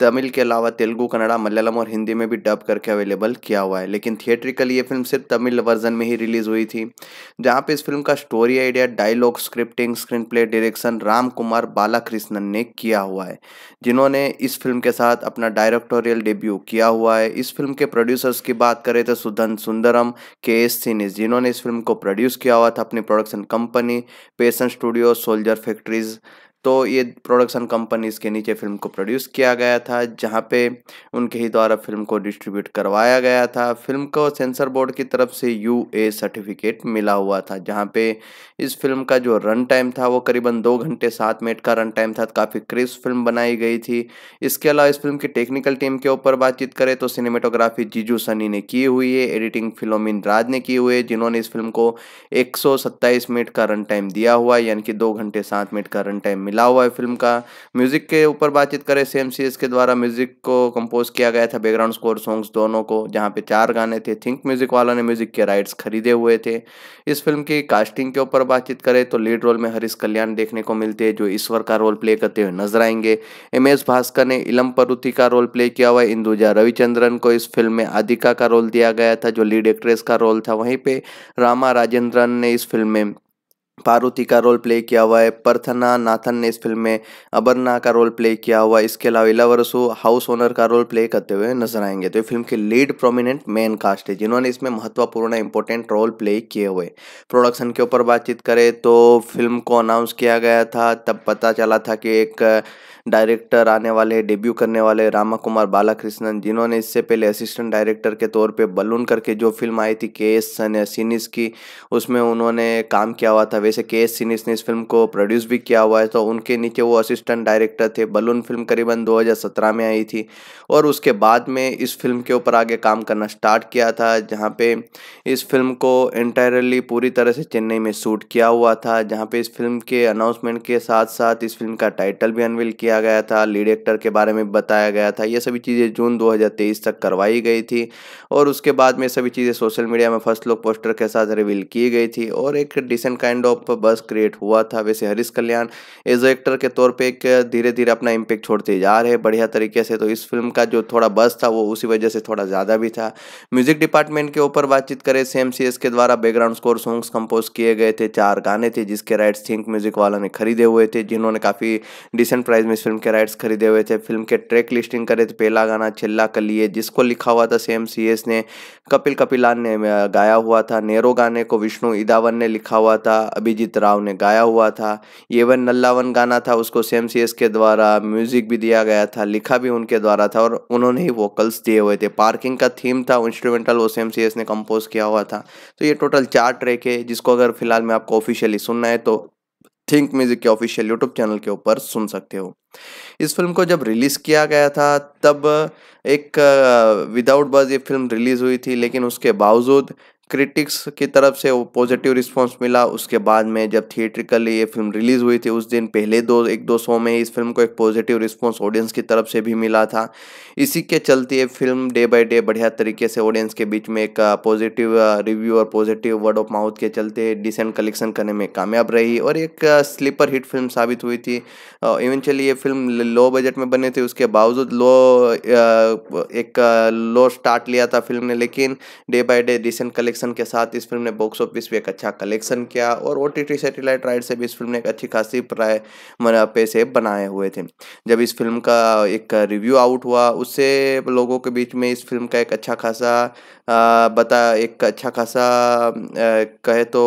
तमिल के अलावा तेलुगु कन्नड़ा मलयालम और हिंदी में भी डब करके अवेलेबल किया हुआ है लेकिन थिएट्रिकल ये फिल्म सिर्फ तमिल वर्जन में ही रिलीज हुई थी जहाँ पे इस फिल्म का story idea dialogue scripting screenplay direction Ram Kumar Balakrishnan ने किया हुआ है जिन्होंने इस फिल्म के साथ अपना डायरेक्टोरियल डेब्यू किया हुआ है इस फिल्म के प्रोड्यूसर्स की बात करें तो सुधन सुंदरम के एस सीनिस जिन्होंने इस फिल्म को प्रोड्यूस किया हुआ था अपनी प्रोडक्शन कंपनी पेशन स्टूडियो सोल्जर फैक्ट्रीज़ तो ये प्रोडक्शन कंपनीज के नीचे फिल्म को प्रोड्यूस किया गया था जहाँ पे उनके ही द्वारा फिल्म को डिस्ट्रीब्यूट करवाया गया था फिल्म को सेंसर बोर्ड की तरफ से यू ए सर्टिफिकेट मिला हुआ था जहाँ पे इस फिल्म का जो रन टाइम था वो करीबन दो घंटे सात मिनट का रन टाइम था काफ़ी क्रिस फिल्म बनाई गई थी इसके अलावा इस फिल्म की टेक्निकल टीम के ऊपर बातचीत करें तो सिनेमेटोग्राफी जीजू सनी ने की हुई है एडिटिंग फिलोमिन राज ने की हुई है जिन्होंने इस फिल्म को एक मिनट का रन टाइम दिया हुआ यानी कि दो घंटे सात मिनट का रन टाइम मिला मिला हुआ है फिल्म का म्यूज़िक के ऊपर बातचीत करें सेम सी के द्वारा म्यूज़िक को कंपोज किया गया था बैकग्राउंड स्कोर सॉन्ग्स दोनों को जहाँ पे चार गाने थे थिंक म्यूज़िक वाला ने म्यूज़िक के राइट्स खरीदे हुए थे इस फिल्म की कास्टिंग के ऊपर बातचीत करें तो लीड रोल में हरीश कल्याण देखने को मिलते हैं जो ईश्वर का रोल प्ले करते हुए नजर आएंगे एम एस भास्कर ने इलम परुथी का रोल प्ले किया हुआ इंदुजा रविचंद्रन को इस फिल्म में आदिका का रोल दिया गया था जो लीड एक्ट्रेस का रोल था वहीं पर रामा राजेंद्रन ने इस फिल्म में पार्वती का रोल प्ले किया हुआ है परथना नाथन ने इस फिल्म में अबरना का रोल प्ले किया हुआ है इसके अलावा इलावरसो हाउस ओनर का रोल प्ले करते हुए नजर आएंगे तो ये फिल्म के लीड प्रोमिनेंट मेन कास्ट है जिन्होंने इसमें महत्वपूर्ण इंपॉर्टेंट रोल प्ले किए हुए प्रोडक्शन के ऊपर बातचीत करें तो फिल्म को अनाउंस किया गया था तब पता चला था कि एक डायरेक्टर आने वाले हैं डेब्यू करने वाले रामा कुमार बालाकृष्णन जिन्होंने इससे पहले असिस्टेंट डायरेक्टर के तौर पे बलून करके जो फिल्म आई थी के एस सिनिस की उसमें उन्होंने काम किया हुआ था वैसे के एस सीनीस ने इस फिल्म को प्रोड्यूस भी किया हुआ है तो उनके नीचे वो असिस्टेंट डायरेक्टर थे बलून फिल्म करीबन दो में आई थी और उसके बाद में इस फिल्म के ऊपर आगे काम करना स्टार्ट किया था जहाँ पे इस फिल्म को इंटायरली पूरी तरह से चेन्नई में शूट किया हुआ था जहाँ पे इस फिल्म के अनाउंसमेंट के साथ साथ इस फिल्म का टाइटल भी अनवील किया किया गया था लीड एक्टर के बारे में बताया गया था ये सभी चीज़ें जून 2023 तक करवाई गई थी और उसके बाद में सभी चीज़ें सोशल मीडिया में फर्स्ट लुक पोस्टर के साथ रिवील की गई थी और एक decent kind of buzz create हुआ था वैसे हरीश कल्याण एज एक्टर के तौर पर एक धीरे धीरे अपना इम्पेक्ट छोड़ते जा रहे बढ़िया तरीके से तो इस फिल्म का जो थोड़ा बस था वो उसी वजह से थोड़ा ज़्यादा भी था म्यूजिक डिपार्टमेंट के ऊपर बातचीत करें सेम सी के द्वारा बैकग्राउंड स्कोर सॉन्ग्स कंपोज किए गए थे चार गाने थे जिसके राइट्स थिंक म्यूजिक वाला ने खरीदे हुए थे जिन्होंने काफ़ी डिसेंट प्राइस में फिल्म के राइट्स खरीदे हुए थे फिल्म के ट्रैक लिस्टिंग करे थे पहला गाना छिल्ला कलिए जिसको लिखा हुआ था सेम सी एस ने कपिल कपिलान ने गाया हुआ था नेहरू गाने को विष्णु इदावन ने लिखा हुआ था अभिजीत राव ने गाया हुआ था वन नल्लावन गाना था उसको सेम सी एस के द्वारा म्यूजिक भी दिया गया था लिखा भी उनके द्वारा था और उन्होंने ही वोकल्स दिए हुए थे पार्किंग का थीम था इंस्ट्रूमेंटल वो सेम सी एस ने कंपोज किया हुआ था तो ये टोटल चार ट्रैक है जिसको अगर फिलहाल में आपको ऑफिशियली सुनना है तो थिंक म्यूजिक के ऑफिशियल यूट्यूब चैनल के ऊपर सुन सकते हो इस फिल्म को जब रिलीज़ किया गया था तब एक विदाउट बज ये फिल्म रिलीज़ हुई थी लेकिन उसके बावजूद क्रिटिक्स की तरफ से वो पॉजिटिव रिस्पांस मिला उसके बाद में जब थिएट्रिकली ये फिल्म रिलीज़ हुई थी उस दिन पहले दो एक दो शो में इस फिल्म को एक पॉजिटिव रिस्पांस ऑडियंस की तरफ से भी मिला था इसी के चलते ये फिल्म डे बाय डे बढ़िया तरीके से ऑडियंस के बीच में एक पॉजिटिव uh, रिव्यू uh, और पॉजिटिव वर्ड ऑफ माउथ के चलते डिसेंट कलेक्शन करने में कामयाब रही और एक स्लीपर हिट फिल्म साबित हुई थी इवेंचुअली uh, ये फिल्म लो बजट में बने थी उसके बावजूद लो एक लो स्टार्ट लिया था फिल्म ने लेकिन day by day decent collection collection के साथ इस फिल्म ने बॉक्स ऑफिस भी एक अच्छा कलेक्शन किया और ओ टी सेटेलाइट राइट से भी इस फिल्म ने एक अच्छी खासी प्राय पैसे बनाए हुए थे जब इस फिल्म का एक रिव्यू आउट हुआ उससे लोगों के बीच में इस फिल्म का एक अच्छा खासा बता एक अच्छा खासा कहे तो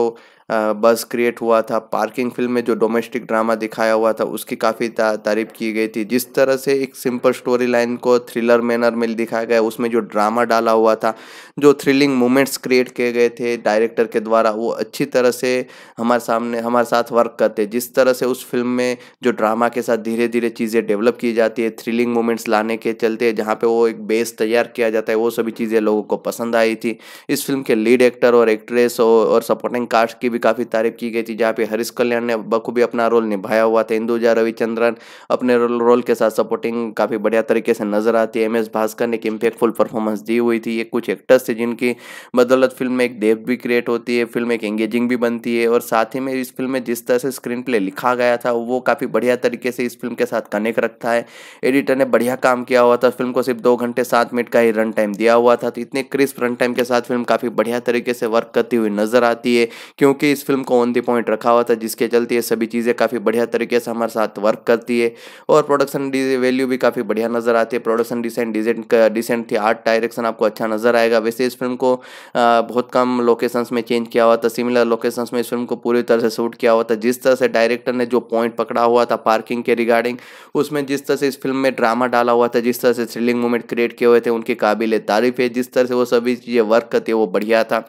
बस क्रिएट हुआ था पार्किंग फिल्म में जो डोमेस्टिक ड्रामा दिखाया हुआ था उसकी काफ़ी तारीफ की गई थी जिस तरह से एक सिंपल स्टोरी लाइन को थ्रिलर मैनर में दिखाया गया उसमें जो ड्रामा डाला हुआ था जो थ्रिलिंग मोमेंट्स क्रिएट किए गए थे डायरेक्टर के द्वारा वो अच्छी तरह से हमारे सामने हमारे साथ वर्क करते जिस तरह से उस फिल्म में जो ड्रामा के साथ धीरे धीरे चीज़ें डेवलप की जाती है थ्रिलिंग मोमेंट्स लाने के चलते जहाँ पे वो एक बेस तैयार किया जाता है वो सभी चीज़ें लोगों को पसंद आई थी इस फिल्म के लीड एक्टर और एक्ट्रेस और सपोर्टिंग कास्ट की भी भी काफ़ी तारीफ की गई थी जहाँ पे हरीश कल्याण ने बखूबी अपना रोल निभाया हुआ था इंदुजा रविचंद्रन अपने रोल के साथ सपोर्टिंग काफ़ी बढ़िया तरीके से नजर आती है एम एस भास्कर ने एक इम्पेक्टफुल परफॉर्मेंस दी हुई थी ये कुछ एक्टर्स थे जिनकी बदौलत फिल्म में एक डेप भी क्रिएट होती है फिल्म एक एंगेजिंग भी बनती है और साथ ही में इस फिल्म में जिस तरह से स्क्रीन प्ले लिखा गया था वो काफ़ी बढ़िया तरीके से इस फिल्म के साथ कनेक्ट रखता है एडिटर ने बढ़िया काम किया हुआ था फिल्म को सिर्फ दो घंटे सात मिनट का ही रन टाइम दिया हुआ था तो इतने क्रिस्प रन टाइम के साथ फिल्म काफ़ी बढ़िया तरीके से वर्क करती हुई नजर आती है क्योंकि भी इस फिल्म को ऑन दी पॉइंट रखा हुआ था जिसके चलते ये सभी चीज़ें काफ़ी बढ़िया तरीके से हमारे साथ वर्क करती है और प्रोडक्शन वैल्यू भी काफ़ी बढ़िया नज़र आती है प्रोडक्शन डिसेंट डिसेंट डिसेंट थी आर्ट डायरेक्शन आपको अच्छा नज़र आएगा वैसे इस फिल्म को बहुत कम लोकेशंस में चेंज किया हुआ था सिमिलर लोकेशंस में इस फिल्म को पूरी तरह से शूट किया हुआ था जिस तरह से डायरेक्टर ने जो पॉइंट पकड़ा हुआ था पार्किंग के रिगार्डिंग उसमें जिस तरह से इस फिल्म में ड्रामा डाला हुआ था जिस तरह से थ्रिलिंग मूवमेंट क्रिएट किए हुए थे उनकी काबिल तारीफ है जिस तरह से वो सभी चीज़ें वर्क करती है वो बढ़िया था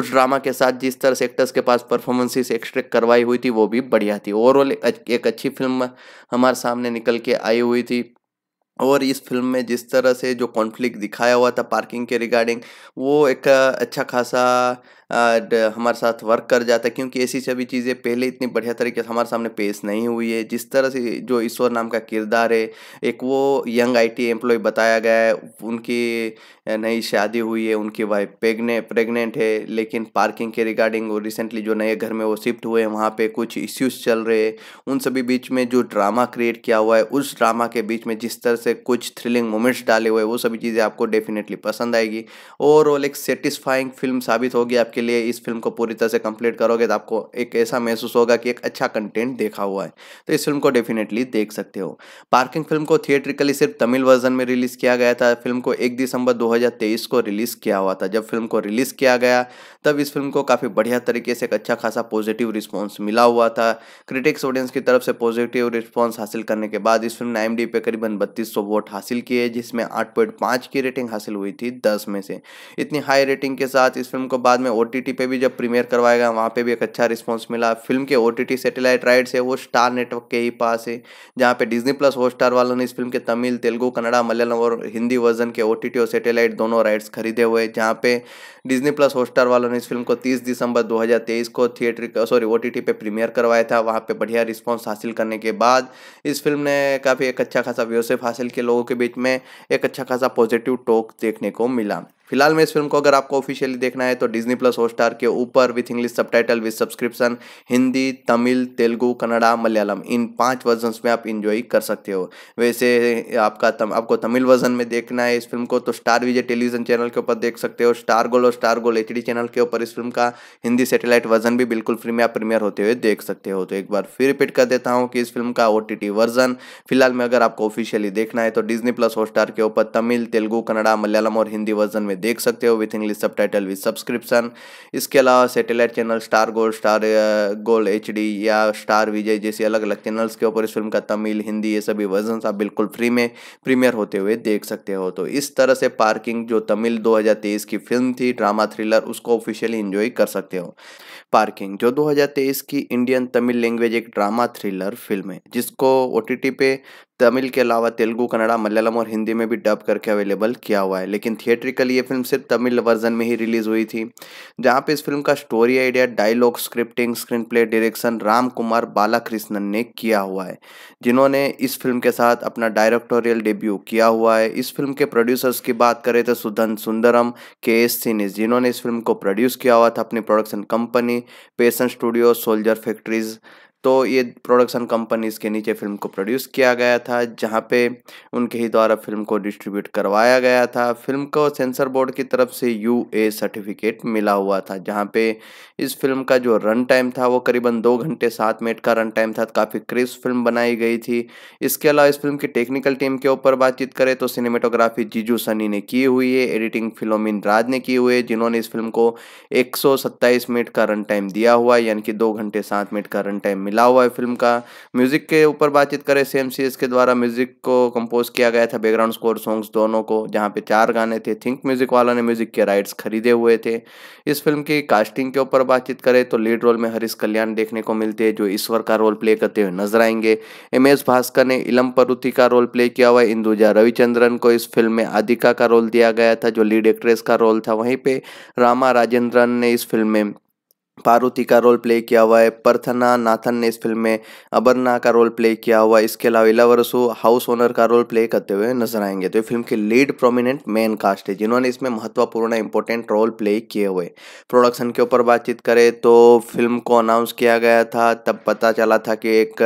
उस ड्रामा के साथ जिस तरह से एक्टर्स के पास पास परफॉर्मेंसेस एक्सट्रैक्ट करवाई हुई थी वो भी बढ़िया थी ओवरऑल एक अच्छी फिल्म हमारे सामने निकल के आई हुई थी और इस फिल्म में जिस तरह से जो कॉन्फ्लिक्ट दिखाया हुआ था पार्किंग के रिगार्डिंग वो एक अच्छा खासा Uh, हमारे साथ वर्क कर जाता है क्योंकि ऐसी सभी चीज़ें पहले इतनी बढ़िया तरीके से हमारे सामने पेश नहीं हुई है जिस तरह से जो ईश्वर नाम का किरदार है एक वो यंग आईटी एम्प्लॉय बताया गया है उनकी नई शादी हुई है उनकी वाइफ प्रेगने प्रेगनेंट है लेकिन पार्किंग के रिगार्डिंग वो रिसेंटली जो नए घर में वो शिफ्ट हुए हैं वहाँ पर कुछ इश्यूज चल रहे हैं उन सभी बीच में जो ड्रामा क्रिएट किया हुआ है उस ड्रामा के बीच में जिस तरह से कुछ थ्रिलिंग मोमेंट्स डाले हुए वो सभी चीज़ें आपको डेफिनेटली पसंद आएगी ओवरऑल एक सेटिस्फाइंग फिल्म साबित होगी आपके लिए इस फिल्म को पूरी तरह से कंप्लीट करोगे तो आपको एक ऐसा महसूस होगा कि एक अच्छा कंटेंट देखा हुआ है तो इस फिल्म को डेफिनेटली देख सकते हो पार्किंग फिल्म को थिएट्रिकली सिर्फ तमिल वर्जन में रिलीज़ किया गया था फिल्म को एक दिसंबर दो को रिलीज़ किया हुआ था जब फिल्म को रिलीज़ किया गया तब इस फिल्म को काफ़ी बढ़िया तरीके से एक अच्छा खासा पॉजिटिव रिस्पॉन्स मिला हुआ था क्रिटिक्स ऑडियंस की तरफ से पॉजिटिव रिस्पॉन्स हासिल करने के बाद इस फिल्म ने आई पे करीबन बत्तीस वोट हासिल किए जिसमें आठ की रेटिंग हासिल हुई थी दस में से इतनी हाई रेटिंग के साथ इस फिल्म को बाद में ओ टी पे भी जब प्रीमियर करवाएगा वहाँ पे भी एक अच्छा रिस्पॉन्स मिला फिल्म के ओ टी सैटेलाइट राइट्स है वो स्टार नेटवर्क के ही पास है जहाँ पे डिज्नी प्लस हॉट स्टार वालों ने इस फिल्म के तमिल तेलुगू कन्नड़ा मलयालम और हिंदी वर्जन के ओ और सैटेलाइट दोनों राइट्स खरीदे हुए जहाँ पे डिज्नी प्लस हॉट स्टार वालों ने इस फिल्म को तीस दिसंबर दो को थिएटर सॉरी ओ टी पे प्रीमियर करवाया था वहाँ पर बढ़िया रिस्पॉन्स हासिल करने के बाद इस फिल्म ने काफ़ी एक अच्छा खासा व्यवसाय हासिल किया लोगों के बीच में एक अच्छा खासा पॉजिटिव टॉक देखने को मिला फिलहाल में इस फिल्म को अगर आपको ऑफिशियली देखना है तो डिजनी प्लस हॉटस्टार के ऊपर with English subtitle with subscription Hindi Tamil Telugu Kannada Malayalam इन पाँच वर्जन में आप इंजॉय कर सकते हो वैसे आपका तम, आपको तमिल वर्जन में देखना है इस फिल्म को तो स्टार विजय टेलीविजन चैनल के ऊपर देख सकते हो स्टार गोल और स्टार गोल एच चैनल के ऊपर इस फिल्म का हिंदी सेटेलाइट वर्जन भी बिल्कुल फ्री में आप प्रीमियर होते हुए देख सकते हो तो एक बार फिर रिपीट कर देता हूँ कि इस फिल्म का ओ वर्जन फिलहाल में अगर आपको ऑफिशियली देखना है तो डिजनी प्लस हॉटस्टार के ऊपर तमिल तेलुगु कन्नड़ा मलयालम और हिंदी वर्जन में देख सकते हो with English subtitle with subscription इसके अलावा satellite channel Star Gold Star Gold H या स्टार विजय जैसे अलग अलग चैनल्स के ऊपर इस फिल्म का तमिल हिंदी ये सभी वर्जन आप बिल्कुल फ्री में प्रीमियर होते हुए देख सकते हो तो इस तरह से पार्किंग जो तमिल दो की फिल्म थी ड्रामा थ्रिलर उसको ऑफिशियली इंजॉय कर सकते हो पार्किंग जो 2023 की इंडियन तमिल लैंग्वेज एक ड्रामा थ्रिलर फिल्म है जिसको ओ पे तमिल के अलावा तेलुगू कन्नड़ा मलयालम और हिंदी में भी डब करके अवेलेबल किया हुआ है लेकिन थिएट्रिकली ये फिल्म सिर्फ तमिल वर्जन में ही रिलीज हुई थी जहाँ पे इस फिल्म का story idea dialogue scripting screenplay direction Ram Kumar Balakrishnan ने किया हुआ है जिन्होंने इस फिल्म के साथ अपना डायरेक्टोरियल डेब्यू किया हुआ है इस फिल्म के प्रोड्यूसर्स की बात करें तो सुधन सुंदरम के एस सीनिस जिन्होंने इस फिल्म को प्रोड्यूस किया हुआ था अपनी production company pension studio soldier factories तो ये प्रोडक्शन कंपनीज के नीचे फिल्म को प्रोड्यूस किया गया था जहाँ पे उनके ही द्वारा फिल्म को डिस्ट्रीब्यूट करवाया गया था फिल्म को सेंसर बोर्ड की तरफ से यू ए सर्टिफिकेट मिला हुआ था जहाँ पे इस फिल्म का जो रन टाइम था वो करीबन दो घंटे सात मिनट का रन टाइम था काफ़ी क्रिस्प फिल्म बनाई गई थी इसके अलावा इस फिल्म की टेक्निकल टीम के ऊपर बातचीत करें तो सिनेमेटोग्राफी जीजू सनी ने की हुई है एडिटिंग फिलोमिन राज ने की हुई है जिन्होंने इस फिल्म को एक मिनट का रन टाइम दिया हुआ यानी कि दो घंटे सात मिनट का रन टाइम मिला हुआ है फिल्म का म्यूज़िक के ऊपर बातचीत करें सेम सी के द्वारा म्यूज़िक को कंपोज किया गया था बैकग्राउंड स्कोर सॉन्ग्स दोनों को जहाँ पे चार गाने थे थिंक म्यूज़िक वाला ने म्यूज़िक के राइट्स खरीदे हुए थे इस फिल्म की कास्टिंग के ऊपर बातचीत करें तो लीड रोल में हरीश कल्याण देखने को मिलते हैं जो ईश्वर का रोल प्ले करते हुए नजर आएंगे एम एस भास्कर ने इलम परुथी का रोल प्ले किया हुआ इंदुजा रविचंद्रन को इस फिल्म में आदिका का रोल दिया गया था जो लीड एक्ट्रेस का रोल था वहीं पे रामा राजेंद्रन ने इस फिल्म में पार्वती का रोल प्ले किया हुआ है परथना नाथन ने इस फिल्म में अबरना का रोल प्ले किया हुआ है इसके अलावा इलावरसो हाउस ओनर का रोल प्ले करते हुए नजर आएंगे तो ये फिल्म के लीड प्रोमिनेंट मेन कास्ट है जिन्होंने इसमें महत्वपूर्ण इंपॉर्टेंट रोल प्ले किए हुए प्रोडक्शन के ऊपर बातचीत करें तो फिल्म को अनाउंस किया गया था तब पता चला था कि एक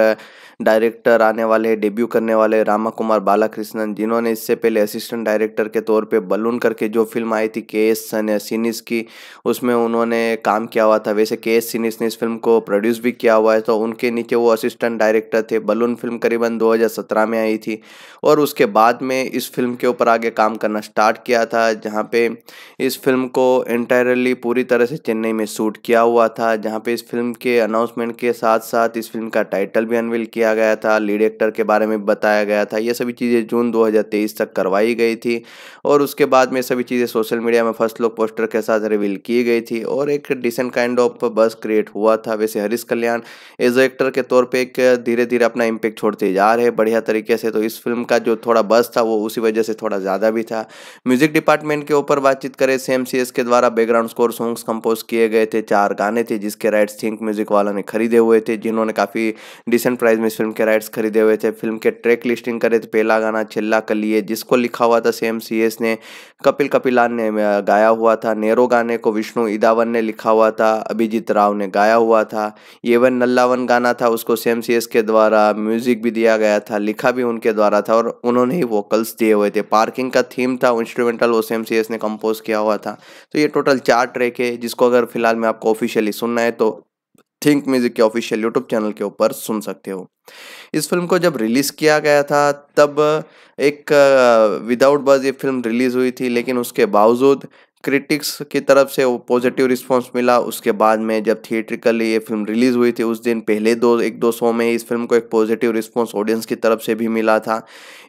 डायरेक्टर आने वाले डेब्यू करने वाले रामा कुमार बालाकृष्णन जिन्होंने इससे पहले असिस्टेंट डायरेक्टर के तौर पे बलून करके जो फिल्म आई थी के एस सीनिस की उसमें उन्होंने काम किया हुआ था जैसे के एस सिनी ने इस फिल्म को प्रोड्यूस भी किया हुआ है तो उनके नीचे वो असिस्टेंट डायरेक्टर थे बलून फिल्म करीबन 2017 में आई थी और उसके बाद में इस फिल्म के ऊपर आगे काम करना स्टार्ट किया था जहाँ पे इस फिल्म को इंटायरली पूरी तरह से चेन्नई में शूट किया हुआ था जहाँ पे इस फिल्म के अनाउंसमेंट के साथ साथ इस फिल्म का टाइटल भी अनवील किया गया था लीड एक्टर के बारे में बताया गया था ये सभी चीज़ें जून 2023 तक करवाई गई थी और उसके बाद में सभी चीज़ें सोशल मीडिया में फर्स्ट लुक पोस्टर के साथ रिवील की गई थी और एक डिसेंट काइंड ऑफ टॉप पर बस क्रिएट हुआ था वैसे हरीश कल्याण एज एक्टर के तौर पर एक धीरे धीरे अपना इम्पेक्ट छोड़ते जा रहे बढ़िया तरीके से तो इस फिल्म का जो थोड़ा बस था वो उसी वजह से थोड़ा ज़्यादा भी था म्यूजिक डिपार्टमेंट के ऊपर बातचीत करें सेम सी के द्वारा बैकग्राउंड स्कोर सॉन्ग्स कंपोज किए गए थे चार गाने थे जिसके राइट्स थिंक म्यूजिक वाला ने खरीदे हुए थे जिन्होंने काफ़ी डिसेंट प्राइस में इस फिल्म के राइट्स खरीदे हुए थे फिल्म के ट्रैक लिस्टिंग करे थे पहला गाना चिल्ला कर लिए जिसको लिखा हुआ था सेम सी ने कपिल कपिलान ने गाया हुआ था नेरो गाने को विष्णु इदावन ने लिखा हुआ था अभिजीत राव ने गाया हुआ था ये वन नल्लावन गाना था उसको सेम सी के द्वारा म्यूजिक भी दिया गया था लिखा भी उनके द्वारा था और उन्होंने ही वोकल्स दिए हुए थे पार्किंग का थीम था इंस्ट्रूमेंटल वो सेम सी ने कंपोज किया हुआ था तो ये टोटल चार ट्रैक है जिसको अगर फिलहाल में आपको ऑफिशियली सुनना है तो थिंक म्यूजिक के ऑफिशियल यूट्यूब चैनल के ऊपर सुन सकते हो इस फिल्म को जब रिलीज़ किया गया था तब एक विदाउट बज ये फिल्म रिलीज़ हुई थी लेकिन उसके बावजूद क्रिटिक्स की तरफ से वो पॉजिटिव रिस्पांस मिला उसके बाद में जब थिएट्रिकली ये फिल्म रिलीज़ हुई थी उस दिन पहले दो एक दो शो में इस फिल्म को एक पॉजिटिव रिस्पांस ऑडियंस की तरफ से भी मिला था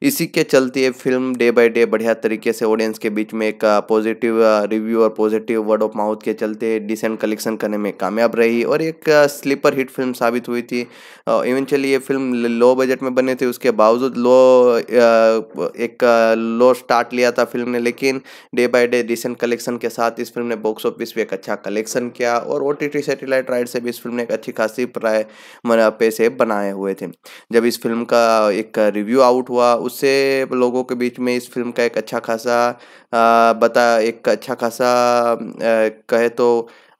इसी के चलते ये फिल्म डे बाय डे बढ़िया तरीके से ऑडियंस के बीच में एक पॉजिटिव रिव्यू और पॉजिटिव वर्ड ऑफ माउथ के चलते डिसेंट कलेक्शन करने में कामयाब रही और एक स्लीपर हिट फिल्म साबित हुई थी इवेंचुअली ये फिल्म लो बजट में बने थे उसके बावजूद लो एक लो स्टार्ट लिया था फिल्म ने लेकिन day by day decent collection के साथ इस फिल्म ने बॉक्स ऑफिस पर एक अच्छा कलेक्शन किया और ओ टी सेटेलाइट राइट से भी इस फिल्म ने एक अच्छी खासी प्राय पैसे बनाए हुए थे जब इस फिल्म का एक रिव्यू आउट हुआ उससे लोगों के बीच में इस फिल्म का एक अच्छा खासा बता एक अच्छा खासा कहे तो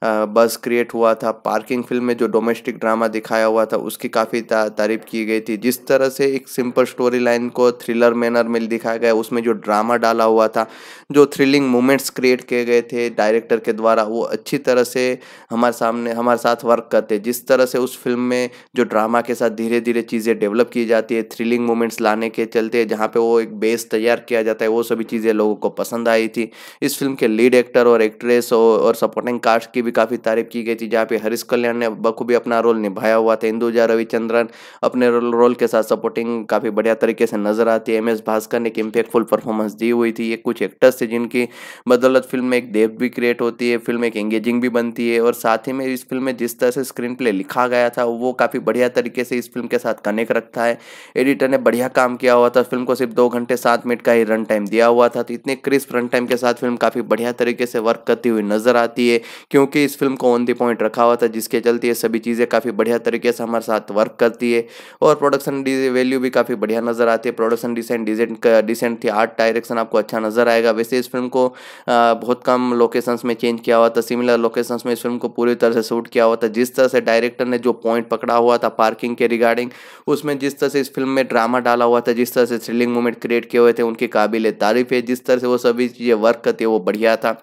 बस क्रिएट हुआ था पार्किंग फिल्म में जो डोमेस्टिक ड्रामा दिखाया हुआ था उसकी काफ़ी तारीफ की गई थी जिस तरह से एक सिंपल स्टोरी लाइन को थ्रिलर मैनर में दिखाया गया उसमें जो ड्रामा डाला हुआ था जो थ्रिलिंग मोमेंट्स क्रिएट किए गए थे डायरेक्टर के द्वारा वो अच्छी तरह से हमारे सामने हमारे साथ वर्क करते जिस तरह से उस फिल्म में जो ड्रामा के साथ धीरे धीरे चीज़ें डेवलप की जाती है थ्रिलिंग मोमेंट्स लाने के चलते जहाँ पर वो एक बेस तैयार किया जाता है वो सभी चीज़ें लोगों को पसंद आई थी इस फिल्म के लीड एक्टर और एक्ट्रेस और सपोर्टिंग कास्ट की भी काफ़ी तारीफ की गई थी जहाँ पे हरीश कल्याण ने बखूबी अपना रोल निभाया हुआ था इंदुजा रविचंद्रन अपने रोल के साथ सपोर्टिंग काफ़ी बढ़िया तरीके से नजर आती है एम एस भास्कर ने एक इम्पेक्टफुल परफॉर्मेंस दी हुई थी ये कुछ एक्टर्स थे जिनकी बदौलत फिल्म में एक देव भी क्रिएट होती है फिल्म एक एंगेजिंग भी बनती है और साथ ही में इस फिल्म में जिस तरह से स्क्रीन प्ले लिखा गया था वो काफ़ी बढ़िया तरीके से इस फिल्म के साथ कनेक्ट रखता है एडिटर ने बढ़िया काम किया हुआ था फिल्म को सिर्फ दो घंटे सात मिनट का ही रन टाइम दिया हुआ था तो इतने क्रिस्प रन टाइम के साथ फिल्म काफ़ी बढ़िया तरीके से वर्क करती हुई नजर आती है क्योंकि क्योंकि इस फिल्म को ऑन दी पॉइंट रखा हुआ था जिसके चलते ये सभी चीज़ें काफ़ी बढ़िया तरीके से हमारे साथ वर्क करती है और प्रोडक्शन वैल्यू भी काफ़ी बढ़िया नज़र आती है प्रोडक्शन डिसेंट डिसेंट डिसेंट थी आर्ट डायरेक्शन आपको अच्छा नज़र आएगा वैसे इस फिल्म को बहुत कम लोकेशंस में चेंज किया हुआ था सिमिलर लोकेशंस में इस फिल्म को पूरी तरह से शूट किया हुआ था जिस तरह से डायरेक्टर ने जो पॉइंट पकड़ा हुआ था पार्किंग के रिगार्डिंग उसमें जिस तरह से इस फिल्म में ड्रामा डाला हुआ था जिस तरह से थ्रिलिंग मोमेंट क्रिएट किए हुए थे उनकी काबिल तारीफ है जिस तरह से वो सभी चीज़ें वर्क करती है वो बढ़िया था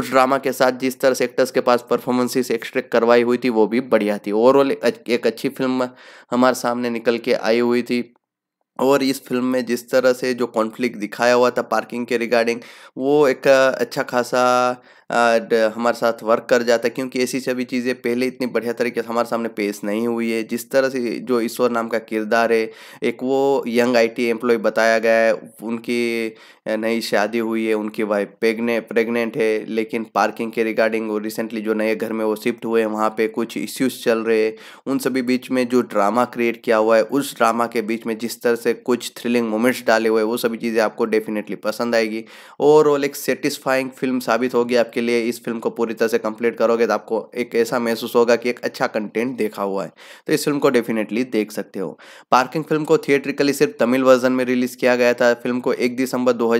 उस ड्रामा के साथ जिस तरह से एक्टर्स के पास खास परफॉर्मेंसेस एक्सट्रैक्ट करवाई हुई थी वो भी बढ़िया थी ओवरऑल एक अच्छी फिल्म हमारे सामने निकल के आई हुई थी और इस फिल्म में जिस तरह से जो कॉन्फ्लिक्ट दिखाया हुआ था पार्किंग के रिगार्डिंग वो एक अच्छा खासा Uh, हमारे साथ वर्क कर जाता है क्योंकि ऐसी सभी चीज़ें पहले इतनी बढ़िया तरीके से हमारे सामने पेश नहीं हुई है जिस तरह से जो ईश्वर नाम का किरदार है एक वो यंग आईटी एम्प्लॉय बताया गया है उनकी नई शादी हुई है उनकी वाइफ प्रेगने प्रेगनेंट है लेकिन पार्किंग के रिगार्डिंग वो रिसेंटली जो नए घर में वो शिफ्ट हुए हैं वहाँ पर कुछ इश्यूज चल रहे हैं उन सभी बीच में जो ड्रामा क्रिएट किया हुआ है उस ड्रामा के बीच में जिस तरह से कुछ थ्रिलिंग मोमेंट्स डाले हुए हैं वो सभी चीज़ें आपको डेफिनेटली पसंद आएगी ओवरऑल एक सेटिस्फाइंग फिल्म साबित होगी आपके के लिए इस फिल्म को पूरी तरह से कंप्लीट करोगे तो आपको एक ऐसा महसूस होगा कि एक अच्छा कंटेंट देखा हुआ है तो इस फिल्म को डेफिनेटली देख सकते हो पार्किंग फिल्म को थिएट्रिकली सिर्फ तमिल वर्जन में रिलीज़ किया गया था फिल्म को एक दिसंबर दो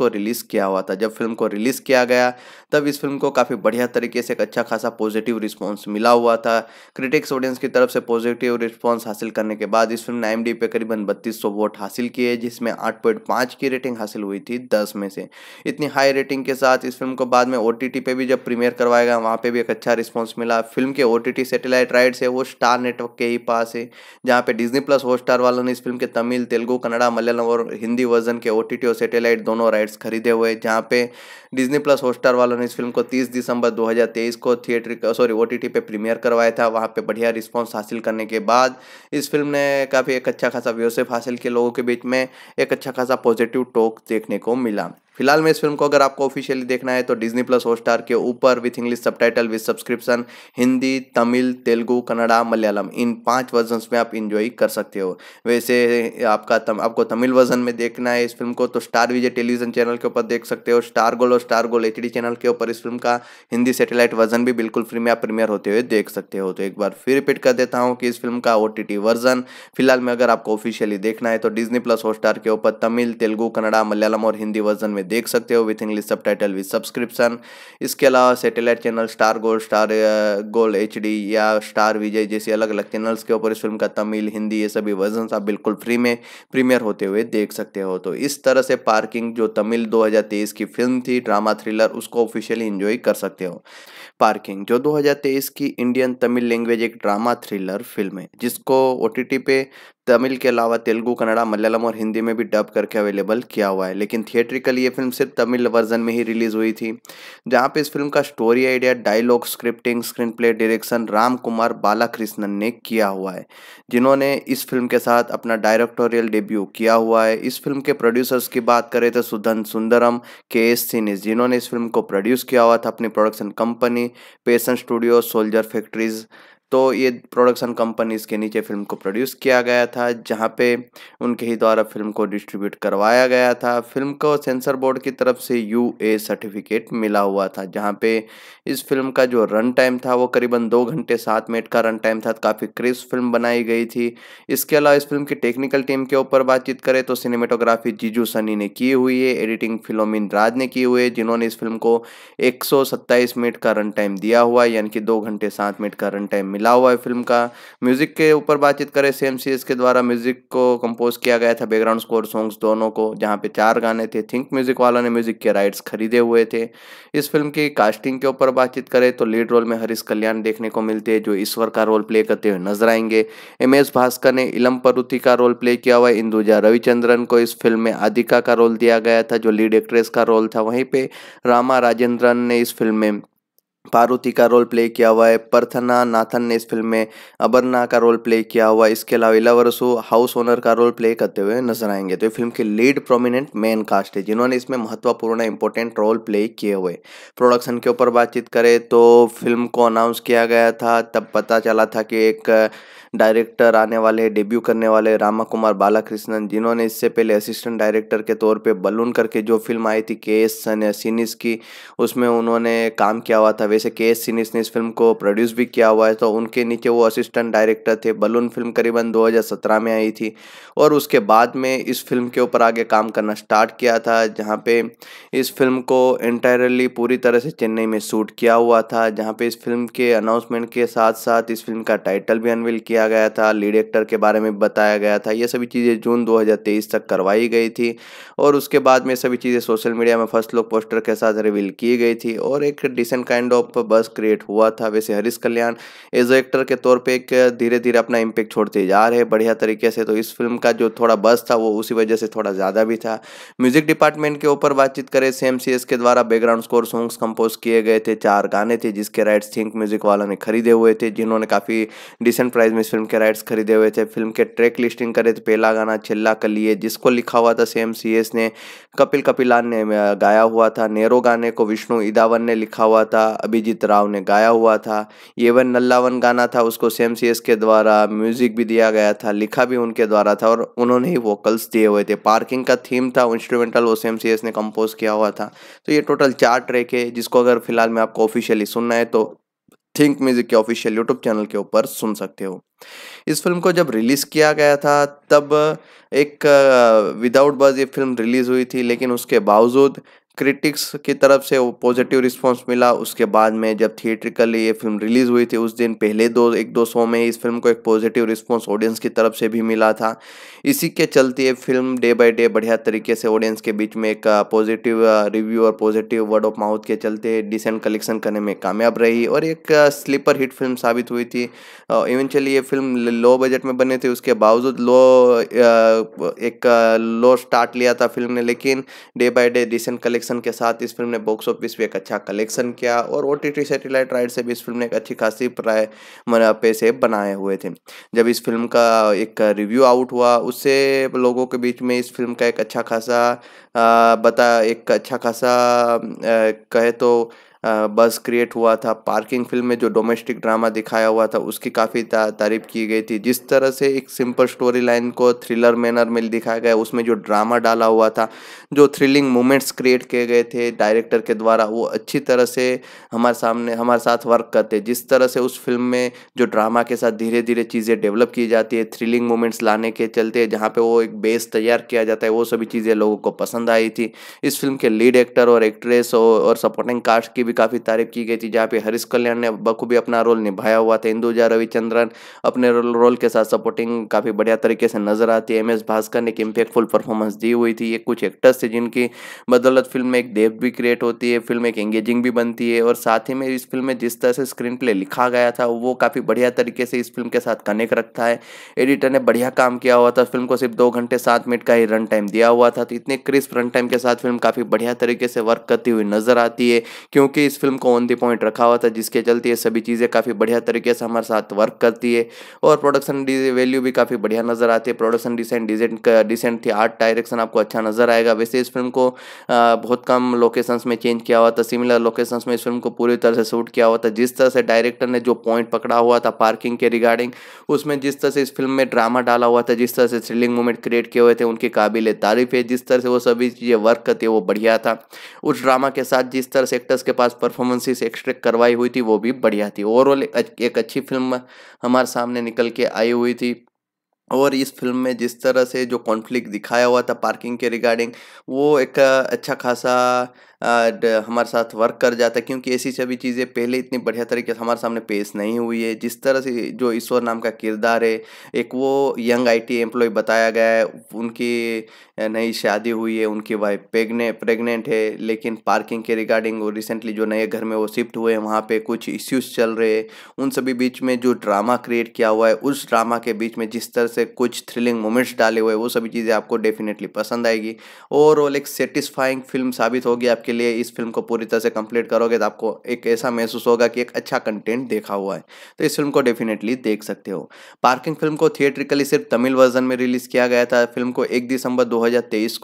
को रिलीज़ किया हुआ था जब फिल्म को रिलीज़ किया गया तब इस फिल्म को काफ़ी बढ़िया तरीके से एक अच्छा खासा पॉजिटिव रिस्पॉन्स मिला हुआ था क्रिटिक्स ऑडियंस की तरफ से पॉजिटिव रिस्पॉन्स हासिल करने के बाद इस फिल्म ने आई पे करीबन बत्तीस वोट हासिल किए जिसमें आठ की रेटिंग हासिल हुई थी दस में से इतनी हाई रेटिंग के साथ इस फिल्म को बाद में ओ पे भी जब प्रीमियर करवाएगा वहाँ पे भी एक अच्छा रिस्पांस मिला फिल्म के ओ टी सेटेलाइट राइट्स है वो स्टार नेटवर्क के ही पास है जहाँ पे डिज्नी प्लस हॉटस्टार वालों ने इस फिल्म के तमिल तेलुगु कन्नड़ा मलयालम और हिंदी वर्जन के ओ और सेटेलाइट दोनों राइट्स खरीदे हुए जहाँ पे डिज्नी प्लस हॉटस्टार वालों ने इस फिल्म को तीस दिसंबर दो को थिएटर सॉरी ओ पे प्रीमियर करवाया था वहाँ पर बढ़िया रिस्पॉन्स हासिल करने के बाद इस फिल्म ने काफ़ी एक अच्छा खासा व्यवसाय हासिल किया लोगों के बीच में एक अच्छा खासा पॉजिटिव टॉक देखने को मिला फिलहाल में इस फिल्म को अगर आपको ऑफिशियली देखना है तो डिजनी प्लस हॉटस्टार के ऊपर with English subtitle with subscription Hindi Tamil Telugu Kannada Malayalam इन पांच वर्जन में आप इंजॉय कर सकते हो वैसे आपका तम, आपको तमिल वर्जन में देखना है इस फिल्म को तो स्टार विजय टेलीविजन चैनल के ऊपर देख सकते हो स्टार गोल और स्टार गोल एच चैनल के ऊपर इस फिल्म का हिंदी सेटेलाइट वर्जन भी बिल्कुल फ्री में आप प्रीमियर होते हुए देख सकते हो तो एक बार फिर रिपीट कर देता हूँ कि इस फिल्म का ओ वर्जन फिलहाल में अगर आपको ऑफिशियली देखना है तो डिजनी प्लस हॉटस्टार के ऊपर तमिल तेलुगु कन्नड़ा मलयालम और हिंदी वर्जन में देख सकते हो with English subtitle with subscription इसके अलावा satellite channel Star Gold Star Gold H या स्टार विजय जैसे अलग अलग चैनल्स के ऊपर इस फिल्म का तमिल हिंदी ये सभी वर्जन आप बिल्कुल फ्री में प्रीमियर होते हुए देख सकते हो तो इस तरह से पार्किंग जो तमिल दो की फिल्म थी ड्रामा थ्रिलर उसको ऑफिशियली इंजॉय कर सकते हो पार्किंग जो 2023 की इंडियन तमिल लैंग्वेज एक ड्रामा थ्रिलर फिल्म है जिसको ओ पे तमिल के अलावा तेलुगु कन्नड़ा मलयालम और हिंदी में भी डब करके अवेलेबल किया हुआ है लेकिन थिएट्रिकल ये फिल्म सिर्फ तमिल वर्जन में ही रिलीज हुई थी जहाँ पे इस फिल्म का story idea dialogue scripting screenplay direction Ram Kumar Balakrishnan ने किया हुआ है जिन्होंने इस फिल्म के साथ अपना डायरेक्टोरियल डेब्यू किया हुआ है इस फिल्म के प्रोड्यूसर्स की बात करें तो सुधन सुंदरम के एस सिनिस जिन्होंने इस फिल्म को प्रोड्यूस किया हुआ था अपनी प्रोडक्शन कंपनी पेशन स्टूडियो सोल्जर फैक्ट्रीज तो ये प्रोडक्शन कंपनीज के नीचे फिल्म को प्रोड्यूस किया गया था जहाँ पे उनके ही द्वारा फिल्म को डिस्ट्रीब्यूट करवाया गया था फिल्म को सेंसर बोर्ड की तरफ से यू ए सर्टिफिकेट मिला हुआ था जहाँ पे इस फिल्म का जो रन टाइम था वो करीबन दो घंटे सात मिनट का रन टाइम था तो काफ़ी क्रिस्प फिल्म बनाई गई थी इसके अलावा इस फिल्म की टेक्निकल टीम के ऊपर बातचीत करें तो सिनेमेटोग्राफी जीजू सनी ने की हुई है एडिटिंग फिलोमिन राज ने की हुई है जिन्होंने इस फिल्म को एक मिनट का रन टाइम दिया हुआ यानी कि दो घंटे सात मिनट का रन टाइम मिला हुआ है फिल्म का म्यूज़िक के ऊपर बातचीत करें सेम सी के द्वारा म्यूज़िक को कंपोज किया गया था बैकग्राउंड स्कोर सॉन्ग्स दोनों को जहाँ पे चार गाने थे थिंक म्यूज़िक वालों ने म्यूज़िक के राइट्स खरीदे हुए थे इस फिल्म की कास्टिंग के ऊपर बातचीत करें तो लीड रोल में हरीश कल्याण देखने को मिलते हैं जो ईश्वर का रोल प्ले करते हुए नजर आएंगे एम एस भास्कर ने इलम परुति का रोल प्ले किया हुआ इंदुजा रविचंद्रन को इस फिल्म में आदिका का रोल दिया गया था जो लीड एक्ट्रेस का रोल था वहीं पर रामा राजेंद्रन ने इस फिल्म में पार्वती का रोल प्ले किया हुआ है प्रथना नाथन ने इस फिल्म में अबरना का रोल प्ले किया हुआ है इसके अलावा इलावरसो हाउस ओनर का रोल प्ले करते हुए नजर आएंगे तो ये फिल्म के लीड प्रोमिनेंट मेन कास्ट है जिन्होंने इसमें महत्वपूर्ण इंपॉर्टेंट रोल प्ले किए हुए प्रोडक्शन के ऊपर बातचीत करें तो फिल्म को अनाउंस किया गया था तब पता चला था कि एक डायरेक्टर आने वाले हैं डेब्यू करने वाले रामा कुमार बालाकृष्णन जिन्होंने इससे पहले असिस्टेंट डायरेक्टर के तौर पे बलून करके जो फिल्म आई थी के एस सीनिस की उसमें उन्होंने काम किया हुआ था वैसे के एस सीनिस ने इस फिल्म को प्रोड्यूस भी किया हुआ है तो उनके नीचे वो असिस्टेंट डायरेक्टर थे बलून फिल्म करीबन दो में आई थी और उसके बाद में इस फिल्म के ऊपर आगे काम करना स्टार्ट किया था जहाँ पे इस फिल्म को इंटायरली पूरी तरह से चेन्नई में शूट किया हुआ था जहाँ पे इस फिल्म के अनाउंसमेंट के साथ साथ इस फिल्म का टाइटल भी अनविल किया किया गया था लीड एक्टर के बारे में बताया गया था ये सभी चीज़ें जून 2023 तक करवाई गई थी और उसके बाद में सभी चीज़ें सोशल मीडिया में फर्स्ट लुक पोस्टर के साथ रिवील की गई थी और एक decent kind of buzz create हुआ था वैसे हरीश कल्याण एज एक्टर के तौर पर एक धीरे धीरे अपना इम्पेक्ट छोड़ते जा रहे बढ़िया तरीके से तो इस फिल्म का जो थोड़ा बस था वो उसी वजह से थोड़ा ज़्यादा भी था म्यूजिक डिपार्टमेंट के ऊपर बातचीत करें सेम सी के द्वारा बैकग्राउंड स्कोर सॉन्ग्स कंपोज किए गए थे चार गाने थे जिसके राइट्स थिंक म्यूजिक वालों ने खरीदे हुए थे जिन्होंने काफ़ी डिसेंट प्राइस में इस फिल्म के राइट्स खरीदे हुए थे फिल्म के ट्रैक लिस्टिंग करे तो पहला गाना चिल्ला कलिए जिसको लिखा हुआ था सेम सी एस ने कपिल कपिलान ने गाया हुआ था नेहरू गाने को विष्णु इदावन ने लिखा हुआ था अभिजीत राव ने गाया हुआ था ये वन नल्लावन गाना था उसको सेम सी के द्वारा म्यूजिक भी दिया गया था लिखा भी उनके द्वारा था और उन्होंने ही वोकल्स दिए हुए थे पार्किंग का थीम था इंस्ट्रूमेंटल वो सेम सी ने कंपोज किया हुआ था तो ये टोटल चार ट्रैक है जिसको अगर फिलहाल मैं आपको ऑफिशियली सुनना है तो थिंक म्यूजिक के ऑफिशियल यूट्यूब चैनल के ऊपर सुन सकते हो इस फिल्म को जब रिलीज़ किया गया था तब एक विदाउट बज ये फिल्म रिलीज़ हुई थी लेकिन उसके बावजूद क्रिटिक्स की तरफ से वो पॉजिटिव रिस्पांस मिला उसके बाद में जब थिएट्रिकली ये फिल्म रिलीज़ हुई थी उस दिन पहले दो एक दो शो में इस फिल्म को एक पॉजिटिव रिस्पांस ऑडियंस की तरफ से भी मिला था इसी के चलते ये फिल्म डे बाय डे बढ़िया तरीके से ऑडियंस के बीच में एक पॉजिटिव uh, रिव्यू uh, और पॉजिटिव वर्ड ऑफ माउथ के चलते डिसेंट कलेक्शन करने में कामयाब रही और एक स्लीपर हिट फिल्म साबित हुई थी इवेंचुअली uh, ये फिल्म लो बजट में बने थे उसके बावजूद लो एक लो स्टार्ट लिया था फिल्म ने लेकिन day by day decent collection collection के साथ इस फिल्म ने बॉक्स ऑफिस पर एक अच्छा कलेक्शन किया और ओ टी सेटेलाइट राइट से भी इस फिल्म ने एक अच्छी खासी प्राय पैसे बनाए हुए थे जब इस फिल्म का एक रिव्यू आउट हुआ उससे लोगों के बीच में इस फिल्म का एक अच्छा खासा बता एक अच्छा खासा कहे तो बस क्रिएट हुआ था पार्किंग फिल्म में जो डोमेस्टिक ड्रामा दिखाया हुआ था उसकी काफ़ी तारीफ की गई थी जिस तरह से एक सिंपल स्टोरी लाइन को थ्रिलर मैनर में दिखाया गया उसमें जो ड्रामा डाला हुआ था जो थ्रिलिंग मोमेंट्स क्रिएट किए गए थे डायरेक्टर के द्वारा वो अच्छी तरह से हमारे सामने हमारे साथ वर्क करते जिस तरह से उस फिल्म में जो ड्रामा के साथ धीरे धीरे चीज़ें डेवलप की जाती है थ्रिलिंग मोमेंट्स लाने के चलते जहाँ पर वो एक बेस तैयार किया जाता है वो सभी चीज़ें लोगों को पसंद आई थी इस फिल्म के लीड एक्टर और एक्ट्रेस और सपोर्टिंग कास्ट की भी काफ़ी तारीफ की गई थी जहाँ पे हरीश कल्याण ने बखूबी अपना रोल निभाया हुआ था इंदुजा रविचंद्रन अपने रोल के साथ सपोर्टिंग काफ़ी बढ़िया तरीके से नजर आती है एम एस भास्कर ने एक इम्पेक्टफुल परफॉर्मेंस दी हुई थी ये कुछ एक्टर्स थे जिनकी बदौलत फिल्म में एक डेप भी क्रिएट होती है फिल्म एक एंगेजिंग भी बनती है और साथ ही में इस फिल्म में जिस तरह से स्क्रीन प्ले लिखा गया था वो काफ़ी बढ़िया तरीके से इस फिल्म के साथ कनेक्ट रखता है एडिटर ने बढ़िया काम किया हुआ था फिल्म को सिर्फ दो घंटे सात मिनट का ही रन टाइम दिया हुआ था तो इतने क्रिस्प रन टाइम के साथ फिल्म काफ़ी बढ़िया तरीके से वर्क करती हुई नजर आती है क्योंकि इस फिल्म को ऑन दी पॉइंट रखा हुआ था जिसके चलते ये सभी चीज़ें काफ़ी बढ़िया तरीके से हमारे साथ वर्क करती है और प्रोडक्शन वैल्यू भी काफ़ी बढ़िया नज़र आती है प्रोडक्शन डिसेंट डिसेंट डिसेंट थी आर्ट डायरेक्शन आपको अच्छा नज़र आएगा वैसे इस फिल्म को बहुत कम लोकेशंस में चेंज किया हुआ था सिमिलर लोकेशंस में इस फिल्म को पूरी तरह से शूट किया हुआ था जिस तरह से डायरेक्टर ने जो पॉइंट पकड़ा हुआ था पार्किंग के रिगार्डिंग उसमें जिस तरह से इस फिल्म में ड्रामा डाला हुआ था जिस तरह से थ्रिलिंग मूवमेंट क्रिएट किए हुए थे उनके काबिल तारीफ है जिस तरह से वो सभी चीज़ें वर्क करती है वो बढ़िया था उस ड्रामा के साथ जिस तरह से एक्टर्स के पास पास परफॉर्मेंसेस एक्सट्रैक्ट करवाई हुई थी वो भी बढ़िया थी ओवरऑल एक अच्छी फिल्म हमारे सामने निकल के आई हुई थी और इस फिल्म में जिस तरह से जो कॉन्फ्लिक्ट दिखाया हुआ था पार्किंग के रिगार्डिंग वो एक अच्छा खासा हमारे साथ वर्क कर जाता है क्योंकि ऐसी सभी चीज़ें पहले इतनी बढ़िया तरीके से हमारे सामने पेश नहीं हुई है जिस तरह से जो ईश्वर नाम का किरदार है एक वो यंग आईटी एम्प्लॉय बताया गया है उनकी नई शादी हुई है उनकी वाइफ प्रेगने प्रेगनेंट है लेकिन पार्किंग के रिगार्डिंग वो रिसेंटली जो नए घर में वो शिफ्ट हुए हैं वहाँ पर कुछ इश्यूज चल रहे हैं उन सभी बीच में जो ड्रामा क्रिएट किया हुआ है उस ड्रामा के बीच में जिस तरह से कुछ थ्रिलिंग मोमेंट्स डाले हुए हैं वो सभी चीज़ें आपको डेफिनेटली पसंद आएगी ओवरऑल एक सेटिस्फाइंग फिल्म साबित होगी आपकी आपके लिए इस फिल्म को पूरी तरह से कंप्लीट करोगे तो आपको एक ऐसा महसूस होगा कि एक अच्छा कंटेंट देखा हुआ है तो इस फिल्म को डेफिनेटली देख सकते हो पार्किंग फिल्म को थिएट्रिकली सिर्फ तमिल वर्जन में रिलीज़ किया गया था फिल्म को एक दिसंबर दो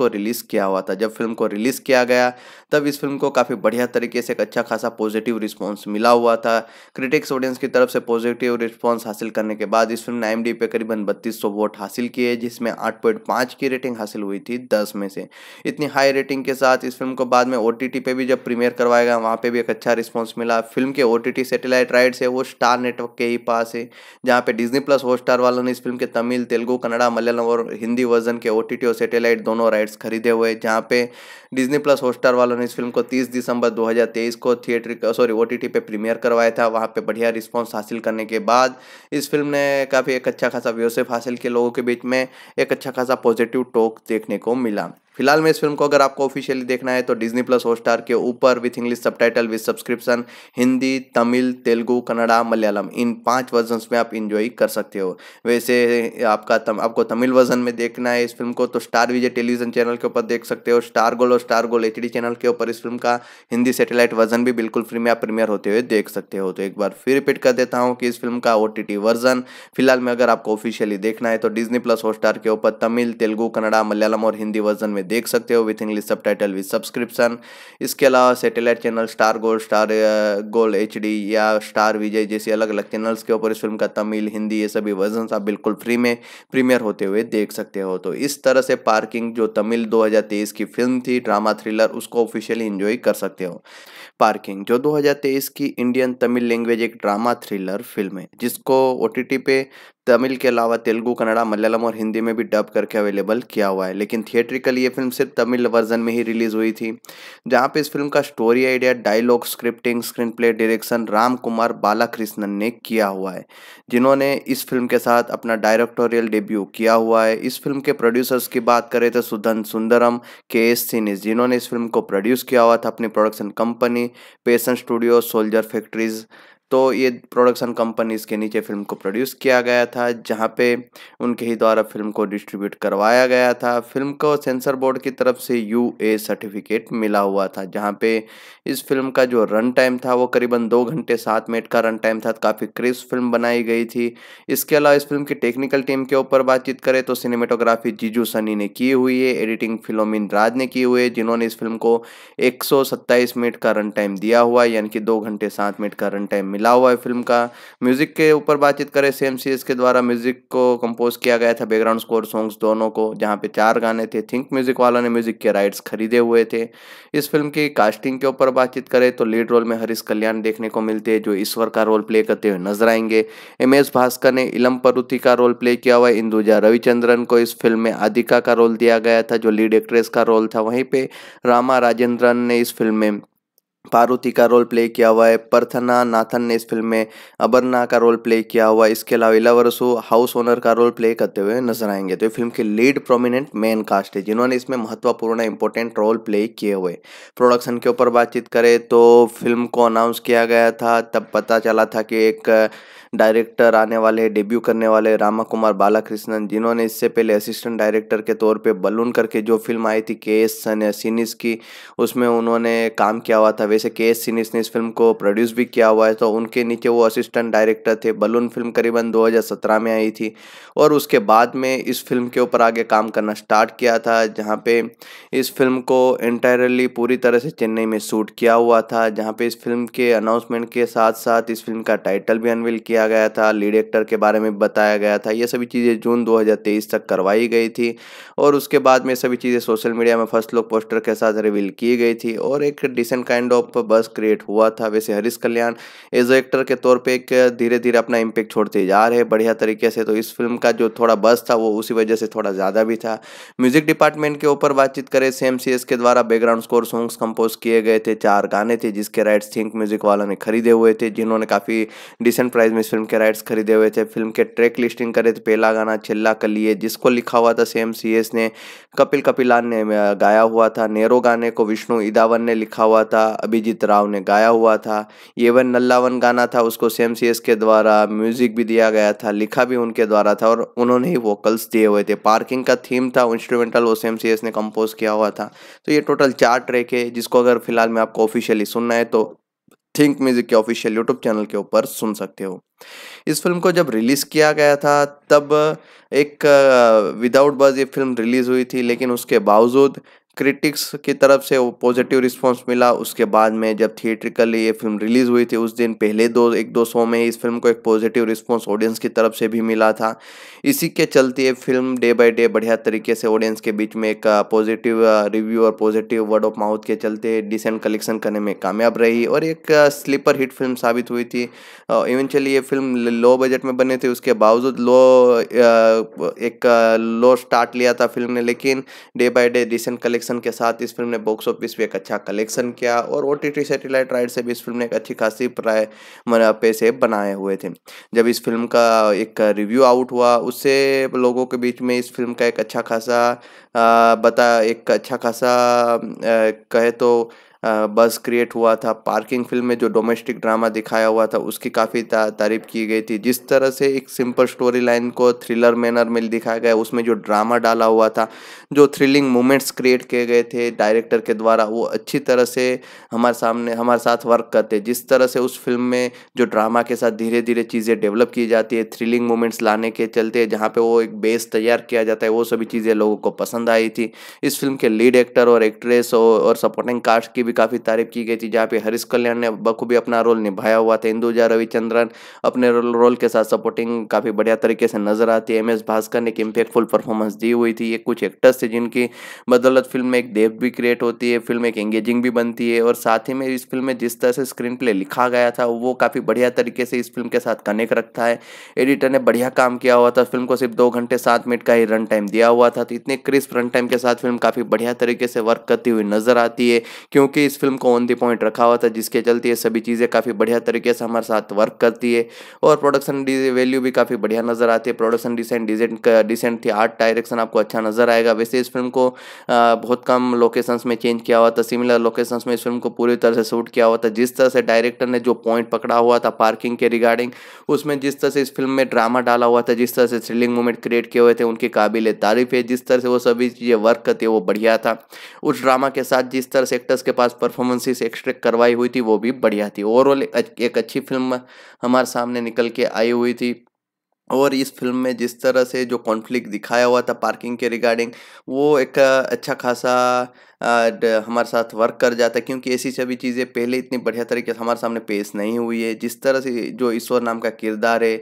को रिलीज़ किया हुआ था जब फिल्म को रिलीज़ किया गया तब इस फिल्म को काफ़ी बढ़िया तरीके से एक अच्छा खासा पॉजिटिव रिस्पॉन्स मिला हुआ था क्रिटिक्स ऑडियंस की तरफ से पॉजिटिव रिस्पॉन्स हासिल करने के बाद इस फिल्म ने एम पे करीबन बत्तीस सौ वोट हासिल किए जिसमें आठ पॉइंट पाँच की रेटिंग हासिल हुई थी दस में से इतनी हाई रेटिंग के साथ इस फिल्म को बाद में ओ ओ पे भी जब प्रीमियर करवाया गया वहाँ पे भी एक अच्छा रिस्पॉन्स मिला फिल्म के ओ सैटेलाइट राइट्स है वो स्टार नेटवर्क के ही पास है जहाँ पे डिज्नी प्लस हॉट स्टार वालों ने इस फिल्म के तमिल तेलुगू कन्नड़ा मलयालम और हिंदी वर्जन के ओ और सेटेलाइट दोनों राइट्स खरीदे हुए जहाँ पे डिज्नी प्लस हॉट वालों ने इस फिल्म को तीस दिसंबर दो को थिएटर सॉरी ओ पे प्रीमियर करवाया था वहाँ पर बढ़िया रिस्पॉन्स हासिल करने के बाद इस फिल्म ने काफ़ी एक अच्छा खासा व्यवसाय हासिल किया लोगों के बीच में एक अच्छा खासा पॉजिटिव टॉक देखने को मिला फिलहाल में इस फिल्म को अगर आपको ऑफिशियली देखना है तो डिज्नी प्लस हॉटस्टार के ऊपर with English subtitle with subscription Hindi Tamil Telugu Kannada Malayalam इन पांच वर्जन्स में आप इंजॉय कर सकते हो वैसे आपका तम, आपको तमिल वर्जन में देखना है इस फिल्म को तो स्टार विजय टेलीविजन चैनल के ऊपर देख सकते हो स्टार गोल और स्टार गोल एच चैनल के ऊपर इस फिल्म का हिंदी सेटेलाइट वर्जन भी बिल्कुल फ्री में आप प्रीमियर होते हुए देख सकते हो तो एक बार फिर रिपीट कर देता हूँ कि इस फिल्म का ओ वर्जन फिलहाल में अगर आपको ऑफिशियली देखना है तो डिजनी प्लस हॉटस्टार के ऊपर तमिल तेलुगू कन्नड़ा मलयालम और हिंदी वर्जन में में देख सकते हो with English subtitle with subscription इसके अलावा satellite channel Star Gold Star Gold H या स्टार विजय जैसे अलग अलग चैनल्स के ऊपर इस फिल्म का तमिल हिंदी ये सभी वर्जन आप बिल्कुल फ्री में प्रीमियर होते हुए देख सकते हो तो इस तरह से पार्किंग जो तमिल दो की फिल्म थी ड्रामा थ्रिलर उसको ऑफिशियली इंजॉय कर सकते हो पार्किंग जो 2023 की इंडियन तमिल लैंग्वेज एक ड्रामा थ्रिलर फिल्म है जिसको ओ पे तमिल के अलावा तेलुगु कन्नड़ा मलयालम और हिंदी में भी डब करके अवेलेबल किया हुआ है लेकिन थिएट्रिकली ये फिल्म सिर्फ तमिल वर्जन में ही रिलीज हुई थी जहाँ पे इस फिल्म का story idea dialogue scripting screenplay direction Ram Kumar Balakrishnan ने किया हुआ है जिन्होंने इस फिल्म के साथ अपना डायरेक्टोरियल डेब्यू किया हुआ है इस फिल्म के प्रोड्यूसर्स की बात करें तो सुधन सुंदरम के एस सीनिस जिन्होंने इस फिल्म को प्रोड्यूस किया हुआ था अपनी प्रोडक्शन कंपनी पेशन स्टूडियो सोल्जर फैक्ट्रीज़ तो ये प्रोडक्शन कंपनीज के नीचे फिल्म को प्रोड्यूस किया गया था जहाँ पे उनके ही द्वारा फिल्म को डिस्ट्रीब्यूट करवाया गया था फिल्म को सेंसर बोर्ड की तरफ से यू ए सर्टिफिकेट मिला हुआ था जहाँ पे इस फिल्म का जो रन टाइम था वो करीबन दो घंटे सात मिनट का रन टाइम था काफ़ी क्रिस्प फिल्म बनाई गई थी इसके अलावा इस फिल्म की टेक्निकल टीम के ऊपर बातचीत करें तो सिनेमेटोग्राफी जीजू सनी ने की हुई है एडिटिंग फिलोमिन राज ने की हुई है जिन्होंने इस फिल्म को एक मिनट का रन टाइम दिया हुआ यानी कि दो घंटे सात मिनट का रन टाइम मिला मिला हुआ है फिल्म का म्यूज़िक के ऊपर बातचीत करें सेम सी के द्वारा म्यूज़िक को कंपोज किया गया था बैकग्राउंड स्कोर सॉन्ग्स दोनों को जहाँ पे चार गाने थे थिंक म्यूज़िक वाला ने म्यूज़िक के राइट्स खरीदे हुए थे इस फिल्म की कास्टिंग के ऊपर बातचीत करें तो लीड रोल में हरीश कल्याण देखने को मिलते हैं जो ईश्वर का रोल प्ले करते हुए नजर आएंगे एम एस भास्कर ने इलम परुथी का रोल प्ले किया हुआ इंदुजा रविचंद्रन को इस फिल्म में आदिका का रोल दिया गया था जो लीड एक्ट्रेस का रोल था वहीं पर रामा राजेंद्रन ने इस फिल्म में पार्वती का रोल प्ले किया हुआ है परथना नाथन ने इस फिल्म में अबरना का रोल प्ले किया हुआ है इसके अलावा इला हाउस ओनर का रोल प्ले करते हुए नजर आएंगे तो ये फिल्म के लीड प्रोमिनेंट मेन कास्ट है जिन्होंने इसमें महत्वपूर्ण इंपॉर्टेंट रोल प्ले किए हुए प्रोडक्शन के ऊपर बातचीत करें तो फिल्म को अनाउंस किया गया था तब पता चला था कि एक डायरेक्टर आने वाले हैं डेब्यू करने वाले रामा कुमार बालाकृष्णन जिन्होंने इससे पहले असिस्टेंट डायरेक्टर के तौर पे बलून करके जो फिल्म आई थी के एस सिनिस की उसमें उन्होंने काम किया हुआ था वैसे के एस सीनीस ने इस फिल्म को प्रोड्यूस भी किया हुआ है तो उनके नीचे वो असिस्टेंट डायरेक्टर थे बलून फिल्म करीबन दो में आई थी और उसके बाद में इस फिल्म के ऊपर आगे काम करना स्टार्ट किया था जहाँ पे इस फिल्म को इंटायरली पूरी तरह से चेन्नई में शूट किया हुआ था जहाँ पे इस फिल्म के अनाउंसमेंट के साथ साथ इस फिल्म का टाइटल भी अनवील किया किया गया था लीड एक्टर के बारे में बताया गया था ये सभी चीज़ें जून 2023 तक करवाई गई थी और उसके बाद में सभी चीज़ें सोशल मीडिया में फर्स्ट लुक पोस्टर के साथ रिवील की गई थी और एक decent kind of buzz create हुआ था वैसे हरीश कल्याण एज एक्टर के तौर पर एक धीरे धीरे अपना इम्पेक्ट छोड़ते जा रहे बढ़िया तरीके से तो इस फिल्म का जो थोड़ा बस था वो उसी वजह से थोड़ा ज़्यादा भी था म्यूजिक डिपार्टमेंट के ऊपर बातचीत करें सेम सी के द्वारा बैकग्राउंड स्कोर सॉन्ग्स कंपोज किए गए थे चार गाने थे जिसके राइट्स थिंक म्यूजिक वालों ने खरीदे हुए थे जिन्होंने काफ़ी डिसेंट प्राइस में फिल्म के राइट्स खरीदे हुए थे फिल्म के ट्रैक लिस्टिंग करे थे पहला गाना चिल्ला कलिए जिसको लिखा हुआ था सेम सी एस ने कपिल कपिलान ने गाया हुआ था नेहरू गाने को विष्णु इदावन ने लिखा हुआ था अभिजीत राव ने गाया हुआ था एवन नल्लावन गाना था उसको सेम सी एस के द्वारा म्यूजिक भी दिया गया था लिखा भी उनके द्वारा था और उन्होंने ही वोकल्स दिए हुए थे पार्किंग का थीम था इंस्ट्रूमेंटल वो सेम सी एस ने कंपोज किया हुआ था तो ये टोटल चार ट्रैक है जिसको अगर फिलहाल में आपको ऑफिशियली सुनना है तो थिंक म्यूजिक के ऑफिशियल यूट्यूब चैनल के ऊपर सुन सकते हो इस फिल्म को जब रिलीज़ किया गया था तब एक विदाउट बज ये फिल्म रिलीज़ हुई थी लेकिन उसके बावजूद क्रिटिक्स की तरफ से वो पॉजिटिव रिस्पांस मिला उसके बाद में जब थिएट्रिकली ये फिल्म रिलीज़ हुई थी उस दिन पहले दो एक दो सौ में इस फिल्म को एक पॉजिटिव रिस्पांस ऑडियंस की तरफ से भी मिला था इसी के चलते ये फिल्म डे बाय डे बढ़िया तरीके से ऑडियंस के बीच में एक पॉजिटिव uh, रिव्यू uh, और पॉजिटिव वर्ड ऑफ माउथ के चलते डिसेंट कलेक्शन करने में कामयाब रही और एक स्लीपर हिट फिल्म साबित हुई थी इवेंचुअली uh, ये फिल्म लो बजट में बने थे उसके बावजूद लो एक लो स्टार्ट लिया था फिल्म ने लेकिन day by day decent collection collection के साथ इस फिल्म ने बॉक्स ऑफिस पे एक अच्छा कलेक्शन किया और ओ टी सैटेलाइट राइट से भी इस फिल्म ने एक अच्छी खासी प्राय पैसे बनाए हुए थे जब इस फिल्म का एक रिव्यू आउट हुआ उससे लोगों के बीच में इस फिल्म का एक अच्छा खासा बता एक अच्छा खासा कहे तो बस क्रिएट हुआ था पार्किंग फिल्म में जो डोमेस्टिक ड्रामा दिखाया हुआ था उसकी काफ़ी तारीफ की गई थी जिस तरह से एक सिंपल स्टोरी लाइन को थ्रिलर मैनर में दिखाया गया उसमें जो ड्रामा डाला हुआ था जो थ्रिलिंग मोमेंट्स क्रिएट किए गए थे डायरेक्टर के द्वारा वो अच्छी तरह से हमारे सामने हमारे साथ वर्क करते जिस तरह से उस फिल्म में जो ड्रामा के साथ धीरे धीरे चीज़ें डेवलप की जाती है थ्रिलिंग मोमेंट्स लाने के चलते जहाँ पे वो एक बेस तैयार किया जाता है वो सभी चीज़ें लोगों को पसंद आई थी इस फिल्म के लीड एक्टर और एक्ट्रेस और सपोर्टिंग कास्ट की भी काफ़ी तारीफ की गई थी जहाँ पे हरीश कल्याण ने बखूबी अपना रोल निभाया हुआ था इंदुजा रविचंद्रन अपने रोल के साथ सपोर्टिंग काफ़ी बढ़िया तरीके से नजर आती है एम एस भास्कर ने एक इम्पैक्टफुल परफॉर्मेंस दी हुई थी ये कुछ एक्टर्स से जिनकी बदौलत फिल्म में एक डेप भी क्रिएट होती है फिल्म एक एंगेजिंग भी बनती है और साथ ही में इस फिल्म में जिस तरह से स्क्रीन प्ले लिखा गया था वो काफ़ी बढ़िया तरीके से इस फिल्म के साथ कनेक्ट रखता है एडिटर ने बढ़िया काम किया हुआ था फिल्म को सिर्फ दो घंटे सात मिनट का ही रन टाइम दिया हुआ था तो इतने क्रिस्प रन टाइम के साथ फिल्म काफ़ी बढ़िया तरीके से वर्क करती हुई नजर आती है क्योंकि इस फिल्म को ऑन दी पॉइंट रखा हुआ था जिसके चलते ये सभी चीज़ें काफ़ी बढ़िया तरीके से हमारे साथ वर्क करती है और प्रोडक्शन वैल्यू भी काफ़ी बढ़िया नजर आती है प्रोडक्शन डिसेंट डिसेंट डिसेंट थी आर्ट डायरेक्शन आपको अच्छा नजर आएगा वैसे से इस फिल्म को बहुत कम लोकेशंस में चेंज किया हुआ था सिमिलर लोकेशंस में इस फिल्म को पूरी तरह से शूट किया हुआ था जिस तरह से डायरेक्टर ने जो पॉइंट पकड़ा हुआ था पार्किंग के रिगार्डिंग उसमें जिस तरह से इस फिल्म में ड्रामा डाला हुआ था जिस तरह से थ्रिलिंग मोमेंट क्रिएट किए हुए थे उनकी काबिल तारीफ है जिस तरह से वो सभी चीज़ें वर्क करती है वो बढ़िया था उस ड्रामा के साथ जिस तरह से एक्टर्स के पास परफॉर्मेंसेस एक्सट्रैक्ट करवाई हुई थी वो भी बढ़िया थी ओवरऑल एक अच्छी फिल्म हमारे सामने निकल के आई हुई थी और इस फिल्म में जिस तरह से जो कॉन्फ्लिक्ट दिखाया हुआ था पार्किंग के रिगार्डिंग वो एक अच्छा खासा Uh, हमारे साथ वर्क कर जाता है क्योंकि ऐसी सभी चीज़ें पहले इतनी बढ़िया तरीके से हमारे सामने पेश नहीं हुई है जिस तरह से जो ईश्वर नाम का किरदार है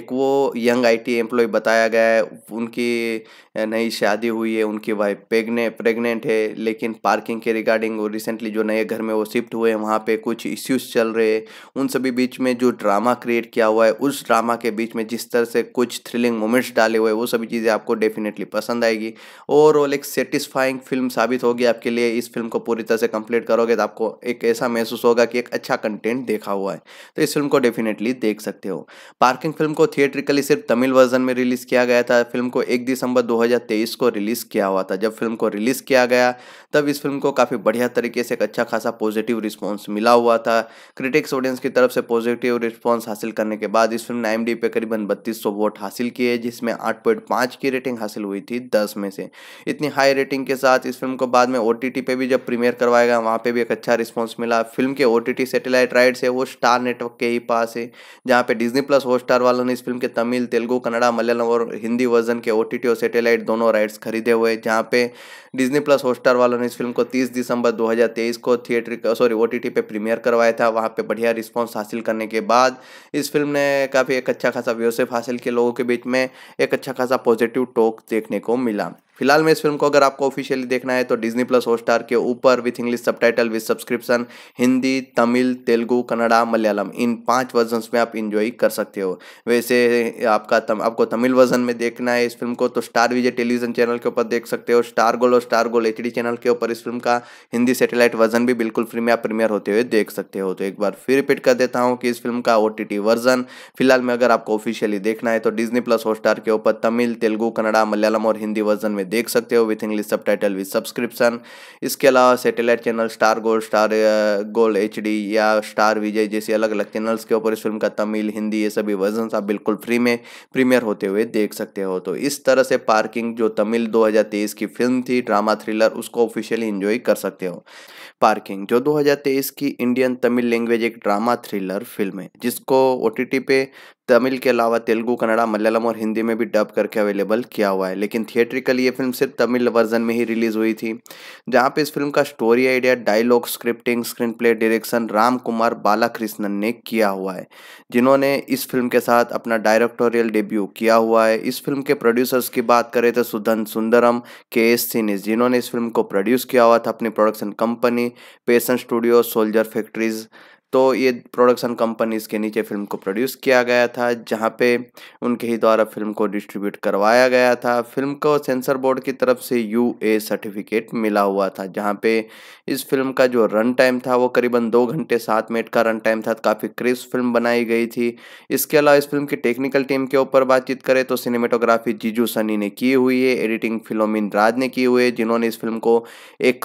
एक वो यंग आईटी एम्प्लॉय बताया गया है उनकी नई शादी हुई है उनकी वाइफ प्रेगने प्रेगनेंट है लेकिन पार्किंग के रिगार्डिंग वो रिसेंटली जो नए घर में वो शिफ्ट हुए हैं वहाँ पर कुछ इश्यूज चल रहे हैं उन सभी बीच में जो ड्रामा क्रिएट किया हुआ है उस ड्रामा के बीच में जिस तरह से कुछ थ्रिलिंग मोमेंट्स डाले हुए हैं वो सभी चीज़ें आपको डेफिनेटली पसंद आएगी ओवरऑल एक सेटिस्फाइंग फिल्म साबित होगी आपके के लिए इस फिल्म को पूरी तरह से कंप्लीट करोगे तो आपको एक ऐसा महसूस होगा कि एक अच्छा कंटेंट देखा हुआ है तो इस फिल्म को डेफिनेटली देख सकते हो पार्किंग फिल्म को थिएट्रिकली सिर्फ तमिल वर्जन में रिलीज़ किया गया था फिल्म को एक दिसंबर दो को रिलीज़ किया हुआ था जब फिल्म को रिलीज़ किया गया तब इस फिल्म को काफ़ी बढ़िया तरीके से एक अच्छा खासा पॉजिटिव रिस्पॉन्स मिला हुआ था क्रिटिक्स ऑडियंस की तरफ से पॉजिटिव रिस्पॉन्स हासिल करने के बाद इस फिल्म ने एम पे करीबन बत्तीस वोट हासिल किए जिसमें आठ की रेटिंग हासिल हुई थी दस में से इतनी हाई रेटिंग के साथ इस फिल्म को बाद में ओ ओटीटी पे भी जब प्रीमियर करवाया गया वहाँ पे भी एक अच्छा रिस्पांस मिला फिल्म के ओटीटी सैटेलाइट राइट्स है वो स्टार नेटवर्क के ही पास है जहाँ पे डिज्नी प्लस हॉट स्टार वालों ने इस फिल्म के तमिल तेलुगु कन्नड़ा मलयालम और हिंदी वर्जन के ओ और सेटेलाइट दोनों राइट्स खरीदे हुए जहाँ पे डिज्नी प्लस हॉट वालों ने इस फिल्म को तीस दिसंबर दो को थिएटर सॉरी ओ टी पे प्रीमियर करवाया था वहाँ पर बढ़िया रिस्पॉन्स हासिल करने के बाद इस फिल्म ने काफ़ी एक अच्छा खासा व्यवसाय हासिल किया लोगों के बीच में एक अच्छा खासा पॉजिटिव टॉक देखने को मिला फिलहाल में इस फिल्म को अगर आपको ऑफिशियली देखना है तो डिजनी प्लस हॉटस्टार के ऊपर with English subtitle with subscription Hindi Tamil Telugu Kannada Malayalam इन पांच वर्जन में आप इंजॉय कर सकते हो वैसे आपका तम, आपको तमिल वर्जन में देखना है इस फिल्म को तो स्टार विजय टेलीविजन चैनल के ऊपर देख सकते हो स्टार गोल और स्टार गोल एच चैनल के ऊपर इस फिल्म का हिंदी सेटेलाइट वर्जन भी बिल्कुल फ्री में आप प्रीमियर होते हुए देख सकते हो तो एक बार फिर रिपीट कर देता हूँ कि इस फिल्म का ओ वर्जन फिलहाल में अगर आपको ऑफिशियली देखना है तो डिजनी प्लस हॉटस्टार के ऊपर तमिल तेलुगु कन्नड़ा मलयालम और हिंदी वर्जन में देख सकते हो with English subtitle with subscription इसके अलावा satellite channel Star Gold Star Gold H या स्टार विजय जैसे अलग अलग चैनल्स के ऊपर इस फिल्म का तमिल हिंदी ये सभी वर्जन आप बिल्कुल फ्री में प्रीमियर होते हुए देख सकते हो तो इस तरह से पार्किंग जो तमिल दो की फिल्म थी ड्रामा थ्रिलर उसको ऑफिशियली इंजॉय कर सकते हो पार्किंग जो 2023 की इंडियन तमिल लैंग्वेज एक ड्रामा थ्रिलर फिल्म है जिसको ओ पे तमिल के अलावा तेलुगू कन्नड़ा मलयालम और हिंदी में भी डब करके अवेलेबल किया हुआ है लेकिन थिएट्रिकली ये फिल्म सिर्फ तमिल वर्जन में ही रिलीज हुई थी जहाँ पे इस फिल्म का story idea dialogue scripting screenplay direction Ram Kumar Balakrishnan ने किया हुआ है जिन्होंने इस फिल्म के साथ अपना डायरेक्टोरियल डेब्यू किया हुआ है इस फिल्म के प्रोड्यूसर्स की बात करें तो सुधन सुंदरम के एस सिनिस जिन्होंने इस फिल्म को प्रोड्यूस किया हुआ था अपनी production company pension studio soldier factories तो ये प्रोडक्शन कंपनीज के नीचे फिल्म को प्रोड्यूस किया गया था जहाँ पे उनके ही द्वारा फिल्म को डिस्ट्रीब्यूट करवाया गया था फिल्म को सेंसर बोर्ड की तरफ से यू ए सर्टिफिकेट मिला हुआ था जहाँ पे इस फिल्म का जो रन टाइम था वो करीबन दो घंटे सात मिनट का रन टाइम था काफ़ी क्रिस्प फिल्म बनाई गई थी इसके अलावा इस फिल्म की टेक्निकल टीम के ऊपर बातचीत करें तो सिनेमेटोग्राफी जीजू सनी ने की हुई है एडिटिंग फिलोमिन राज ने की हुई है जिन्होंने इस फिल्म को एक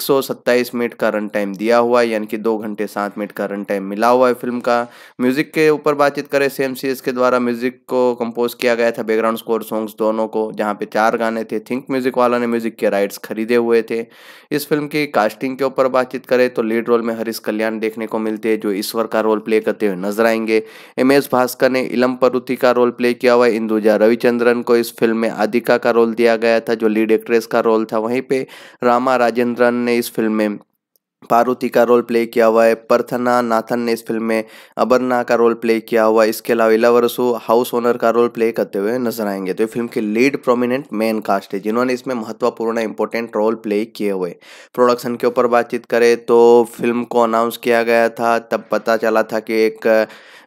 मिनट का रन टाइम दिया हुआ यानी कि दो घंटे सात मिनट का रन टाइम मिला हुआ है फिल्म का म्यूज़िक के ऊपर बातचीत करें सेम सी के द्वारा म्यूज़िक को कंपोज किया गया था बैकग्राउंड स्कोर सॉन्ग्स दोनों को जहाँ पे चार गाने थे थिंक म्यूज़िक वाला ने म्यूज़िक के राइट्स खरीदे हुए थे इस फिल्म की कास्टिंग के ऊपर बातचीत करें तो लीड रोल में हरीश कल्याण देखने को मिलते हैं जो ईश्वर का रोल प्ले करते हुए नजर आएंगे एम एस भास्कर ने इलम परुथी का रोल प्ले किया हुआ इंदुजा रविचंद्रन को इस फिल्म में आदिका का रोल दिया गया था जो लीड एक्ट्रेस का रोल था वहीं पे रामा राजेंद्रन ने इस फिल्म में पार्वती का रोल प्ले किया हुआ है प्रथना नाथन ने इस फिल्म में अबरना का रोल प्ले किया हुआ है इसके अलावा इलावरसो हाउस ओनर का रोल प्ले करते हुए नजर आएंगे तो ये फिल्म के लीड प्रोमिनेंट मेन कास्ट है जिन्होंने इसमें महत्वपूर्ण इंपॉर्टेंट रोल प्ले किए हुए प्रोडक्शन के ऊपर बातचीत करें तो फिल्म को अनाउंस किया गया था तब पता चला था कि एक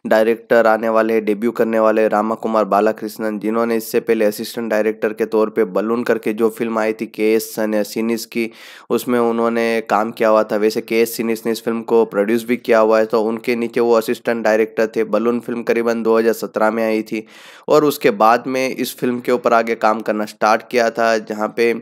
डायरेक्टर आने वाले हैं डेब्यू करने वाले रामा कुमार बालाकृष्णन जिन्होंने इससे पहले असिस्टेंट डायरेक्टर के तौर पे बलून करके जो फिल्म आई थी के एस सिनिस की उसमें उन्होंने काम किया हुआ था वैसे के एस सीनीस ने इस फिल्म को प्रोड्यूस भी किया हुआ है तो उनके नीचे वो असिस्टेंट डायरेक्टर थे बलून फिल्म करीबन दो में आई थी और उसके बाद में इस फिल्म के ऊपर आगे काम करना स्टार्ट किया था जहाँ पे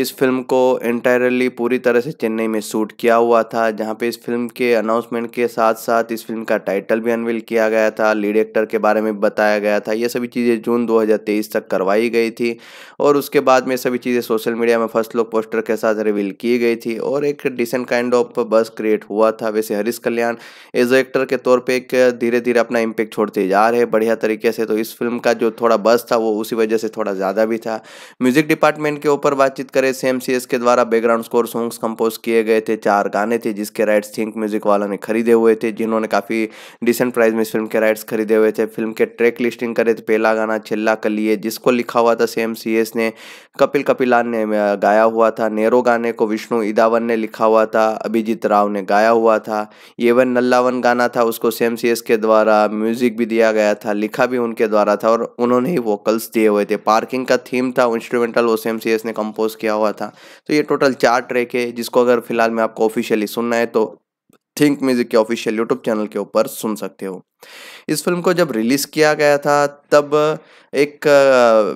इस फिल्म को इंटायरली पूरी तरह से चेन्नई में शूट किया हुआ था जहाँ पे इस फिल्म के अनाउंसमेंट के साथ साथ इस फिल्म का टाइटल भी अनवील किया किया गया था लीड एक्टर के बारे में बताया गया था ये सभी चीज़ें जून 2023 तक करवाई गई थी और उसके बाद में सभी चीज़ें सोशल मीडिया में फर्स्ट लुक पोस्टर के साथ रिवील की गई थी और एक decent kind of buzz create हुआ था वैसे हरीश कल्याण एज एक्टर के तौर पर एक धीरे धीरे अपना इम्पेक्ट छोड़ते जा रहे बढ़िया तरीके से तो इस फिल्म का जो थोड़ा बस था वो उसी वजह से थोड़ा ज़्यादा भी था म्यूजिक डिपार्टमेंट के ऊपर बातचीत करें सेम सी के द्वारा बैकग्राउंड स्कोर सॉन्ग्स कंपोज किए गए थे चार गाने थे जिसके राइट्स थिंक म्यूजिक वाला ने खरीदे हुए थे जिन्होंने काफ़ी डिसेंट प्राइस में फिल्म के राइट्स खरीदे हुए थे फिल्म के ट्रैक लिस्टिंग करे थे पहला गाना चिल्ला कलिए जिसको लिखा हुआ था सेम सी एस ने कपिल कपिलान ने गाया हुआ था नेहरू गाने को विष्णु इदावन ने लिखा हुआ था अभिजीत राव ने गाया हुआ था ये वन नल्लावन गाना था उसको सेम सी एस के द्वारा म्यूजिक भी दिया गया था लिखा भी उनके द्वारा था और उन्होंने ही वोकल्स दिए हुए थे पार्किंग का थीम था इंस्ट्रूमेंटल वो सेम सी एस ने कंपोज किया हुआ था तो ये टोटल चार ट्रैक है जिसको अगर फिलहाल मैं आपको ऑफिशियली सुनना है तो थिंक म्यूजिक के ऑफिशियल यूट्यूब चैनल के ऊपर सुन सकते हो इस फिल्म को जब रिलीज़ किया गया था तब एक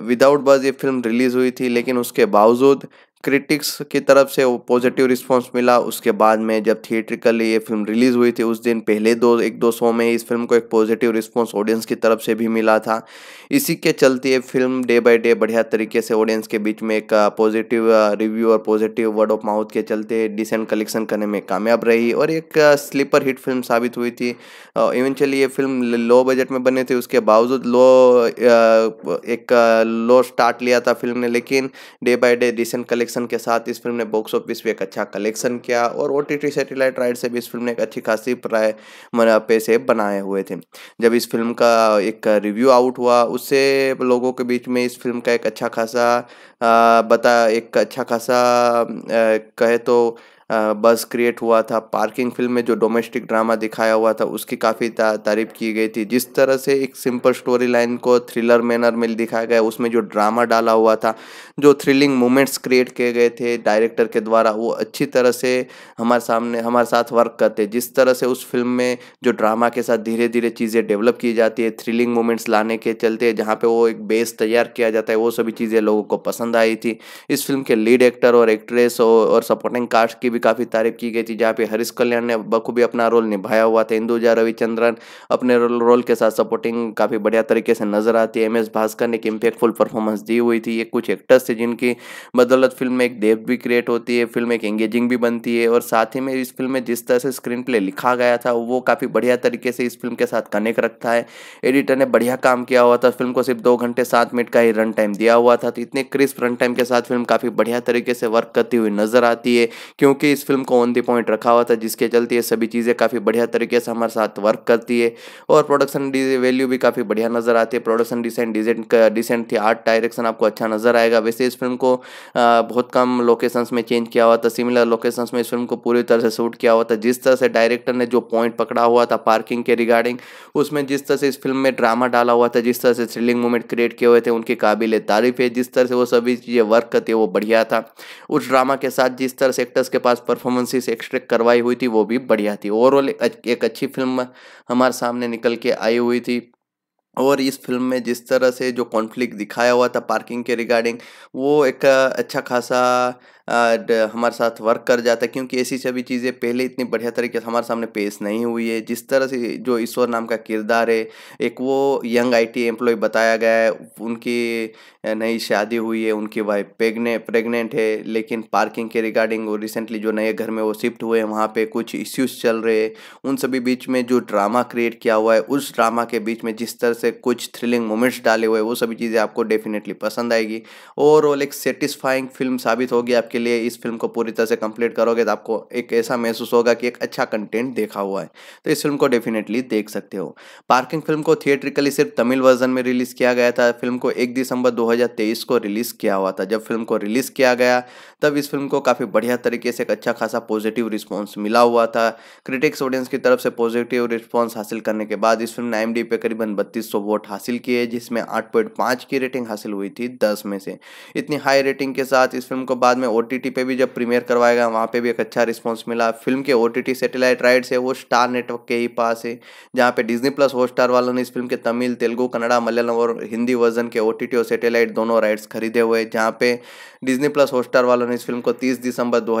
विदाउट uh, बज ये फिल्म रिलीज़ हुई थी लेकिन उसके बावजूद क्रिटिक्स की तरफ से पॉजिटिव रिस्पांस मिला उसके बाद में जब थिएट्रिकली ये फिल्म रिलीज़ हुई थी उस दिन पहले दो एक दो शो में इस फिल्म को एक पॉजिटिव रिस्पांस ऑडियंस की तरफ से भी मिला था इसी के चलते ये फिल्म डे बाय डे बढ़िया तरीके से ऑडियंस के बीच में एक पॉजिटिव रिव्यू और पॉजिटिव वर्ड ऑफ माउथ के चलते डिसेंट कलेक्शन करने में कामयाब रही और एक स्लीपर हिट फिल्म साबित हुई थी इवेंचुअली ये फिल्म लो बजट में बने थी उसके बावजूद लो एक लो स्टार्ट लिया था फिल्म ने लेकिन day by day decent collection collection के साथ इस फिल्म ने बॉक्स ऑफिस पे एक अच्छा कलेक्शन किया और ओ टी सैटेलाइट राइट से भी इस फिल्म ने एक अच्छी खासी प्राय पैसे बनाए हुए थे जब इस फिल्म का एक रिव्यू आउट हुआ उससे लोगों के बीच में इस फिल्म का एक अच्छा खासा बता एक अच्छा खासा कहे तो बस क्रिएट हुआ था पार्किंग फिल्म में जो डोमेस्टिक ड्रामा दिखाया हुआ था उसकी काफ़ी तारीफ की गई थी जिस तरह से एक सिंपल स्टोरी लाइन को थ्रिलर मैनर में दिखाया गया उसमें जो ड्रामा डाला हुआ था जो थ्रिलिंग मोमेंट्स क्रिएट किए गए थे डायरेक्टर के द्वारा वो अच्छी तरह से हमारे सामने हमारे साथ वर्क करते जिस तरह से उस फिल्म में जो ड्रामा के साथ धीरे धीरे चीज़ें डेवलप की जाती है थ्रिलिंग मोमेंट्स लाने के चलते जहाँ पर वो एक बेस तैयार किया जाता है वो सभी चीज़ें लोगों को पसंद आई थी इस फिल्म के लीड एक्टर और एक्ट्रेस और सपोर्टिंग कास्ट की भी काफ़ी तारीफ की गई थी जहाँ पे हरीश कल्याण ने बखूबी अपना रोल निभाया हुआ था इंदुजा रविचंद्रन अपने रोल के साथ सपोर्टिंग काफ़ी बढ़िया तरीके से नजर आती है एम एस भास्कर ने एक इम्पेक्टफुल परफॉर्मेंस दी हुई थी ये कुछ एक्टर्स थे जिनकी बदौलत फिल्म में एक देव भी क्रिएट होती है फिल्म एक एंगेजिंग भी बनती है और साथ ही में इस फिल्म में जिस तरह से स्क्रीन प्ले लिखा गया था वो काफ़ी बढ़िया तरीके से इस फिल्म के साथ कनेक्ट रखता है एडिटर ने बढ़िया काम किया हुआ था फिल्म को सिर्फ दो घंटे सात मिनट का ही रन टाइम दिया हुआ था तो इतने क्रिस्प रन टाइम के साथ फिल्म काफ़ी बढ़िया तरीके से वर्क करती हुई नजर आती है क्योंकि के इस फिल्म को ऑन दी पॉइंट रखा हुआ था जिसके चलते ये सभी चीज़ें काफ़ी बढ़िया तरीके से हमारे साथ वर्क करती है और प्रोडक्शन वैल्यू भी काफ़ी बढ़िया नज़र आती है प्रोडक्शन डिसेंट डिजेंट डिसेंट थी आर्ट डायरेक्शन आपको अच्छा नज़र आएगा वैसे इस फिल्म को बहुत कम लोकेशंस में चेंज किया हुआ था सिमिलर लोकेशंस में इस फिल्म को पूरी तरह से शूट किया हुआ था जिस तरह से डायरेक्टर ने जो पॉइंट पकड़ा हुआ था पार्किंग के रिगार्डिंग उसमें जिस तरह से इस फिल्म में ड्रामा डाला हुआ था जिस तरह से थ्रिलिंग मूवमेंट क्रिएट किए हुए थे उनकी काबिल तारीफ है जिस तरह से वो सभी चीज़ें वर्क करती है वो बढ़िया था उस ड्रामा के साथ जिस तरह से एक्टर्स के पास खास परफॉर्मेंसेस एक्सट्रैक्ट करवाई हुई थी वो भी बढ़िया थी ओवरऑल एक अच्छी फिल्म हमारे सामने निकल के आई हुई थी और इस फिल्म में जिस तरह से जो कॉन्फ्लिक्ट दिखाया हुआ था पार्किंग के रिगार्डिंग वो एक अच्छा खासा Uh, हमारे साथ वर्क कर जाता है क्योंकि ऐसी सभी चीज़ें पहले इतनी बढ़िया तरीके से हमारे सामने पेश नहीं हुई है जिस तरह से जो ईश्वर नाम का किरदार है एक वो यंग आईटी एम्प्लॉय बताया गया है उनकी नई शादी हुई है उनकी वाइफ प्रेगने प्रेगनेंट है लेकिन पार्किंग के रिगार्डिंग वो रिसेंटली जो नए घर में वो शिफ्ट हुए हैं वहाँ पर कुछ इश्यूज चल रहे हैं उन सभी बीच में जो ड्रामा क्रिएट किया हुआ है उस ड्रामा के बीच में जिस तरह से कुछ थ्रिलिंग मोमेंट्स डाले हुए हैं वो सभी चीज़ें आपको डेफिनेटली पसंद आएगी ओवरऑल एक सेटिस्फाइंग फिल्म साबित होगी आपके के लिए इस फिल्म को पूरी तरह से कंप्लीट करोगे तो आपको एक ऐसा महसूस होगा कि एक अच्छा कंटेंट देखा हुआ है तो इस फिल्म को डेफिनेटली देख सकते हो पार्किंग फिल्म को थिएट्रिकली सिर्फ तमिल वर्जन में रिलीज़ किया गया था फिल्म को एक दिसंबर दो को रिलीज़ किया हुआ था जब फिल्म को रिलीज़ किया गया तब इस फिल्म को काफ़ी बढ़िया तरीके से एक अच्छा खासा पॉजिटिव रिस्पॉन्स मिला हुआ था क्रिटिक्स ऑडियंस की तरफ से पॉजिटिव रिस्पॉन्स हासिल करने के बाद इस फिल्म ने आई पे करीबन बत्तीस वोट हासिल किए जिसमें आठ की रेटिंग हासिल हुई थी दस में से इतनी हाई रेटिंग के साथ इस फिल्म को बाद में ओ पे भी जब प्रीमियर करवाएगा वहाँ पे भी एक अच्छा रिस्पांस मिला फिल्म के ओ टी सेटेलाइट राइट्स है वो स्टार नेटवर्क के ही पास है जहाँ पे डिज्नी प्लस हॉट स्टार वालों ने इस फिल्म के तमिल तेलुगु कन्नड़ा मलयालम और हिंदी वर्जन के ओ और सेटेलाइट दोनों राइट्स खरीदे हुए जहाँ पे डिज्नी प्लस हॉट स्टार वालों ने इस फिल्म को तीस दिसंबर दो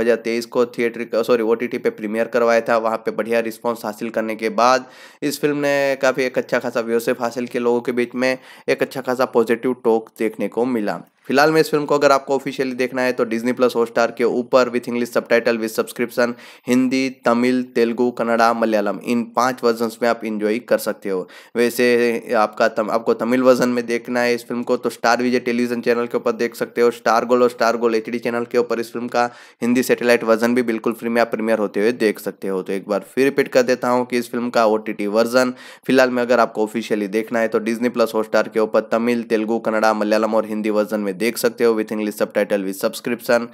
को थिएटर सॉरी ओ पे प्रीमियर करवाया था वहाँ पर बढ़िया रिस्पॉन्स हासिल करने के बाद इस फिल्म ने काफ़ी एक अच्छा खासा व्यवसाय हासिल किया लोगों के बीच में एक अच्छा खासा पॉजिटिव टॉक देखने को मिला फिलहाल में इस फिल्म को अगर आपको ऑफिशियली देखना है तो डिज्नी प्लस हॉटस्टार के ऊपर with English subtitle with subscription Hindi Tamil Telugu Kannada Malayalam इन पांच वर्जन में आप इंजॉय कर सकते हो वैसे आपका तम, आपको तमिल वर्जन में देखना है इस फिल्म को तो स्टार विजय टेलीविजन चैनल के ऊपर देख सकते हो स्टार गोल और स्टार गोल एच चैनल के ऊपर इस फिल्म का हिंदी सेटेलाइट वर्जन भी बिल्कुल फ्री में आप प्रीमियर होते हुए देख सकते हो तो एक बार फिर रिपीट कर देता हूँ कि इस फिल्म का ओ वर्जन फिलहाल में अगर आपको ऑफिशियली देखना है तो डिज्नी प्लस हॉटस्टार के ऊपर तमिल तेलुगु कन्नड़ा मलयालम और हिंदी वर्जन में में देख सकते हो with English subtitle with subscription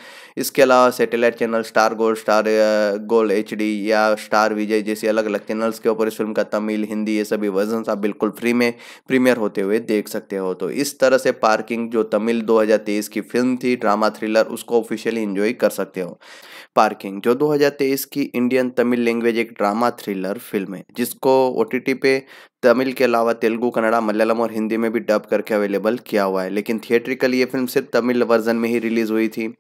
इसके अलावा satellite channel Star Gold Star Gold H या स्टार विजय जैसे अलग अलग चैनल्स के ऊपर इस फिल्म का तमिल हिंदी ये सभी वर्जन आप बिल्कुल फ्री में प्रीमियर होते हुए देख सकते हो तो इस तरह से पार्किंग जो तमिल दो की फिल्म थी ड्रामा थ्रिलर उसको ऑफिशियली इंजॉय कर सकते हो पार्किंग जो 2023 की इंडियन तमिल लैंग्वेज एक ड्रामा थ्रिलर फिल्म है जिसको ओ पे तमिल के अलावा तेलुगु कन्नड़ा मलयालम और हिंदी में भी डब करके अवेलेबल किया हुआ है लेकिन थिएट्रिकली ये फिल्म सिर्फ तमिल वर्जन में ही रिलीज हुई थी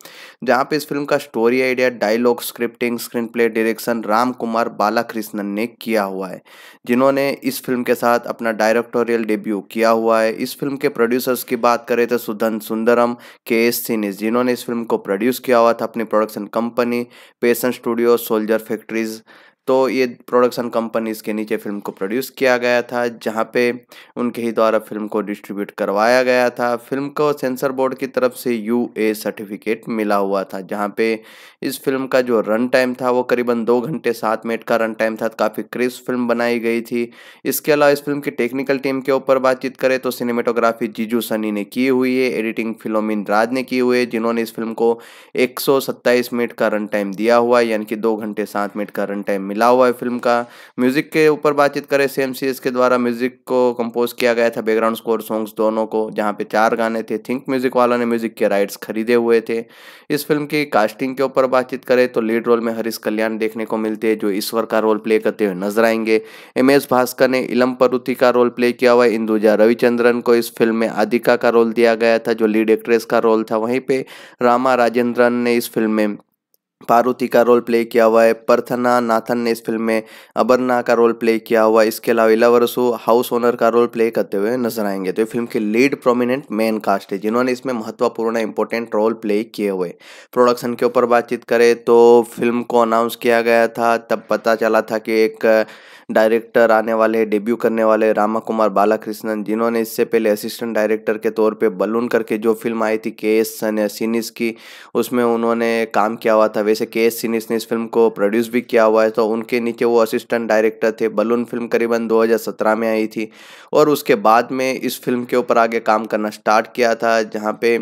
जहाँ पे इस फिल्म का story idea dialogue scripting screenplay direction Ram Kumar Balakrishnan ने किया हुआ है जिन्होंने इस फिल्म के साथ अपना डायरेक्टोरियल डेब्यू किया हुआ है इस फिल्म के प्रोड्यूसर्स की बात करें तो सुधन सुंदरम के एस सिनिस जिन्होंने इस फिल्म को प्रोड्यूस किया हुआ था अपनी प्रोडक्शन कंपनी पेशन स्टूडियो सोल्जर फैक्ट्रीज तो ये प्रोडक्शन कंपनीज के नीचे फिल्म को प्रोड्यूस किया गया था जहाँ पे उनके ही द्वारा फिल्म को डिस्ट्रीब्यूट करवाया गया था फिल्म को सेंसर बोर्ड की तरफ से यू ए सर्टिफिकेट मिला हुआ था जहाँ पे इस फिल्म का जो रन टाइम था वो करीबन दो घंटे सात मिनट का रन टाइम था काफ़ी क्रिस्प फिल्म बनाई गई थी इसके अलावा इस फिल्म की टेक्निकल टीम के ऊपर बातचीत करें तो सिनेमेटोग्राफी जीजू सनी ने की हुई है एडिटिंग फिलोमिन राज ने की हुई है जिन्होंने इस फिल्म को एक मिनट का रन टाइम दिया हुआ यानी कि दो घंटे सात मिनट का रन टाइम मिला मिला हुआ है फिल्म का म्यूज़िक के ऊपर बातचीत करें सेम सी के द्वारा म्यूज़िक को कंपोज किया गया था बैकग्राउंड स्कोर सॉन्ग्स दोनों को जहाँ पे चार गाने थे थिंक म्यूज़िक वालों ने म्यूज़िक के राइट्स खरीदे हुए थे इस फिल्म की कास्टिंग के ऊपर बातचीत करें तो लीड रोल में हरीश कल्याण देखने को मिलते हैं जो ईश्वर का रोल प्ले करते हुए नजर आएंगे एम एस भास्कर ने इलम परुति का रोल प्ले किया हुआ इंदुजा रविचंद्रन को इस फिल्म में आदिका का रोल दिया गया था जो लीड एक्ट्रेस का रोल था वहीं पर रामा राजेंद्रन ने इस फिल्म में पार्वती का रोल प्ले किया हुआ है परथना नाथन ने इस फिल्म में अबरना का रोल प्ले किया हुआ है इसके अलावा इलावरसो हाउस ओनर का रोल प्ले करते हुए नजर आएंगे तो ये फिल्म के लीड प्रोमिनेंट मेन कास्ट है जिन्होंने इसमें महत्वपूर्ण इंपॉर्टेंट रोल प्ले किए हुए प्रोडक्शन के ऊपर बातचीत करें तो फिल्म को अनाउंस किया गया था तब पता चला था कि एक डायरेक्टर आने वाले हैं डेब्यू करने वाले रामा कुमार बालाकृष्णन जिन्होंने इससे पहले असिस्टेंट डायरेक्टर के तौर पे बलून करके जो फिल्म आई थी के एस सीनिस की उसमें उन्होंने काम किया हुआ था वैसे के एस सीनिस ने इस फिल्म को प्रोड्यूस भी किया हुआ है तो उनके नीचे वो असिस्टेंट डायरेक्टर थे बलून फिल्म करीबन दो में आई थी और उसके बाद में इस फिल्म के ऊपर आगे काम करना स्टार्ट किया था जहाँ पे